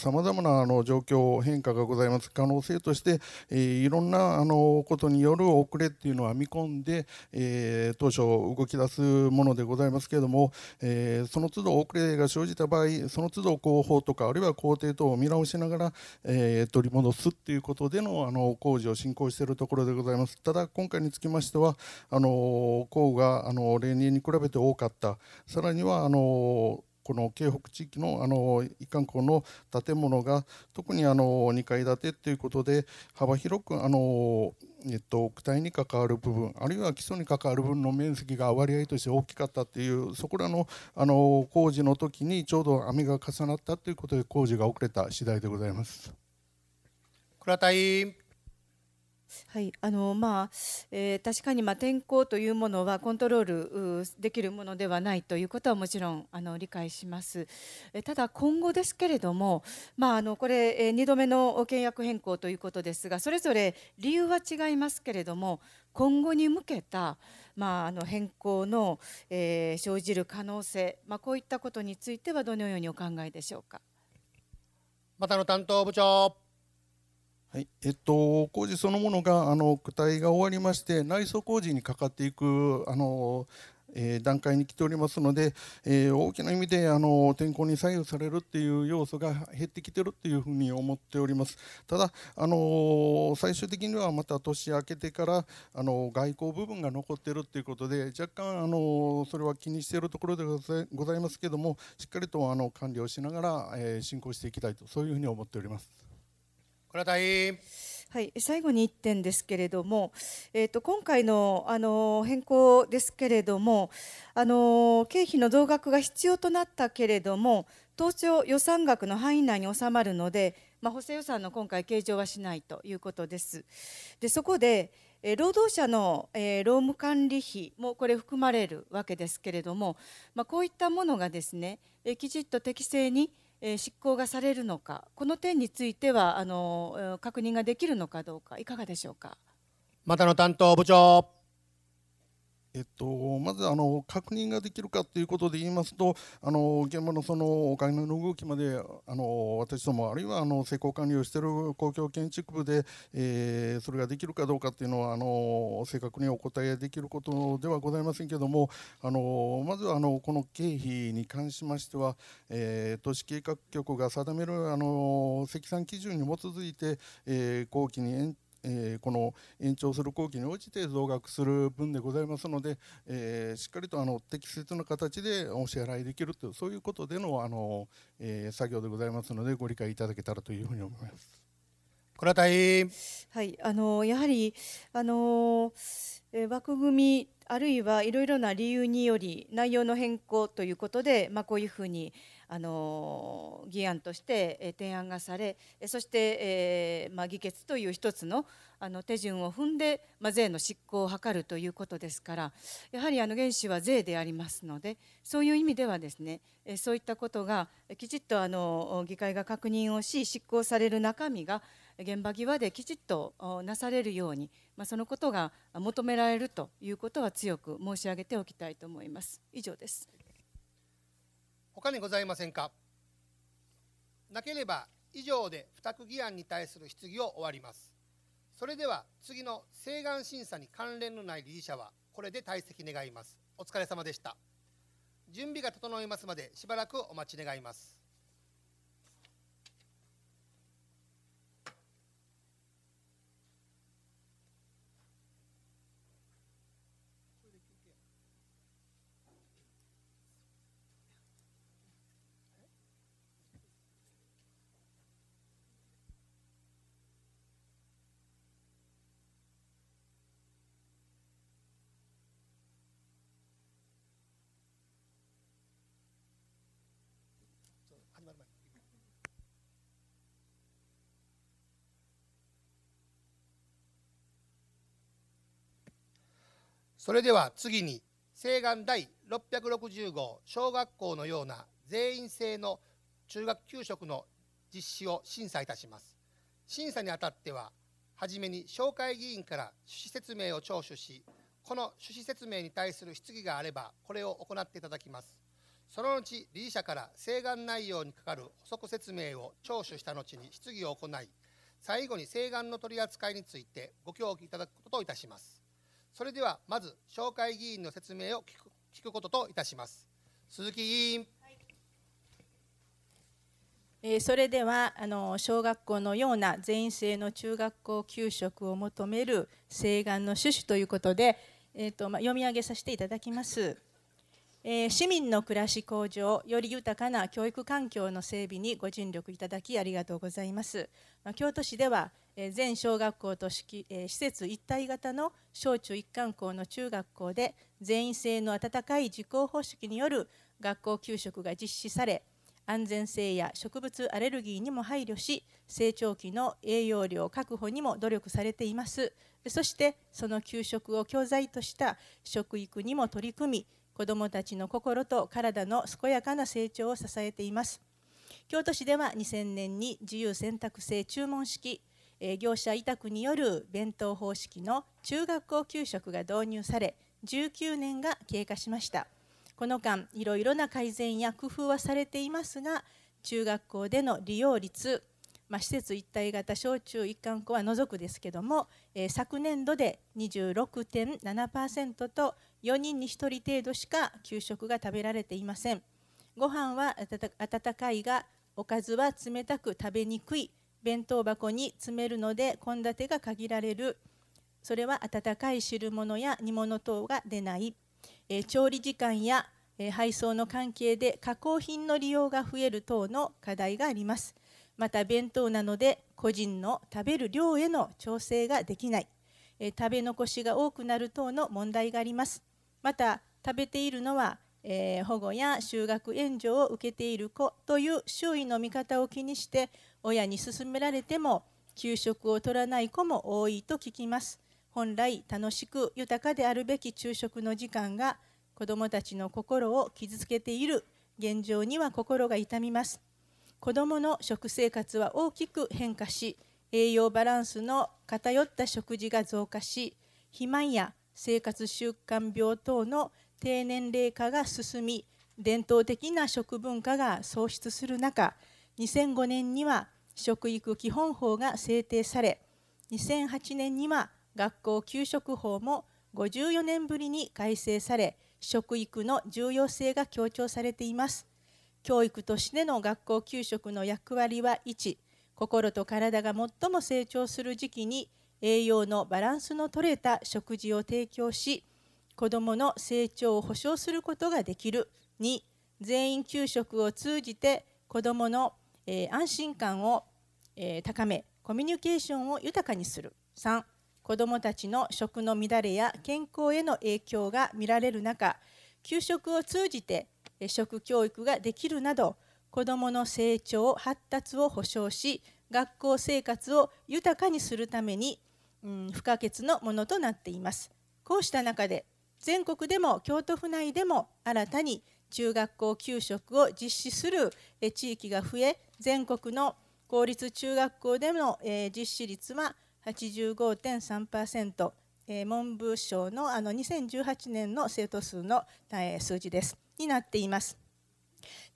さまざまなあの状況変化がございます可能性として、えー、いろんなあのことによる遅れっていうのは見込んで、えー、当初動き出すものでございますけれども、えー、その都度遅れが生じた場合その都度工法とかあるいは工程等を見直しながら、えー、取り戻すっていうことでのあの工事を進行しているところでございます。ただ今回につきましてはあの工があの例年に比べて多かったさらにはあのこの京北地域のあの一貫校の建物が特にあの2階建てということで幅広くあのえっと、躯体に関わる部分あるいは基礎に関わる部分の面積が割合として大きかったっていうそこらのあの工事の時にちょうど網が重なったということで工事が遅れた次第でございます。倉田委員はいあのまあえー、確かにまあ天候というものはコントロールできるものではないということはもちろんあの理解します。えただ今後ですけれども、まあ、あのこれ、えー、2度目の契約変更ということですがそれぞれ理由は違いますけれども今後に向けた、まあ、あの変更の、えー、生じる可能性、まあ、こういったことについてはどのようにお考えでしょうか。またの担当部長はい、えっと、工事そのものがあの具体が終わりまして内装工事にかかっていくあの、えー、段階に来ておりますので、えー、大きな意味であの天候に左右されるっていう要素が減ってきてるっていうふうに思っておりますただあの最終的にはまた年明けてからあの外交部分が残ってるっていうことで若干あのそれは気にしているところでございますけどもしっかりとあの管理をしながら、えー、進行していきたいとそういうふうに思っております。はい、最後に1点ですけれども、えーと、今回のあの変更ですけれどもあの経費の増額が必要となったけれども当初予算額の範囲内に収まるので、まあ、補正予算の今回計上はしないということです。でそこで労働者の労務管理費もこれ含まれるわけですけれども、まあ、こういったものがですねきちっと適正に執行がされるのか、この点についてはあの確認ができるのかどうか、いかがでしょうか。またの担当部長えっと、まずあの確認ができるかということで言いますとあの現場のそのお金の動きまであの私どもあるいはあの施工管理をしている公共建築部で、えー、それができるかどうかというのはあの正確にお答えできることではございませんけれどもあのまずあのこの経費に関しましては、えー、都市計画局が定めるあの積算基準に基づいて、えー、後期に延長えー、この延長する工期に応じて増額する分でございますので、えー、しっかりとあの適切な形でお支払いできるというそういうことでのあの、えー、作業でございますのでご理解いただけたらというふうに思います。倉田委はい、あのやはりあの、え枠組みあるいはいろいろな理由により内容の変更ということで、まあ、こういうふうに、あの議案として提案がされそして、えーまあ、議決という一つのあの手順を踏んで、まあ、税の執行を図るということですからやはりあの原資は税でありますのでそういう意味ではですねそういったことがきちっとあの議会が確認をし執行される中身が現場際できちっとなされるように、まあ、そのことが求められるということは強く申し上げておきたいと思います。以上です。他にございませんかなければ以上で付託議案に対する質疑を終わりますそれでは次の請願審査に関連のない理事者はこれで退席願いますお疲れ様でした準備が整いますまでしばらくお待ち願いますそれでは次に請願第660号小学校のような全員制の中学給食の実施を審査いたします審査にあたってははじめに紹介議員から趣旨説明を聴取しこの趣旨説明に対する質疑があればこれを行っていただきますその後理事者から請願内容に係る補足説明を聴取した後に質疑を行い最後に請願の取り扱いについてご協議いただくことといたしますそれではまず紹介議員の説明を聞く聞くことといたします鈴木委員、えそれではあの小学校のような全員制の中学校給食を求める請願の趣旨ということで、えーとまあ、読み上げさせていただきます。えー、市民の暮らし向上、より豊かな教育環境の整備にご尽力いただきありがとうございます。まあ、京都市では、えー、全小学校としき、えー、施設一体型の小中一貫校の中学校で全員制の温かい受講方式による学校給食が実施され、安全性や植物アレルギーにも配慮し成長期の栄養量確保にも努力されていますそしてその給食を教材とした食育にも取り組み子どもたちの心と体の健やかな成長を支えています京都市では2000年に自由選択制注文式業者委託による弁当方式の中学校給食が導入され19年が経過しましたこの間いろいろな改善や工夫はされていますが中学校での利用率、まあ、施設一体型小中一貫校は除くですけども、えー、昨年度で26.7%と4人に1人程度しか給食が食べられていませんご飯は温かいがおかずは冷たく食べにくい弁当箱に詰めるので献立が限られるそれは温かい汁物や煮物等が出ない、えー、調理時間や、えー、配送の関係で加工品の利用が増える等の課題がありますまた弁当なので個人の食べる量への調整ができない、えー、食べ残しが多くなる等の問題がありますまた食べているのは、えー、保護や就学援助を受けている子という周囲の見方を気にして親に勧められても給食を取らない子も多いと聞きます本来楽しく豊かであるべき昼食の時間が子どもたちの心を傷つけている現状には心が痛みます子どもの食生活は大きく変化し栄養バランスの偏った食事が増加し肥満や生活習慣病等の低年齢化が進み伝統的な食文化が創出する中2005年には食育基本法が制定され2008年には学校給食法も54年ぶりに改正され食育の重要性が強調されています教育としての学校給食の役割は1心と体が最も成長する時期に栄養のバランスのとれた食事を提供し子どもの成長を保障することができる2全員給食を通じて子どもの、え安心感を、え高めコミュニケーションを豊かにする3子どもたちの食の乱れや健康への影響が見られる中給食を通じて食教育ができるなど子どもの成長発達を保障し学校生活を豊かにするためにうん、不可欠のものとなっています。こうした中で全国でも京都府内でも新たに中学校給食を実施する地域が増え全国の公立中学校での実施率は85.3%文部省のあの2018年の生徒数の数字ですになっています。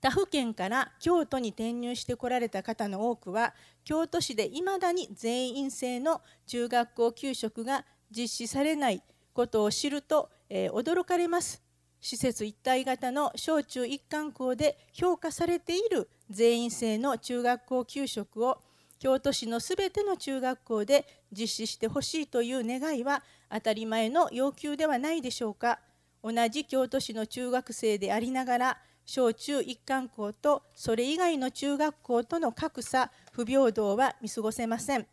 他府県から京都に転入してこられた方の多くは京都市でいまだに全員制の中学校給食が実施されないことを知ると、えー、驚かれます施設一体型の小中一貫校で評価されている全員制の中学校給食を京都市のすべての中学校で実施してほしいという願いは当たり前の要求ではないでしょうか同じ京都市の中学生でありながら小中一貫校とそれ以外の中学校との格差不平等は見過ごせません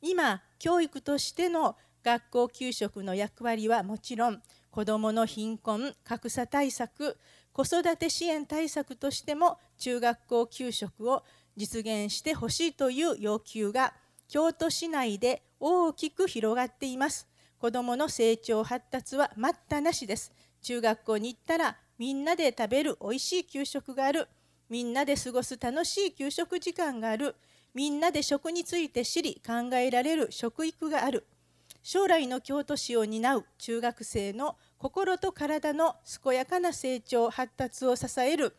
今教育としての学校給食の役割はもちろん子どもの貧困格差対策子育て支援対策としても中学校給食を実現してほしいという要求が京都市内で大きく広がっています子どもの成長発達は待ったなしです中学校に行ったらみんなで食べるおいしい給食があるみんなで過ごす楽しい給食時間があるみんなで食について知り考えられる食育がある将来の京都市を担う中学生の心と体の健やかな成長発達を支える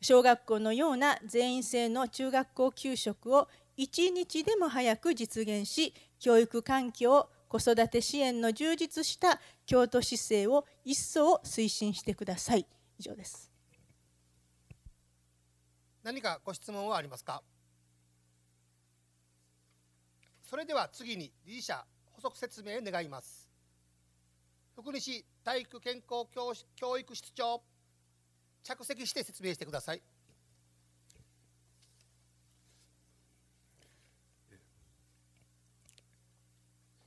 小学校のような全員制の中学校給食を一日でも早く実現し教育環境子育て支援の充実した京都市政を一層推進してください以上です何かご質問はありますかそれでは次に理事者補足説明願います福西体育健康教育室長着席して説明してください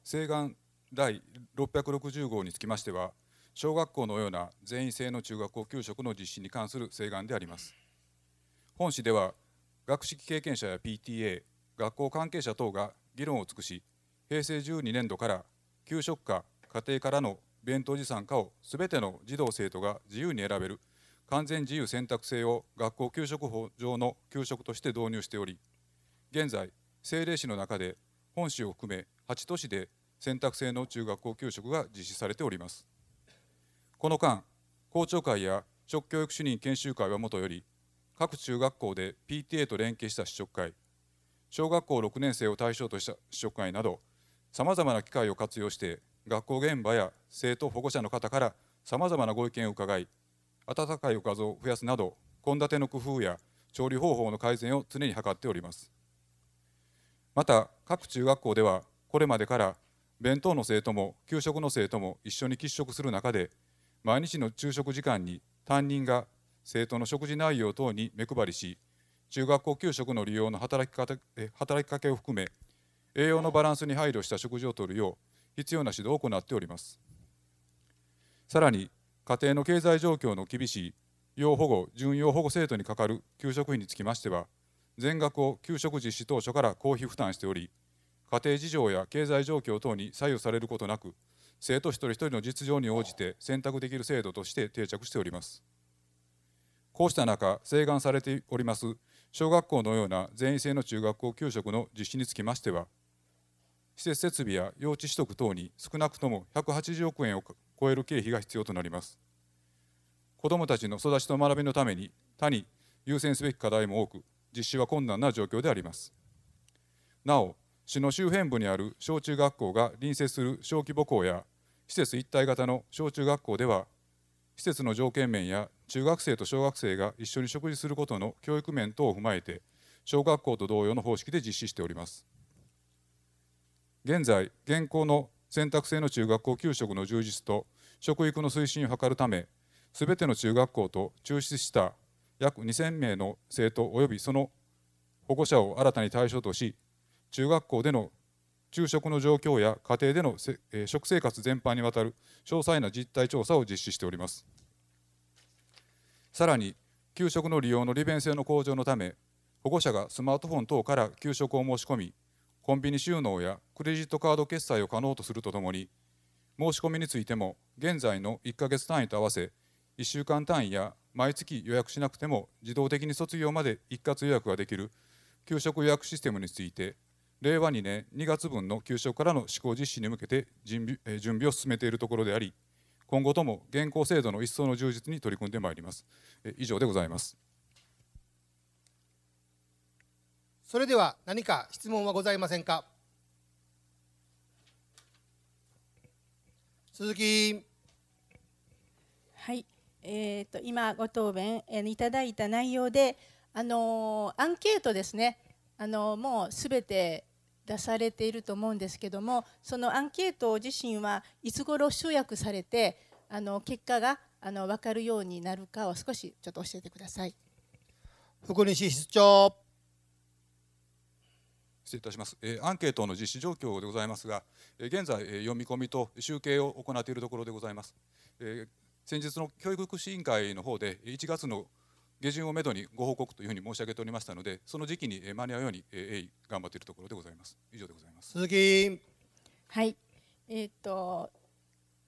西岸第660号につきましては小学校のような全員制の中学校給食の実施に関する請願であります本市では学識経験者や PTA 学校関係者等が議論を尽くし平成12年度から給食課、家庭からの弁当持参かをすべての児童生徒が自由に選べる完全自由選択制を学校給食法上の給食として導入しており現在政令市の中で本市を含め8都市で選択制の中学校給食が実施されておりますこの間校長会や職教育主任研修会はもとより各中学校で PTA と連携した試食会小学校6年生を対象とした試食会などさまざまな機会を活用して学校現場や生徒保護者の方からさまざまなご意見を伺い温かいおかずを増やすなど献立の工夫や調理方法の改善を常に図っておりますまた各中学校ではこれまでから弁当の生徒も給食の生徒も一緒に喫食する中で毎日の昼食時間に担任が生徒の食事内容等に目配りし中学校給食の利用の働き方働きかけを含め栄養のバランスに配慮した食事をとるよう必要な指導を行っておりますさらに家庭の経済状況の厳しい要保護・準要保護生徒にかかる給食費につきましては全額を給食実施当初から公費負担しており家庭事情や経済状況等に左右されることなく生徒一人一人の実情に応じて選択できる制度として定着しておりますこうした中請願されております小学校のような全員制の中学校給食の実施につきましては施設設備や用地取得等に少なくとも180億円を超える経費が必要となります子どもたちの育ちと学びのために他に優先すべき課題も多く実施は困難な状況でありますなお市の周辺部にある小中学校が隣接する小規模校や施設一体型の小中学校では施設の条件面や中学生と小学生が一緒に食事することの教育面等を踏まえて小学校と同様の方式で実施しております現在現行の選択制の中学校給食の充実と食育の推進を図るためすべての中学校と抽出した約2000名の生徒及びその保護者を新たに対象とし中学校での昼食の状況や家庭での、え食生活全般にわたる詳細な実態調査を実施しておりますさらに給食の利用の利便性の向上のため保護者がスマートフォン等から給食を申し込みコンビニ収納やクレジットカード決済を可能とするとともに申し込みについても現在の1ヶ月単位と合わせ1週間単位や毎月予約しなくても自動的に卒業まで一括予約ができる給食予約システムについて令和2年2月分の給食からの施行実施に向けて準備準備を進めているところであり今後とも現行制度の一層の充実に取り組んでまいりますえ以上でございますそれでは何か質問はございませんか鈴木はい、えーと、今ご答弁、えいただいた内容で、あのー、アンケートですね、あのー、もうすべて出されていると思うんですけどもそのアンケート自身はいつ頃集約されてあの結果があの分かるようになるかを少しちょっと教えてください福西室長失礼いたします、えー、アンケートの実施状況でございますが、えー、現在、えー、読み込みと集計を行っているところでございます、え先日の教育福祉委員会の方で1月の下旬をめどにご報告というふうに申し上げておりましたので、その時期に間に合うように鋭意頑張っているところでございます。以上でございます。鈴木はい、えっ、ー、と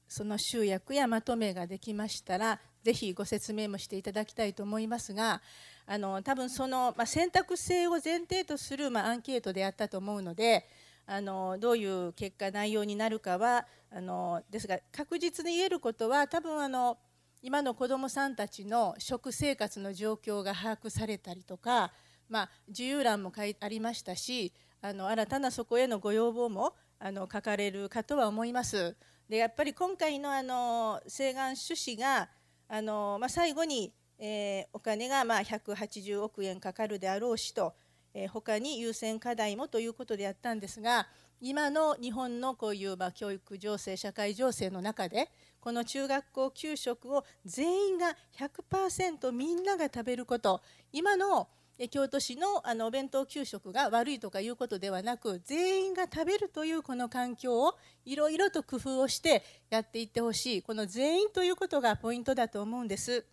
その集約やまとめができましたら、ぜひご説明もしていただきたいと思いますが、あの多分その、まあ、選択性を前提とする、まあ、アンケートであったと思うので、あのどういう結果内容になるかはあのですが確実に言えることは多分あの今の子どもさんたちの食生活の状況が把握されたりとか、まあ、自由欄もありましたしあの新たなそこへのご要望もあの書かれるかとは思います。でやっぱり今回のあの請願趣旨があの、まあ、最後に、えー、お金がまあ180億円かかるであろうしと、えー、他に優先課題もということでやったんですが今の日本のこういうまあ教育情勢社会情勢の中でこの中学校給食を全員が100%みんなが食べること今の京都市のあのお弁当給食が悪いとかいうことではなく全員が食べるというこの環境をいろいろと工夫をしてやっていってほしいこの全員ということがポイントだと思うんです。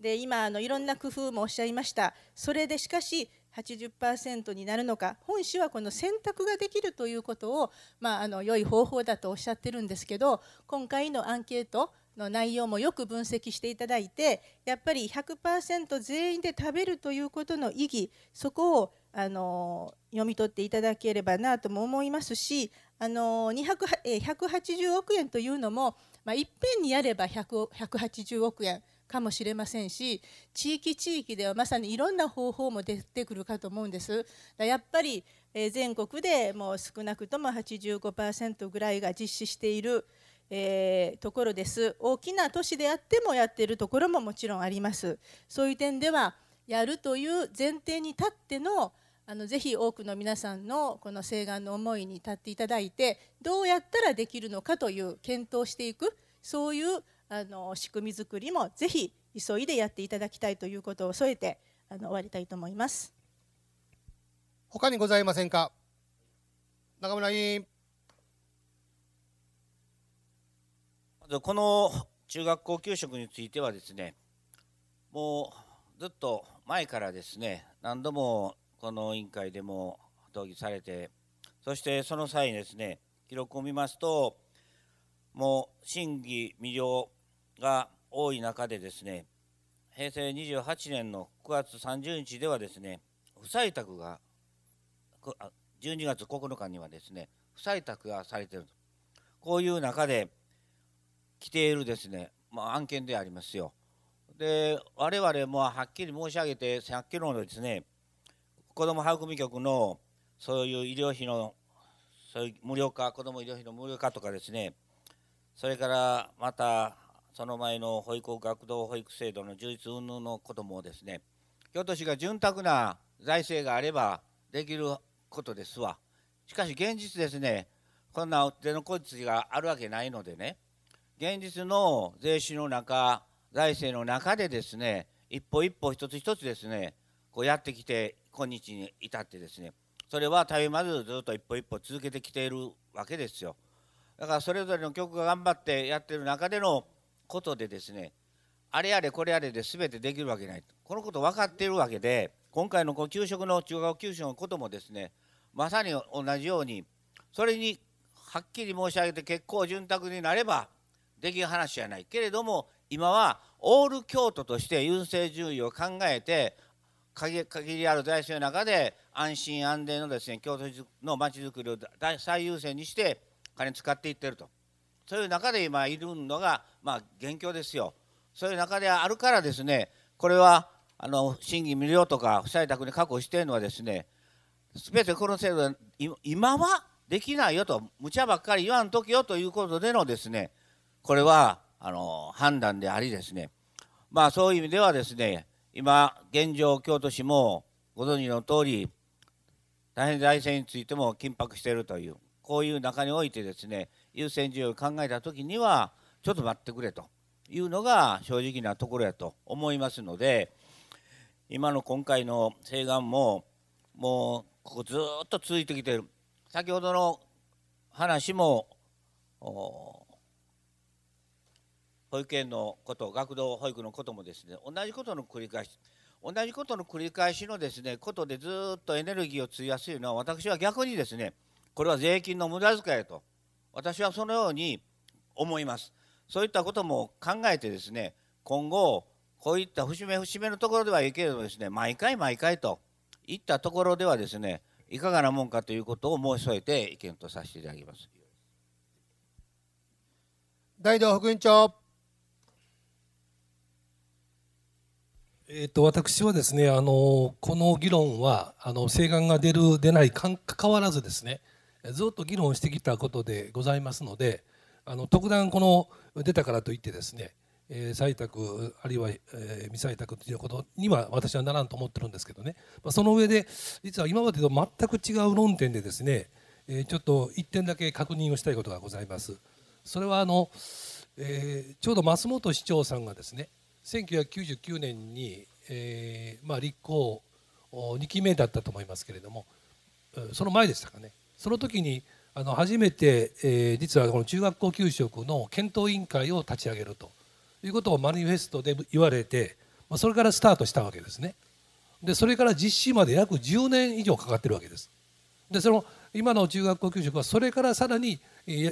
で今あのいろんな工夫もおっしゃいましたそれでしかし80%になるのか本誌はこの選択ができるということを、まあ、あの良い方法だとおっしゃってるんですけど今回のアンケートの内容もよく分析していただいてやっぱり100%全員で食べるということの意義そこをあの読み取っていただければなとも思いますしあの180億円というのも、まあ、いっぺんにやれば180億円かもしれませんし地域地域ではまさにいろんな方法も出てくるかと思うんです。やっぱり全国でもう少なくとも85%ぐらいが実施している、えところです大きな都市であってもやっているところももちろんありますそういう点ではやるという前提に立ってのあのぜひ多くの皆さんのこの請願の思いに立っていただいてどうやったらできるのかという検討していくそういうあの仕組み作りもぜひ急いでやっていただきたいということを添えてあの終わりたいと思います他にございませんか中村委員この中学校給食についてはですねもうずっと前からですね何度もこの委員会でも討議されてそしてその際ですね記録を見ますともう審議未了が多い中でですね平成28年の9月30日ではですね不採択が12月9日にはですね不採択がされているとこういう中で来ているですね、まあ、案件でありますよ。で我々もはっきり申し上げてさっきのですね子ども育み局のそういう医療費のそういう無料化子ども医療費の無料化とかですねそれからまたその前の保育学童保育制度の充実運動のこともですね京都市が潤沢な財政があればできることですわしかし現実ですねこんな手の小槌があるわけないのでね現実の税収の中財政の中でですね一歩一歩一つ一つですねこうやってきて今日に至ってですねそれはたゆまずずっと一歩一歩続けてきているわけですよだからそれぞれの局が頑張ってやってる中でのことでですねあれあれこれあれで全てできるわけないこのこと分かっているわけで今回のこう給食の中学給食のこともですねまさに同じようにそれにはっきり申し上げて結構潤沢になればできる話じゃないけれども今はオール京都として優勢順位を考えて限りある財政の中で安心安全のですね京都のまちづくりを最優先にして金使っていってると。そういう中で今いるのが、まあ、元凶ですよ。そういう中であるからですね、これはあの審議無料とか、不採択に確保しているのはですね、すべてこの制度は今はできないよと、無茶ばっかり言わんときよということでのですね、これはあの判断でありですね、まあそういう意味ではですね、今、現状、京都市もご存知の通り、大変財政についても緊迫しているという、こういう中においてですね、優先順位を考えた時にはちょっと待ってくれというのが正直なところやと思いますので今の今回の請願ももうここずっと続いてきてる先ほどの話も保育園のこと学童保育のこともですね同じことの繰り返し同じことの繰り返しのですねことでずっとエネルギーを費やすいのは私は逆にですねこれは税金の無駄遣いと私はそのように思いますそういったことも考えてですね今後こういった節目節目のところではいいけれどもですね毎回毎回といったところではですねいかがなもんかということを申し添えて意見とさせていただきます大道副院長えと、と私はですねあのこの議論はあの請願が出る出ないかかわらずですねずっと議論してきたことでございますのであの特段この出たからといってですね、採択あるいは、未採択ということには私はならんと思ってるんですけどね、その上で実は今までと全く違う論点でですね、ちょっと1点だけ確認をしたいことがございます。それはあの、えー、ちょうど松本市長さんがですね1999年に、えー、まあ、立候補2期目だったと思いますけれどもその前でしたかねその時にあの初めて、えー、実はこの中学校給食の検討委員会を立ち上げるということをマニフェストで言われて、まあ、それからスタートしたわけですねでそれから実施まで約10年以上かかってるわけですでその今の中学校給食はそれからさらに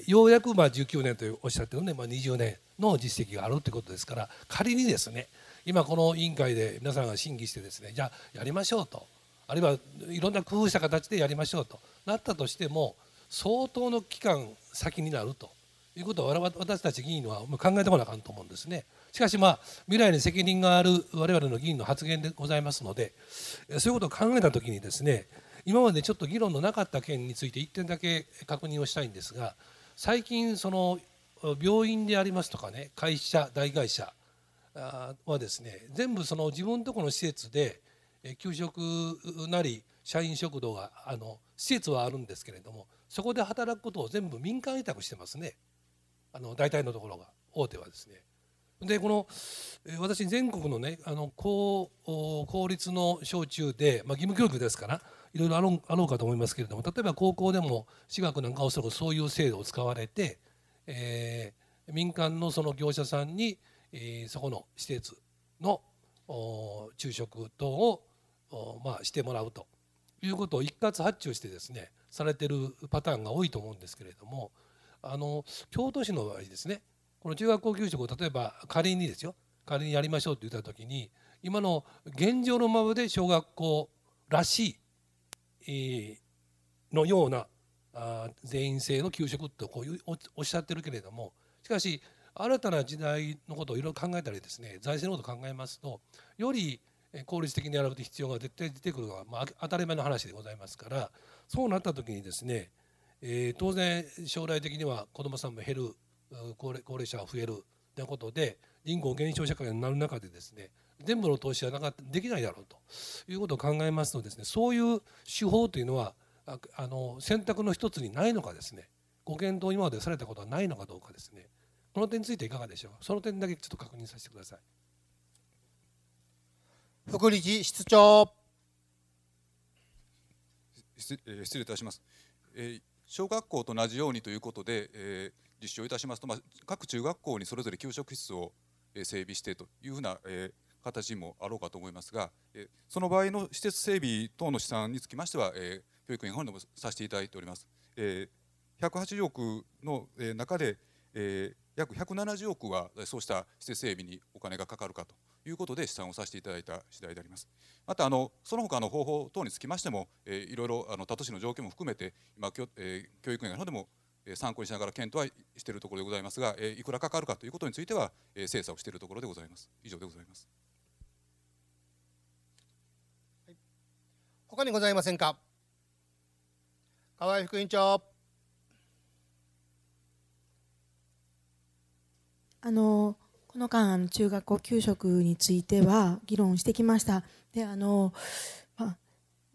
ようやくまあ19年とおっしゃってるんで、まあ、20年の実績があるということですから仮にですね今この委員会で皆さんが審議してですねじゃあやりましょうとあるいはいろんな工夫した形でやりましょうとなったとしても相当の期間先になるということは私たち議員は考えてもなあかんと思うんですね。しかし、まあ、未来に責任がある我々の議員の発言でございますのでそういうことを考えたときにですね今までちょっと議論のなかった件について1点だけ確認をしたいんですが最近その病院でありますとかね会社大会社はですね全部その自分のとこの施設で給食なり社員食堂があの施設はあるんですけれどもそこで働くことを全部民間委託してますねあの大体のところが大手はですね。でこの私全国のねあの公公立の小中で、まあ、義務教育ですからいろいろあろあろうかと思いますけれども例えば高校でも私学なんかおそらくそういう制度を使われて、えー、民間のその業者さんに、えー、そこの施設の昼食等を、まあ、してもらうということを一括発注してですねされてるパターンが多いと思うんですけれどもあの京都市の場合ですねこの中学校給食を例えば仮にですよ仮にやりましょうって言った時に今の現状のままで小学校らしいのような全員制の給食とこういうおっしゃってるけれどもしかし新たな時代のことをいろいろ考えたりですね財政のことを考えますとより効率的にやる必要が絶対出てくるのは、まあ、当たり前の話でございますからそうなった時にですね、えー、当然将来的には子どもさんも減る高齢高齢者が増えるということで人口減少社会になる中でですね全部の投資はなかったできないだろうということを考えますとですねそういう手法というのはあの選択の一つにないのかですねご検討今までされたことはないのかどうかですねこの点についていかがでしょうかその点だけちょっと確認させてください。福利室長失礼いたします、えー、小学校と同じようにということで、えー、実施をいたしますと、まあ、各中学校にそれぞれ給食室を、え整備してというふうな、えー、形もあろうかと思いますが、えー、その場合の施設整備等の試算につきましては、えー、教育委員本でもさせていただいております。えー、180億の、え中で、えー、約170億はそうした施設整備にお金がかかるかということで試算をさせていただいた次第であります。またあのその他の方法等につきましても、えー、いろいろあの他都市の条件も含めて今教,、えー、教育委員会の方でも参考にしながら検討はしているところでございますが、えー、いくらかかるかということについては、えー、精査をしているところでございます。以上でございます。他にございませんか。河合副委員長。あのこの間あの中学校給食については議論してきました。であのまあ、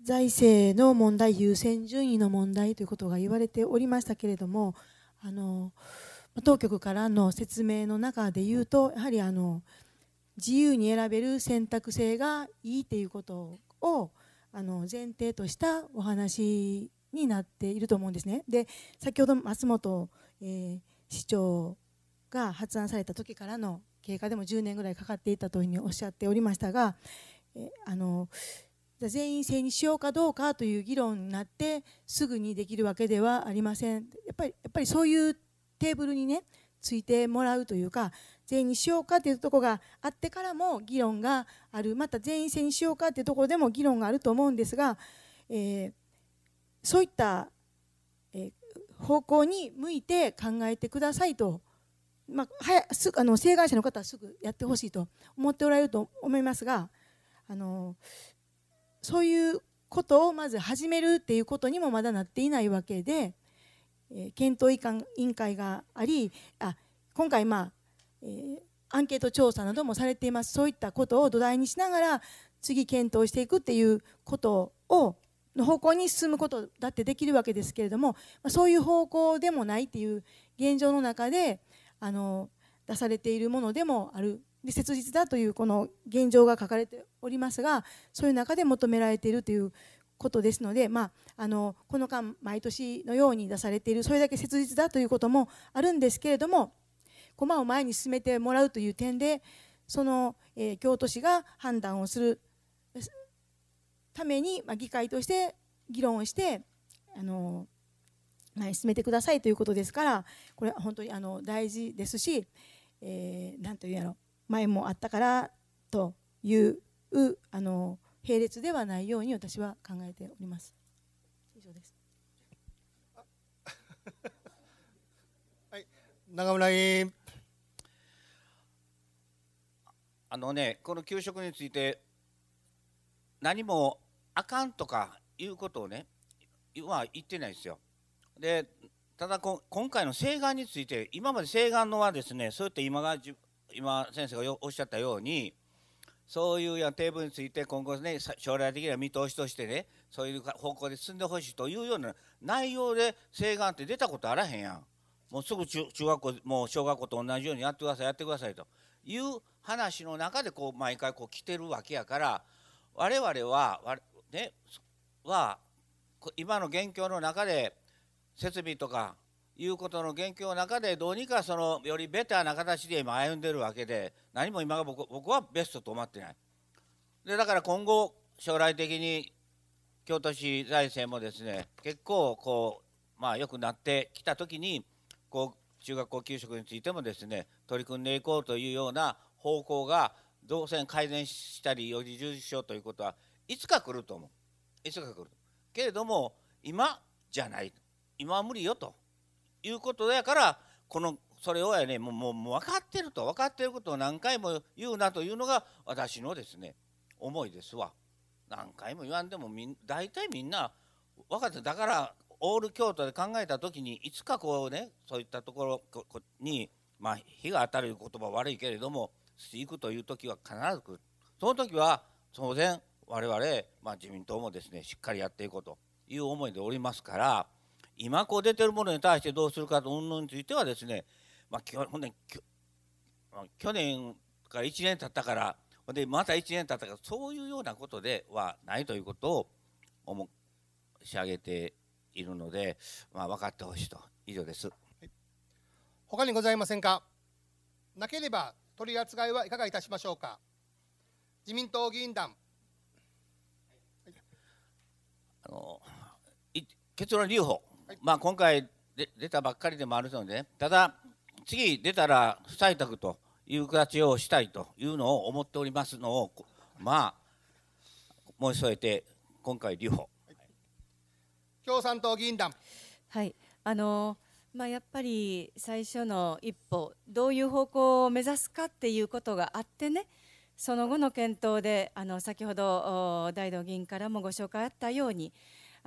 財政の問題優先順位の問題ということが言われておりましたけれどもあの当局からの説明の中で言うとやはりあの自由に選べる選択性がいいということをあの前提としたお話になっていると思うんですね。で先ほど松本、えー、市長が発案された時からの経過でも10年ぐらいかかっていたというふうにおっしゃっておりましたが、えあの全員制にしようかどうかという議論になってすぐにできるわけではありませんやっぱりやっぱりそういうテーブルにねついてもらうというか全員にしようかというところがあってからも議論があるまた全員制にしようかというところでも議論があると思うんですが、えー、そういったえ方向に向いて考えてくださいとまあ、早すあの請願者の方はすぐやってほしいと思っておられると思いますがあのそういうことをまず始めるっていうことにもまだなっていないわけで、えー、検討委員会がありあ今回、まあえー、アンケート調査などもされていますそういったことを土台にしながら次検討していくっていうことをの方向に進むことだってできるわけですけれどもそういう方向でもないっていう現状の中であの出されているものでもあるで切実だというこの現状が書かれておりますがそういう中で求められているということですので、まあ、あのこの間毎年のように出されているそれだけ切実だということもあるんですけれども駒を前に進めてもらうという点でその、えー、京都市が判断をするために、まあ、議会として議論をしてあのはい、進めてくださいということですからこれは本当にあの大事ですし何、えー、というやろ前もあったからというあの並列ではないように私は考えております。以上です はい長村委員あのねこの給食について何もあかんとかいうことをねは言ってないですよ。でただこ今回の請願について今まで請願のはですねそういった今が今先生がおっしゃったようにそういうやテーブルについて今後ね将来的には見通しとしてねそういう方向で進んでほしいというような内容で請願って出たことあらへんやんもうすぐ中学校もう小学校と同じようにやってくださいやってくださいという話の中でこう毎回こう来てるわけやから我々は、ね、は今の現況の中で設備とかいうことの現況の中でどうにかそのよりベターな形で今歩んでるわけで何も今が僕僕はベストと思ってない。でだから今後将来的に京都市財政もですね結構こうまあ良くなってきた時にこう中学校給食についてもですね取り組んでいこうというような方向が動線改善したりより充実しようということはいつか来ると思ういつか来るけれども今じゃない今は無理よということやからこのそれをやねもうもう分かってると分かってることを何回も言うなというのが私のですね思いですわ何回も言わんでもみ大体みんな分かってだからオール京都で考えた時にいつかこうねそういったところにまあ日が当たる言葉悪いけれどもしていくという時は必ず来るその時は当然我々、まあ、自民党もですねしっかりやっていこうという思いでおりますから。今こう出てるものに対してどうするかと云々についてはですね、まあ、去年去年から1年経ったからでまた1年経ったからそういうようなことではないということを申し上げているので、まあ、分かってほしいと以上です、他にございませんかなければ取り扱いはいかがいたしましょうか自民党議員団、あの結論留保まあ、今回出たばっかりでもあるので、ただ次出たら不採択という形をしたいというのを思っておりますのをまあ申し添えて今回留保、はい、共産党議員団はいあのまあ、やっぱり最初の一歩どういう方向を目指すかっていうことがあってねその後の検討であの先ほど大道議員からもご紹介あったように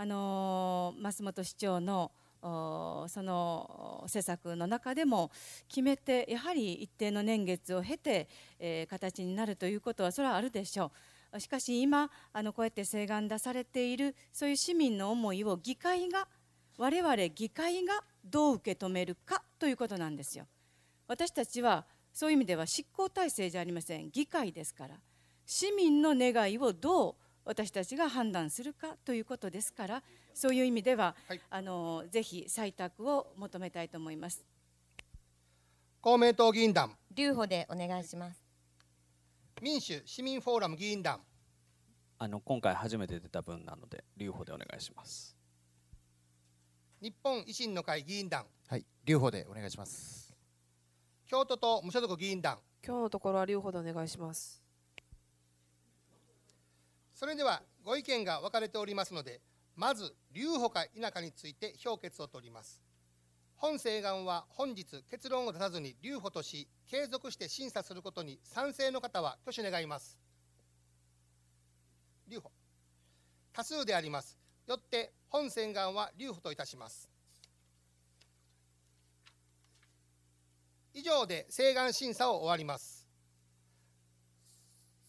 あの松本市長のその施策の中でも決めてやはり一定の年月を経て、えー、形になるということはそれはあるでしょうしかし今あのこうやって請願出されているそういう市民の思いを議会が我々議会がどう受け止めるかということなんですよ私たちはそういう意味では執行体制じゃありません議会ですから市民の願いをどう私たちが判断するかということですからそういう意味では、はい、あのぜひ採択を求めたいと思います公明党議員団留保でお願いします民主市民フォーラム議員団あの今回初めて出た分なので留保でお願いします日本維新の会議員団はい留保でお願いします京都と無所属議員団今日のところは留保でお願いしますそれではご意見が分かれておりますのでまず留保か否かについて評決を取ります本請願は本日結論を出さずに留保とし継続して審査することに賛成の方は挙手願います留保多数でありますよって本請願は留保といたします以上で請願審査を終わります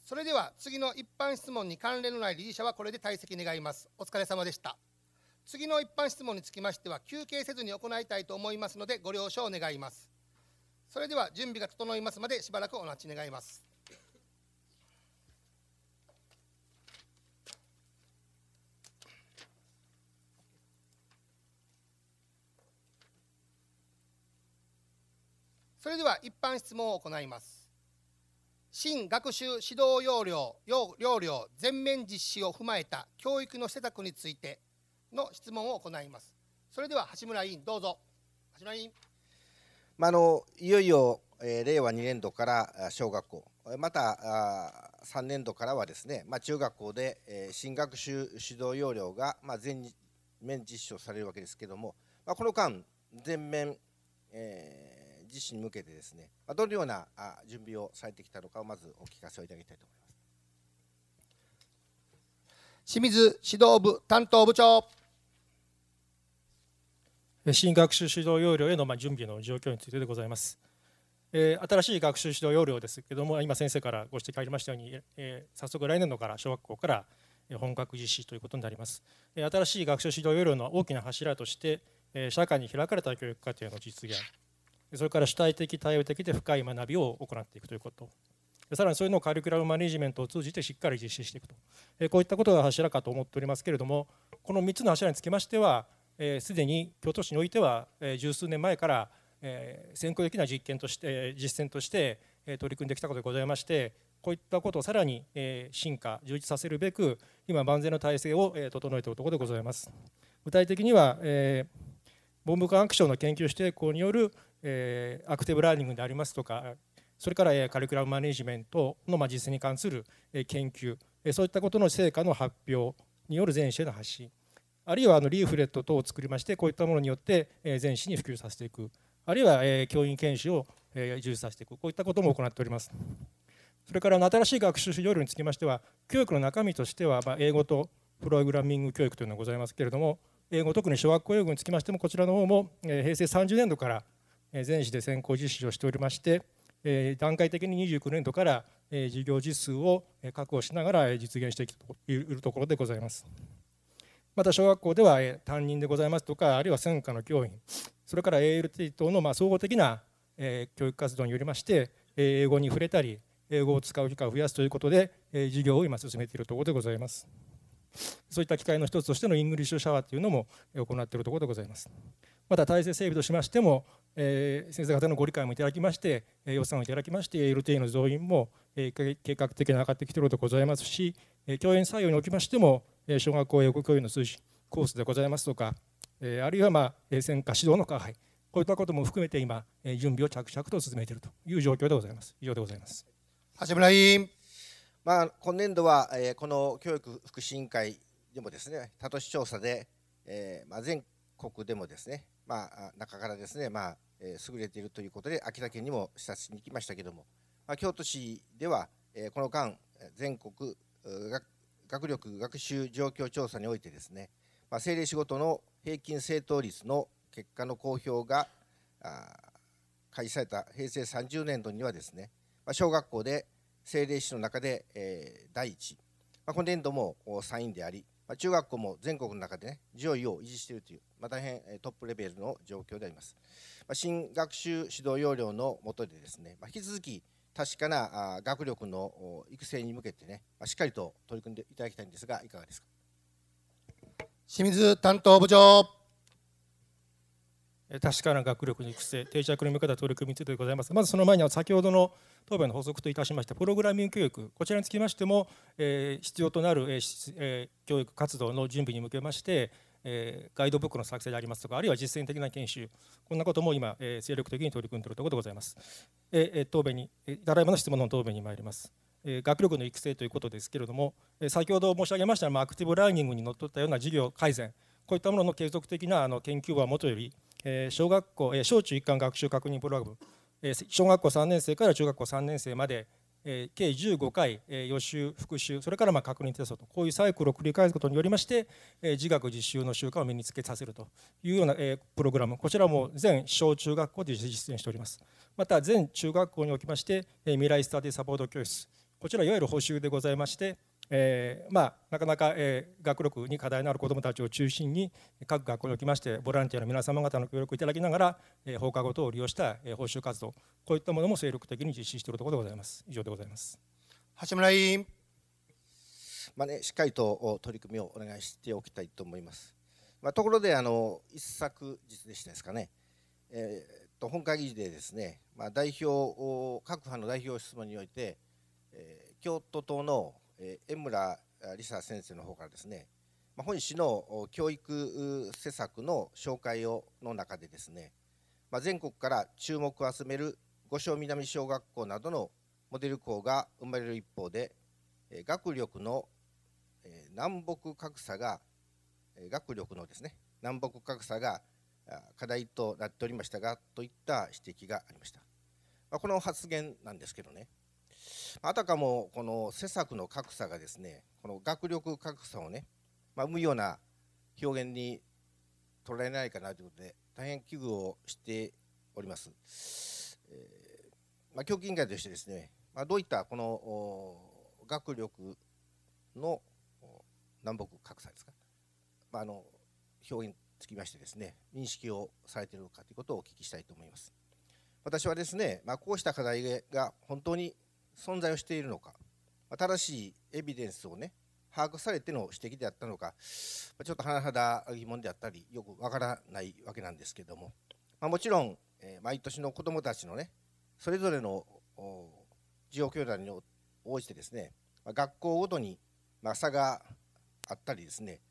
それでは次の一般質問に関連のない理事者はこれで退席願います。お疲れ様でした。次の一般質問につきましては休憩せずに行いたいと思いますのでご了承願います。それでは準備が整いますまでしばらくお待ち願います。それでは一般質問を行います。新学習指導要領要領全面実施を踏まえた教育の施策についての質問を行います。それでは橋村委員どうぞ。橋村委員。まあのいよいよ、えー、令和2年度から小学校、またあ3年度からはですね、まあ、中学校で、えー、新学習指導要領が、まあ、全面実証されるわけですけども、まあ、この間全面、えー自身に向けてですね、まあ、どのようなあ準備をされてきたのかをまずお聞かせをいただきたいと思います清水指導部担当部長新学習指導要領へのま準備の状況についてでございます。え新しい学習指導要領ですけども今先生からご指摘ありましたようにえ早速来年度から小学校から本格実施ということになります新しい学習指導要領の大きな柱として社会に開かれた教育課程の実現それから主体的対応的で深い学びを行っていくということさらにそういうのをカリキュラムマネジメントを通じてしっかり実施していくとこういったことが柱かと思っておりますけれどもこの3つの柱につきましてはすでに京都市においては十数年前から先行的な実験として実践として取り組んできたことでございましてこういったことをさらに進化充実させるべく今万全の体制を整えているところでございます具体的には文部科学省の研究指定校によるえー、アクティブラーニングでありますとかそれから、えー、カリキュラムマネジメントの、まあ、実践に関する、えー、研究、えー、そういったことの成果の発表による全市への発信あるいはあのリーフレット等を作りましてこういったものによって、えー、全市に普及させていくあるいは、えー、教員研修を、えー、充実させていくこういったことも行っております。それから新しい学習指導料につきましては教育の中身としては、まあ、英語とプログラミング教育というのがございますけれども英語特に小学校英語につきましてもこちらの方も、えー、平成30年度から全市で先行実施をしておりまして、段階的に29年度から事業実数を確保しながら実現していくところでございます。また小学校では担任でございますとかあるいは専科の教員それから ALT 等のま総合的な教育活動によりまして英語に触れたり英語を使う機会を増やすということで授業を今進めているところでございますそういった機会の一つとしてのイングリッシュシャワーというのも行っているところでございますまた体制整備としましてもえー、先生方のご理解もいただきまして、えー、予算をいただきまして l t の増員も、えー、計画的に上がってきているとございますし、えー、教員採用におきましても、えー、小学校英語教員の推進コースでございますとか、えー、あるいは、まあ、専科指導の加配こういったことも含めて今、えー、準備を着々と進めているという状況でございます以上でございます橋村委員、まあ、今年度は、えー、この教育福祉委員会でもですね他都市調査で、えーまあ、全国でもですねまあ、中からですね、まあ、え優れているということで秋田県にも視察しに行きましたけども、まあ、京都市では、えこの間全国学力学習状況調査においてですね、まあ、政令仕事の平均正答率の結果の公表が開始された平成30年度にはですね、まあ、小学校で政令市の中で、えー、第1、まあ、今年度も3位でありま中学校も全国の中でね上位を維持しているという、まあ、大変トップレベルの状況であります、まあ、新学習指導要領の下でですね、まあ、引き続き確かな学力の育成に向けてね、まあ、しっかりと取り組んでいただきたいんですがいかがですか清水担当部長確かな学力に育成定着の見方取り組みについてでございますまずその前には先ほどの答弁の補足といたしましたプログラミング教育こちらにつきましても、えー、必要となる、えー教育活動の準備に向けましてえー、ガイドブックの作成でありますとかあるいは実践的な研修こんなことも今、えー、精力的に取り組んでいるところでございます、えー、答弁にただいまの質問の答弁に参ります、え学力の育成ということですけれども、え先ほど申し上げました、まあ、アクティブラーニングにのっとったような事業改善こういったものの継続的なあの研究はもとより小学校小中一貫学習確認プログラム小学校3年生から中学校3年生まで計15回予習復習それからま確認テストとこういうサイクルを繰り返すことによりまして自学実習の習慣を身につけさせるというようなプログラムこちらも全小中学校で実践しておりますまた全中学校におきまして未来スタディサポート教室こちらいわゆる補習でございましてえー、まあ、なかなか、えー、学力に課題のある子どもたちを中心に各学校におきましてボランティアの皆様方の協力をいただきながら、えー、放課後等を利用した、えー、報酬活動こういったものも精力的に実施しているところでございます以上でございます橋村委員、まあね、しっかりとお取り組みをお願いしておきたいと思います、まあ、ところであの一昨日でしたですかね、えー、と本会議でですね、まあ、代表各派の代表質問において、えー、京都党のえ江村理沙先生の方からですね、ま本市の教育施策の紹介をの中でですね、ま全国から注目を集める五所南小学校などのモデル校が生まれる一方で、え学力の、え南北格差が、え学力のですね南北格差が課題となっておりましたがといった指摘がありました、まあ、この発言なんですけどねあたかもこの施策の格差がですねこの学力格差をね、まあ、生むような表現に取られないかなということで大変危惧をしております。えま教育委員会としてですね、まあ、どういったこの学力の南北格差ですか、まあ、あの表現につきましてですね認識をされているのかということをお聞きしたいと思います。私はですね、まあ、こうした課題が本当に存在をしているのか正しいエビデンスをね把握されての指摘であったのかちょっと甚だ疑問であったりよくわからないわけなんですけども、まあ、もちろん、えー、毎年の子どもたちのねそれぞれの状況などに応じてですね、まあ、学校ごとに、まあ、差があったりですね、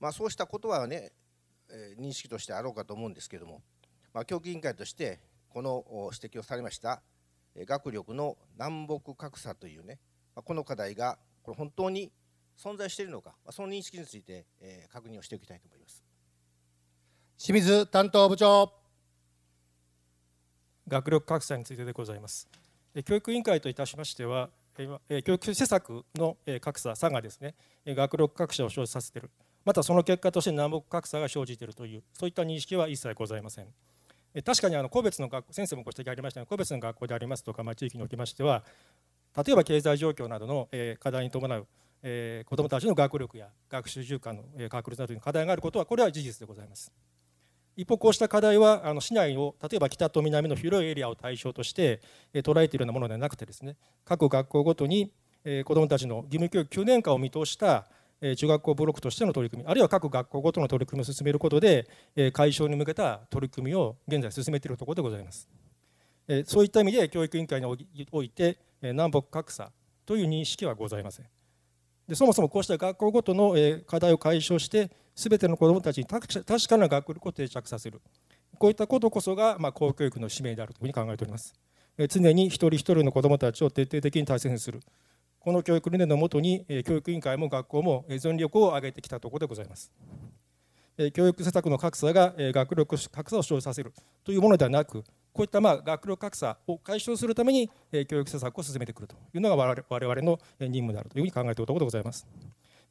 まあ、そうしたことはね、えー、認識としてあろうかと思うんですけども、まあ、教育委員会としてこの指摘をされました学力の南北格差というね、まこの課題がこれ本当に存在しているのか、まその認識について、え確認をしておきたいと思います清水担当部長学力格差についてでございます教育委員会といたしましては教育施策の格差差がですね学力格差を生じさせているまたその結果として南北格差が生じているというそういった認識は一切ございません。確かにあの個別の学校先生もご指摘ありましたが個別の学校でありますとか、まあ、地域におきましては例えば経済状況などの課題に伴う子どもたちの学力や学習習慣の確立などに課題があることはこれは事実でございます。一方こうした課題はあの市内を例えば北と南の広いエリアを対象として捉えているようなものではなくてですね各学校ごとに子どもたちの義務教育9年間を見通した中学校ブロックとしての取り組みあるいは各学校ごとの取り組みを進めることで解消に向けた取り組みを現在進めているところでございますそういった意味で教育委員会において南北格差という認識はございませんでそもそもこうした学校ごとの課題を解消して全ての子どもたちに確かな学力を定着させるこういったことこそが、公教育の使命であるというふうに考えております常に一人一人の子どもたちを徹底的に大切にするこの教育理念のもとに教育委員会も学校も存力を上げてきたところでございます。教育施策の格差が学力格差を生じさせるというものではなくこういったまあ学力格差を解消するために教育施策を進めてくるというのが我々の任務であるというふうに考えているところでございます。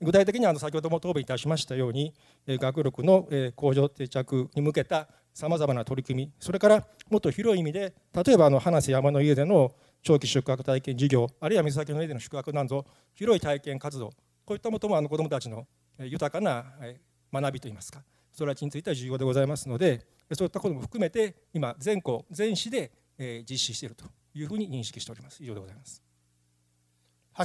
具体的にあの先ほども答弁いたしましたように学力の向上定着に向けたさまざまな取り組みそれからもっと広い意味で例えばあの花瀬山の家での長期宿泊体験事業あるいは水先の上での宿泊なんぞ、広い体験活動こういったもともあの子どもたちの豊かな学びといいますかそれらについては重要でございますのでそういったことも含めて今全校全市で実施しているというふうに認識しております以上でございます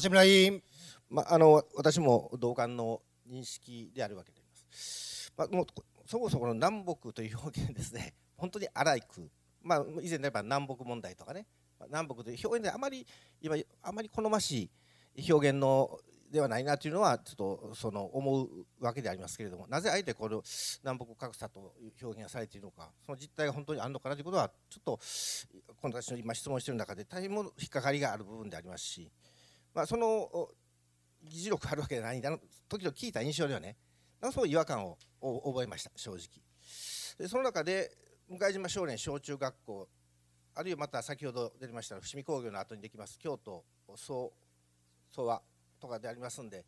橋村委員、まあの私も同感の認識であるわけであります、まあ、もうそもそもの南北という表現ですね本当に荒い区、まあ、以前で言えば南北問題とかね南北という表現であまり今あまり好ましい表現のではないなというのはちょっとその思うわけでありますけれどもなぜあえてこの南北格差という表現がされているのかその実態が本当にあるのかなということはちょっと私の今質問している中で大変も引っかかりがある部分でありますし、まあ、その議事録あるわけじゃないんだ時々聞いた印象ではねそうう違和感を覚えました正直。でその中で向島少年小中学校あるいはまた先ほど出ました伏見工業の後にできます京都総総和とかでありますんで、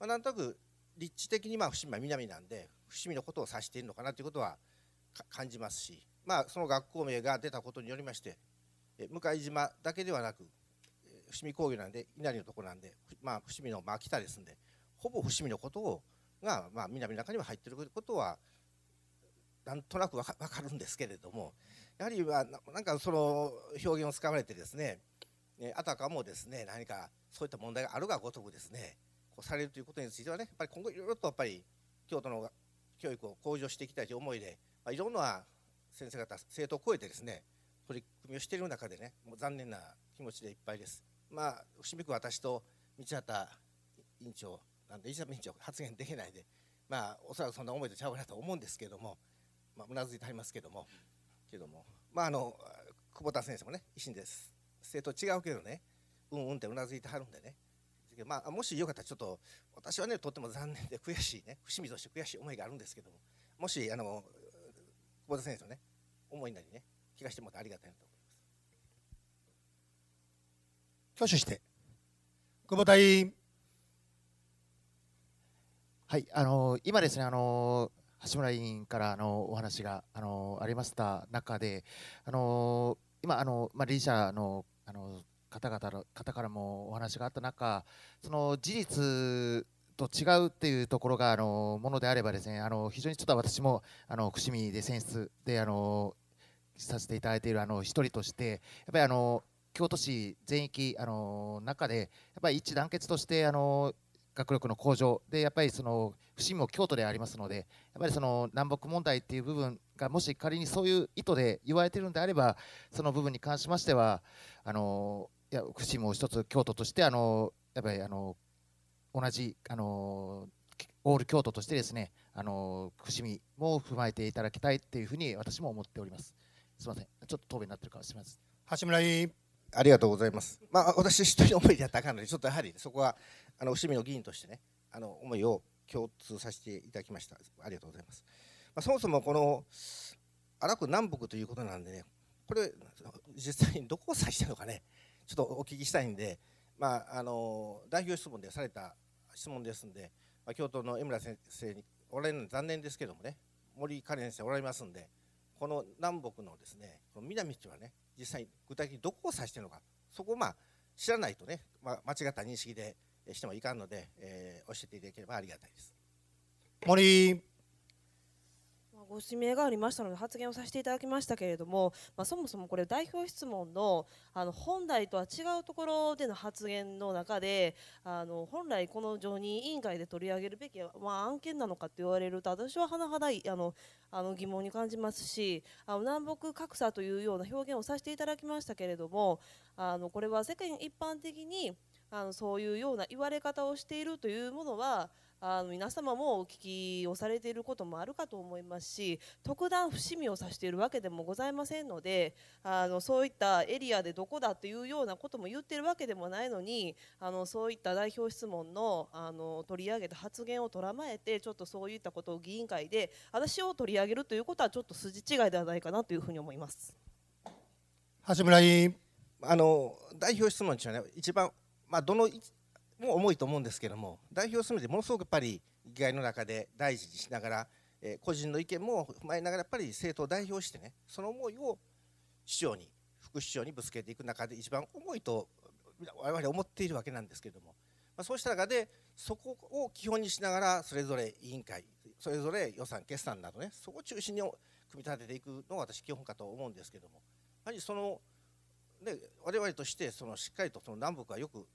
まあ、なんとなく立地的にまあ伏見は南なんで伏見のことを指しているのかなということは感じますし、まあ、その学校名が出たことによりまして向島だけではなく伏見工業なんで稲荷のとこなんで、まあ、伏見の北ですんでほぼ伏見のことをが、まあ、南の中には入っていることはなんとなくわかるんですけれどもやはりはなんかその表現を使われてですねあたかもですね何かそういった問題があるがごとくですねこうされるということについてはねやっぱり今後いろいろとやっぱり京都の教育を向上していきたいという思いで、まあ、いろんな先生方生徒を超えてですね取り組みをしている中でねもう残念な気持ちでいっぱいです。まあ、伏見区私と道端委員長なんで、道端委員長発言できないで、まあ、おそらくそんな思いでちゃうかなと思うんですけれども、まあ、うなずいてありますけれども、けどもまああの久保田先生もね維新です政党違うけどねうんうんってうなずいてはるんでねまあ、もしよかったらちょっと私はねとっても残念で悔しいね伏見として悔しい思いがあるんですけどももしあの久保田先生のね思いなりね聞かせてもらってありがたいなと思います挙手して久保田委員はいあの今ですねあの橋村委員からあのお話があのありました中で、あの今あの、まあ、理事者のあの方々の方からもお話があった中、その事実と違うっていうところがあのものであればですねあの非常にちょっと私もあの伏見で選出であのさせていただいているあの一人としてやっぱりあの京都市全域あの中でやっぱり一致団結としてあの学力の向上でやっぱりその不見も京都でありますのでやっぱりその南北問題っていう部分がもし仮にそういう意図で言われているのであればその部分に関しましてはあのいや伏見も一つ京都としてあのやっぱりあの同じあのオール京都としてですねあの伏見も踏まえていただきたいっていうふうに私も思っております。すみませんちょっと答弁になってるかもしれません。橋村ありがとうございます。まあ、私一人思いでだったらあかんので、ちょっとやはりそこはあの伏見の議員としてねあの思いを共通させていただきましたありがとうございます、まあ、そもそもこの荒く南北ということなんでねこれ実際にどこを指したのかねちょっとお聞きしたいんで、まあ、あの代表質問でされた質問ですんで、まあ、京都の江村先生におられるの残念ですけどもね森かれん先生おられますんでこの南北のですねこの南っていうのはね実際具体的にどこを指してるのかそこをまあ知らないとね、まあ、間違った認識でしてもいかんので、えー、教えていただければありがたいです。森ご指名がありましたので発言をさせていただきましたけれども、まあ、そもそもこれ代表質問のあの本来とは違うところでの発言の中であの本来この常任委員会で取り上げるべき、まあ、案件なのかと言われると私は甚だいあのあの疑問に感じますしあの南北格差というような表現をさせていただきましたけれどもあのこれは世間一般的にあのそういうような言われ方をしているというものはあの皆様もお聞きをされていることもあるかと思いますし特段伏見を指しているわけでもございませんのであのそういったエリアでどこだというようなことも言っているわけでもないのにあのそういった代表質問のあの取り上げた発言をとらまえてちょっとそういったことを議員会で私を取り上げるということはちょっと筋違いではないかなというふうに思います。橋村委員あの代表質問ですよね一番まあ、どのも重いと思うんですけども代表を務めてものすごくやっぱり議会の中で大事にしながら、えー、個人の意見も踏まえながらやっぱり政党を代表してねその思いを市長に副市長にぶつけていく中で一番重いと我々思っているわけなんですけども、まあ、そうした中でそこを基本にしながらそれぞれ委員会それぞれ予算決算などねそこを中心に組み立てていくのが私基本かと思うんですけどもやはりその、ね、我々としてそのしっかりとその南北はよく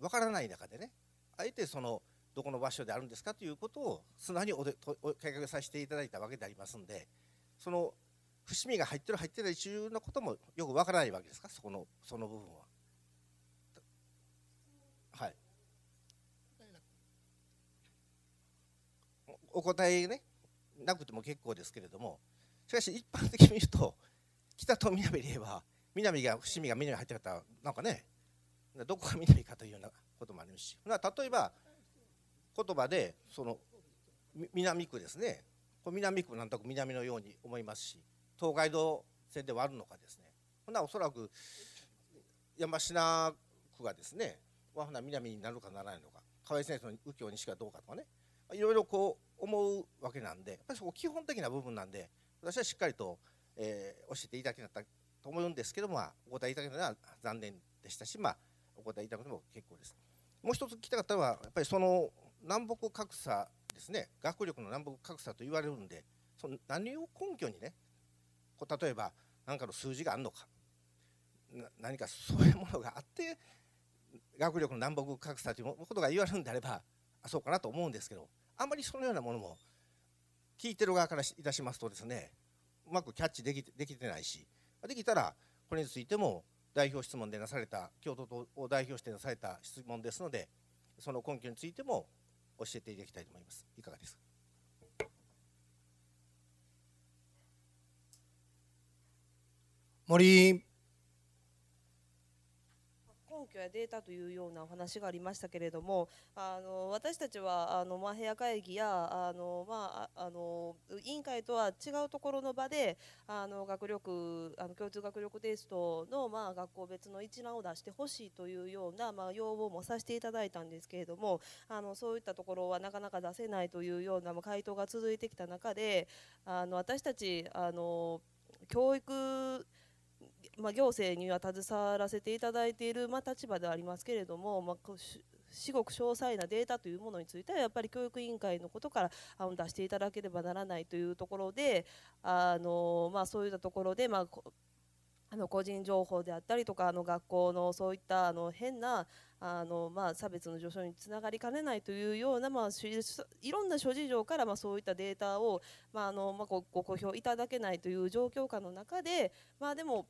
わからない中でねあえてそのどこの場所であるんですかということを素直におでお計画させていただいたわけでありますんでその伏見が入ってる入ってない中のこともよくわからないわけですかそこのその部分は。はいお答えねなくても結構ですけれどもしかし一般的に言うと北と南で言えば南が伏見が南に入ってたらなんかねどこが緑かというようなこともありますし例えば言葉でその南区ですね南区なんとなく南のように思いますし東海道線ではあるのかですねほなおそらく山科区がですね和な南になるかならないのか河合先生の右京西がどうかとかねいろいろこう思うわけなんでやっぱりそこ基本的な部分なんで私はしっかりと、えー、教えていただけなったと思うんですけども、まあ、お答えいただけたのは残念でしたしまあお答えいただくのも結構です。もう一つ聞きたかったのは、やっぱりその南北格差ですね、学力の南北格差と言われるんで、その何を根拠にね、こう例えば何かの数字があるのか、何かそういうものがあって、学力の南北格差ということが言われるんであれば、あそうかなと思うんですけど、あんまりそのようなものも聞いてる側からいたしますとですね、うまくキャッチできできてないし、できたらこれについても代表質問でなされた京都を代表してなされた質問ですのでその根拠についても教えていただきたいと思いますいかがですか森根拠やデータというようなお話がありましたけれどもあの私たちはあの、まあ、部屋会議やあの、まあ、あの委員会とは違うところの場であの学力あの共通学力テストの、まあ、学校別の一覧を出してほしいというような、まあ、要望もさせていただいたんですけれどもあのそういったところはなかなか出せないというような、まあ、回答が続いてきた中であの私たちあの教育まあ、行政には携わらせていただいている、まあ、立場ではありますけれども、まあ、至極詳細なデータというものについてはやっぱり教育委員会のことからあの出していただければならないというところであの、まあ、そういったところで、まあ、あの個人情報であったりとかあの学校のそういったあの変なあの、まあ、差別の助長につながりかねないというような、まあ、いろんな諸事情から、まあ、そういったデータを、まああのまあ、ごご公表いただけないという状況下の中で、まあ、でも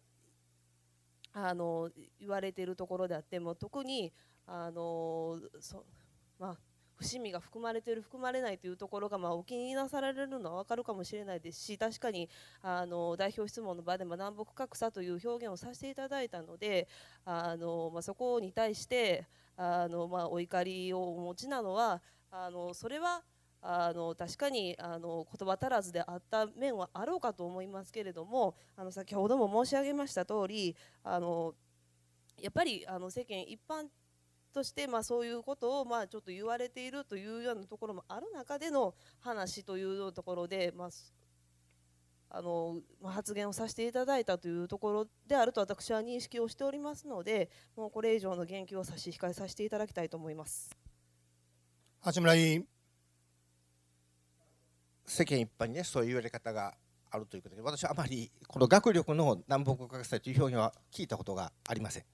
あの言われているところであっても特にあのそ、まあ、伏見が含まれている含まれないというところが、まあ、お気になされるのは分かるかもしれないですし確かにあの代表質問の場でも南北格差という表現をさせていただいたのであの、まあ、そこに対してあの、まあ、お怒りをお持ちなのはあのそれはあの確かにあの言葉足らずであった面はあろうかと思いますけれどもあの先ほども申し上げました通りあのやっぱりあの世間一般として、まあ、そういうことを、まあ、ちょっと言われているというようなところもある中での話というところで、まあ、あの発言をさせていただいたというところであると私は認識をしておりますので、もうこれ以上の言及を差し控えさせていただきたいと思います。八村委員世間一般にねそういう言われ方があるということで私はあまりこの学力の南北学祭という表現は聞いたことがありません。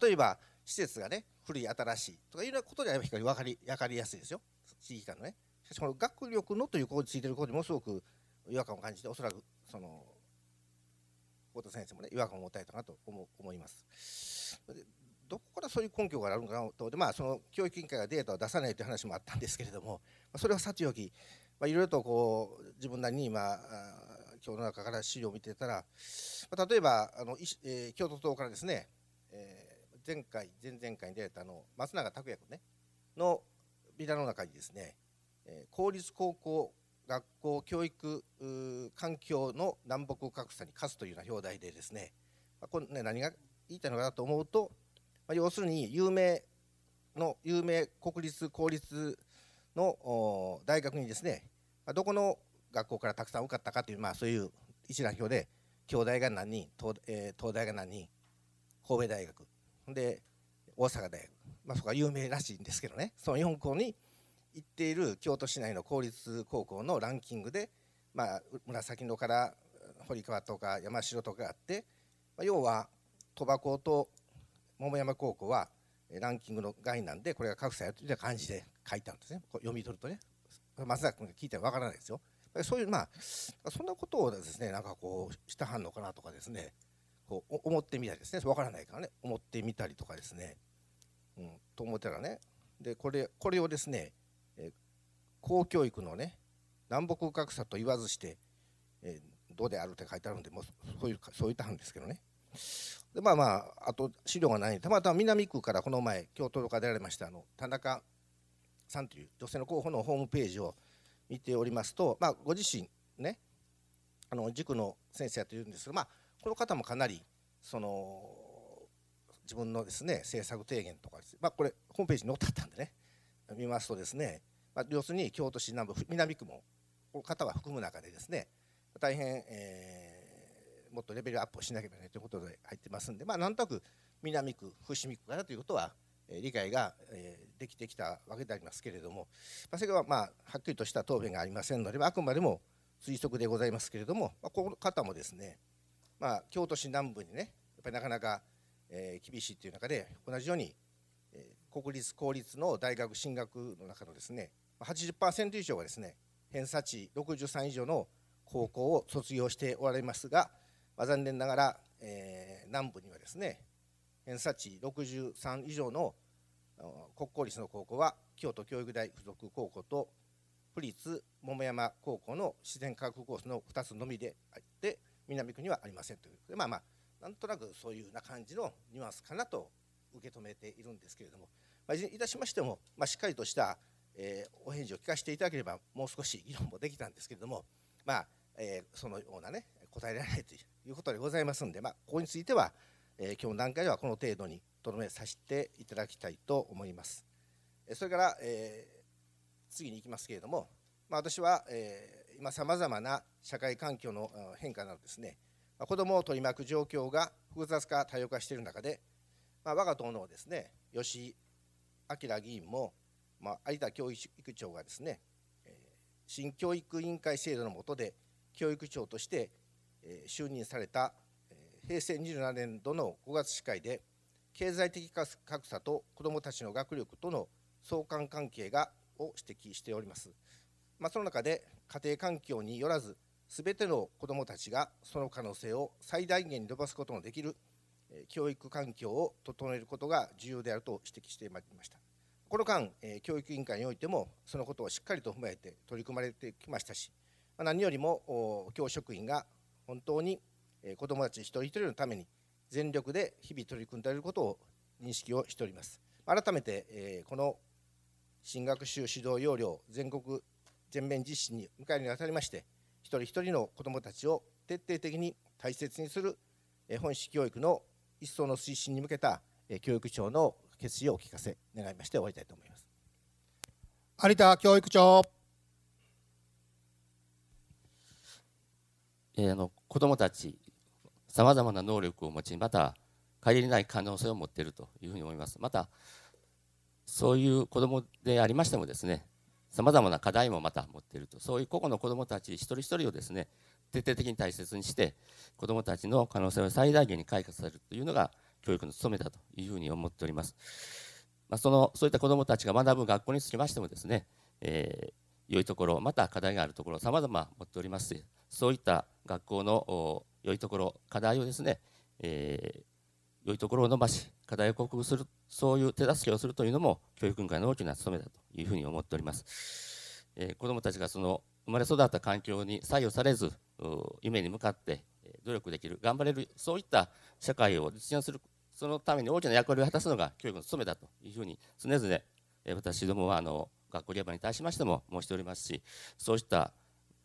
例えば施設がね古い新しいとかいうようなことであれば分かり分かりやすいですよ地域間のね。しかしこの学力のということについてることにもすごく違和感を感じておそらくその太田先生もね違和感を持たれたなと思思います。どこからそういう根拠があるのかなとで、まあ、その教育委員会がデータを出さないという話もあったんですけれども、それはさておき、まあ、いろいろとこう自分なりに今今日の中から資料を見てたら、まあ、例えばあの、えー、京都党からですね、えー、前回前々回に出会ったあの松永拓也君ねのビラの中にですね、えー、公立高校学校教育環境の南北格差に勝つというような表題でですね、まあ、こね何が言いたいのかなと思うと、まあ、要するに有名の有名国立公立の大学にですねどこの学校からたくさん受かったかという、まあ、そういう一覧表で京大が何人東,、えー、東大が何人神戸大学で大阪大学、まあ、そこは有名らしいんですけどねその4校に行っている京都市内の公立高校のランキングで、まあ、紫野から堀川とか山城とかあって、まあ、要は鳥羽校と桃山高校はランキングの外なんでこれが格差やという感じで書いたんですね読み取るとね松崎君が聞いてわからないですよ。そういうまあそんなことをですねなんかこうしたはんのかなとかですねこう思ってみたりですねわからないからね思ってみたりとかですね、うん、と思ったらねでこれこれをですね、え公教育のね南北格差と言わずして、えどうであるって書いてあるんでもうそういうそう言ったんですけどねでまあまああと資料がないたまたま南区からこの前京都とか出られましたあの田中さんという女性の候補のホームページを見ておりますと、まあ、ご自身ねあの塾の先生やというんですが、まあ、この方もかなりその自分のですね政策提言とか、ね、まあ、これホームページに載ってあったんでね見ますとですね、まあ、要するに京都市南部南区もこの方は含む中でですね大変、えー、もっとレベルアップをしなければいけないということで入ってますんで、まあ、なんとなく南区伏見区からということは理解ができてきたわけでありますけれどもそれはまはっきりとした答弁がありませんのであくまでも推測でございますけれどもこの方もですねまあ京都市南部にねやっぱりなかなか厳しいという中で同じように国立公立の大学進学の中のですね80%以上がですね偏差値63以上の高校を卒業しておられますが、まあ、残念ながら、えー、南部にはですね偏差値63以上の国公立の高校は京都教育大附属高校と府立桃山高校の自然科学コースの2つのみであって南区にはありませんということでまあまあなんとなくそういうような感じのニュアンスかなと受け止めているんですけれども、まあ、いたしましても、まあ、しっかりとした、えー、お返事を聞かせていただければもう少し議論もできたんですけれども、まあえー、そのようなね答えられないということでございますんで、まあ、ここについては、え今日の段階ではこの程度にとどめさせていただきたいと思います。えそれから、え次に行きますけれども、まあ、私は、え今さまざまな社会環境の変化などですねま子どもを取り巻く状況が複雑化多様化している中で、まあ、我が党のですね吉井明議員も、まあ、有田教育長がですね新教育委員会制度の下で教育長として就任された平成27年度の5月司会で経済的格差と子どもたちの学力との相関関係がを指摘しております、まあ、その中で家庭環境によらず全ての子どもたちがその可能性を最大限に伸ばすことのできる教育環境を整えることが重要であると指摘してまいりましたこの間教育委員会においてもそのことをしっかりと踏まえて取り組まれてきましたし何よりも教職員が本当にえ子どもたち一人一人のために全力で日々取り組んでいることを認識をしております。改めて、えこの新学習指導要領全国全面実施に向かうにあたりまして一人一人の子どもたちを徹底的に大切にする本市教育の一層の推進に向けた教育長の決意をお聞かせ願いまして終わりたいと思います。有田教育長えー、あの子どもたちさまざまな能力を持ちまた限りない可能性を持っているというふうに思いますまたそういう子どもでありましてもですねさまざまな課題もまた持っているとそういう個々の子どもたち一人一人をですね徹底的に大切にして子どもたちの可能性を最大限に開花させるというのが教育の務めだというふうに思っております、まあ、そのそういった子どもたちが学ぶ学校につきましてもですね、えー、良いところまた課題があるところさまざま持っておりますそういった学校の良いところ課題をですね、えー、良いところを伸ばし課題を克服するそういう手助けをするというのも教育委員会の大きな務めだというふうに思っております、えー、子どもたちがその生まれ育った環境に左右されず夢に向かって努力できる頑張れるそういった社会を実現するそのために大きな役割を果たすのが教育の務めだというふうに常々私どもはあの学校現場に対しましても申しておりますしそうした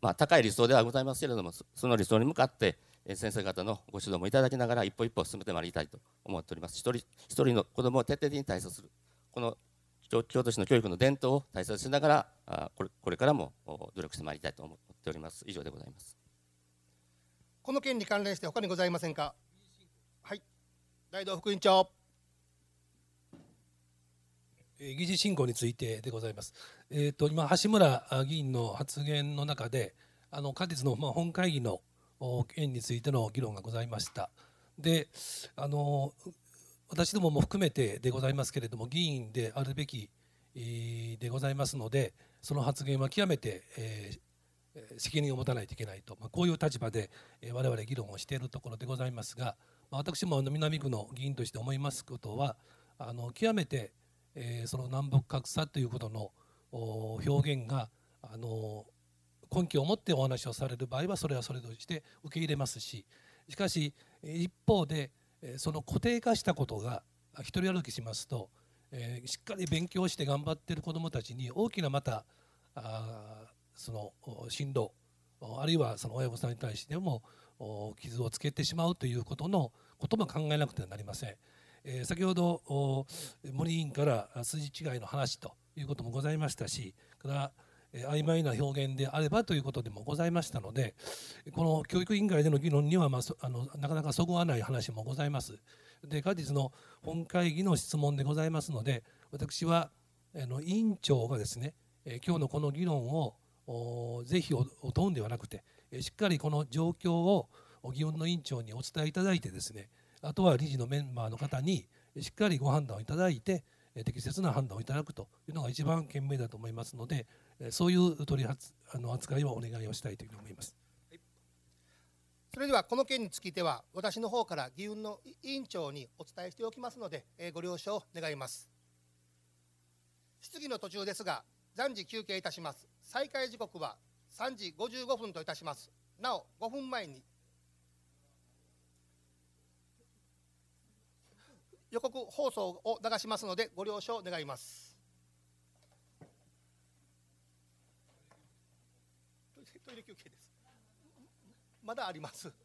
まあ、高い理想ではございますけれどもその理想に向かって先生方のご指導もいただきながら一歩一歩進めてまいりたいと思っております一人一人の子どもを徹底的に対処するこの京都市の教育の伝統を大切しながらあこれこれからも努力してまいりたいと思っております以上でございますこの件に関連して他にございませんかはい大道副院長議事進行についてでございますえーと、今、橋村議員の発言の中で、あの果実のまあ本会議の件についての議論がございました。であの私どもも含めてでございますけれども、議員であるべきでございますので、その発言は極めて、えー、責任を持たないといけないと、まあ、こういう立場で、えー、我々議論をしているところでございますが、まあ、私もあの南区の議員として思いますことは、あの極めて、えー、その南北格差ということの表現があの根拠を持ってお話をされる場合はそれはそれとして受け入れますししかし一方でその固定化したことが一人歩きしますと、えー、しっかり勉強して頑張ってる子どもたちに大きなまたあその進路あるいはその親御さんに対しても傷をつけてしまうということのことも考えなくてはなりません。えー、先ほど森委員から筋違いの話ということもございましたしから曖昧な表現であればということでもございましたのでこの教育委員会での議論には、まあ、あのなかなかそぐわない話もございます。で果実の本会議の質問でございますので私はあの委員長がですね今日のこの議論を是非を問うんではなくてしっかりこの状況を議運の委員長にお伝えいただいてですねあとは理事のメンバーの方にしっかりご判断をいただいて適切な判断をいただくというのが一番賢明だと思いますのでそういう取り扱いはお願いをしたいというふうに思います。それではこの件については私の方から議運の委員長にお伝えしておきますのでご了承願います質疑の途中ですが暫時休憩いたします再開時刻は3時55分といたしますなお5分前に予告放送を流しますのでご了承願います。トイレ休憩です。まだあります。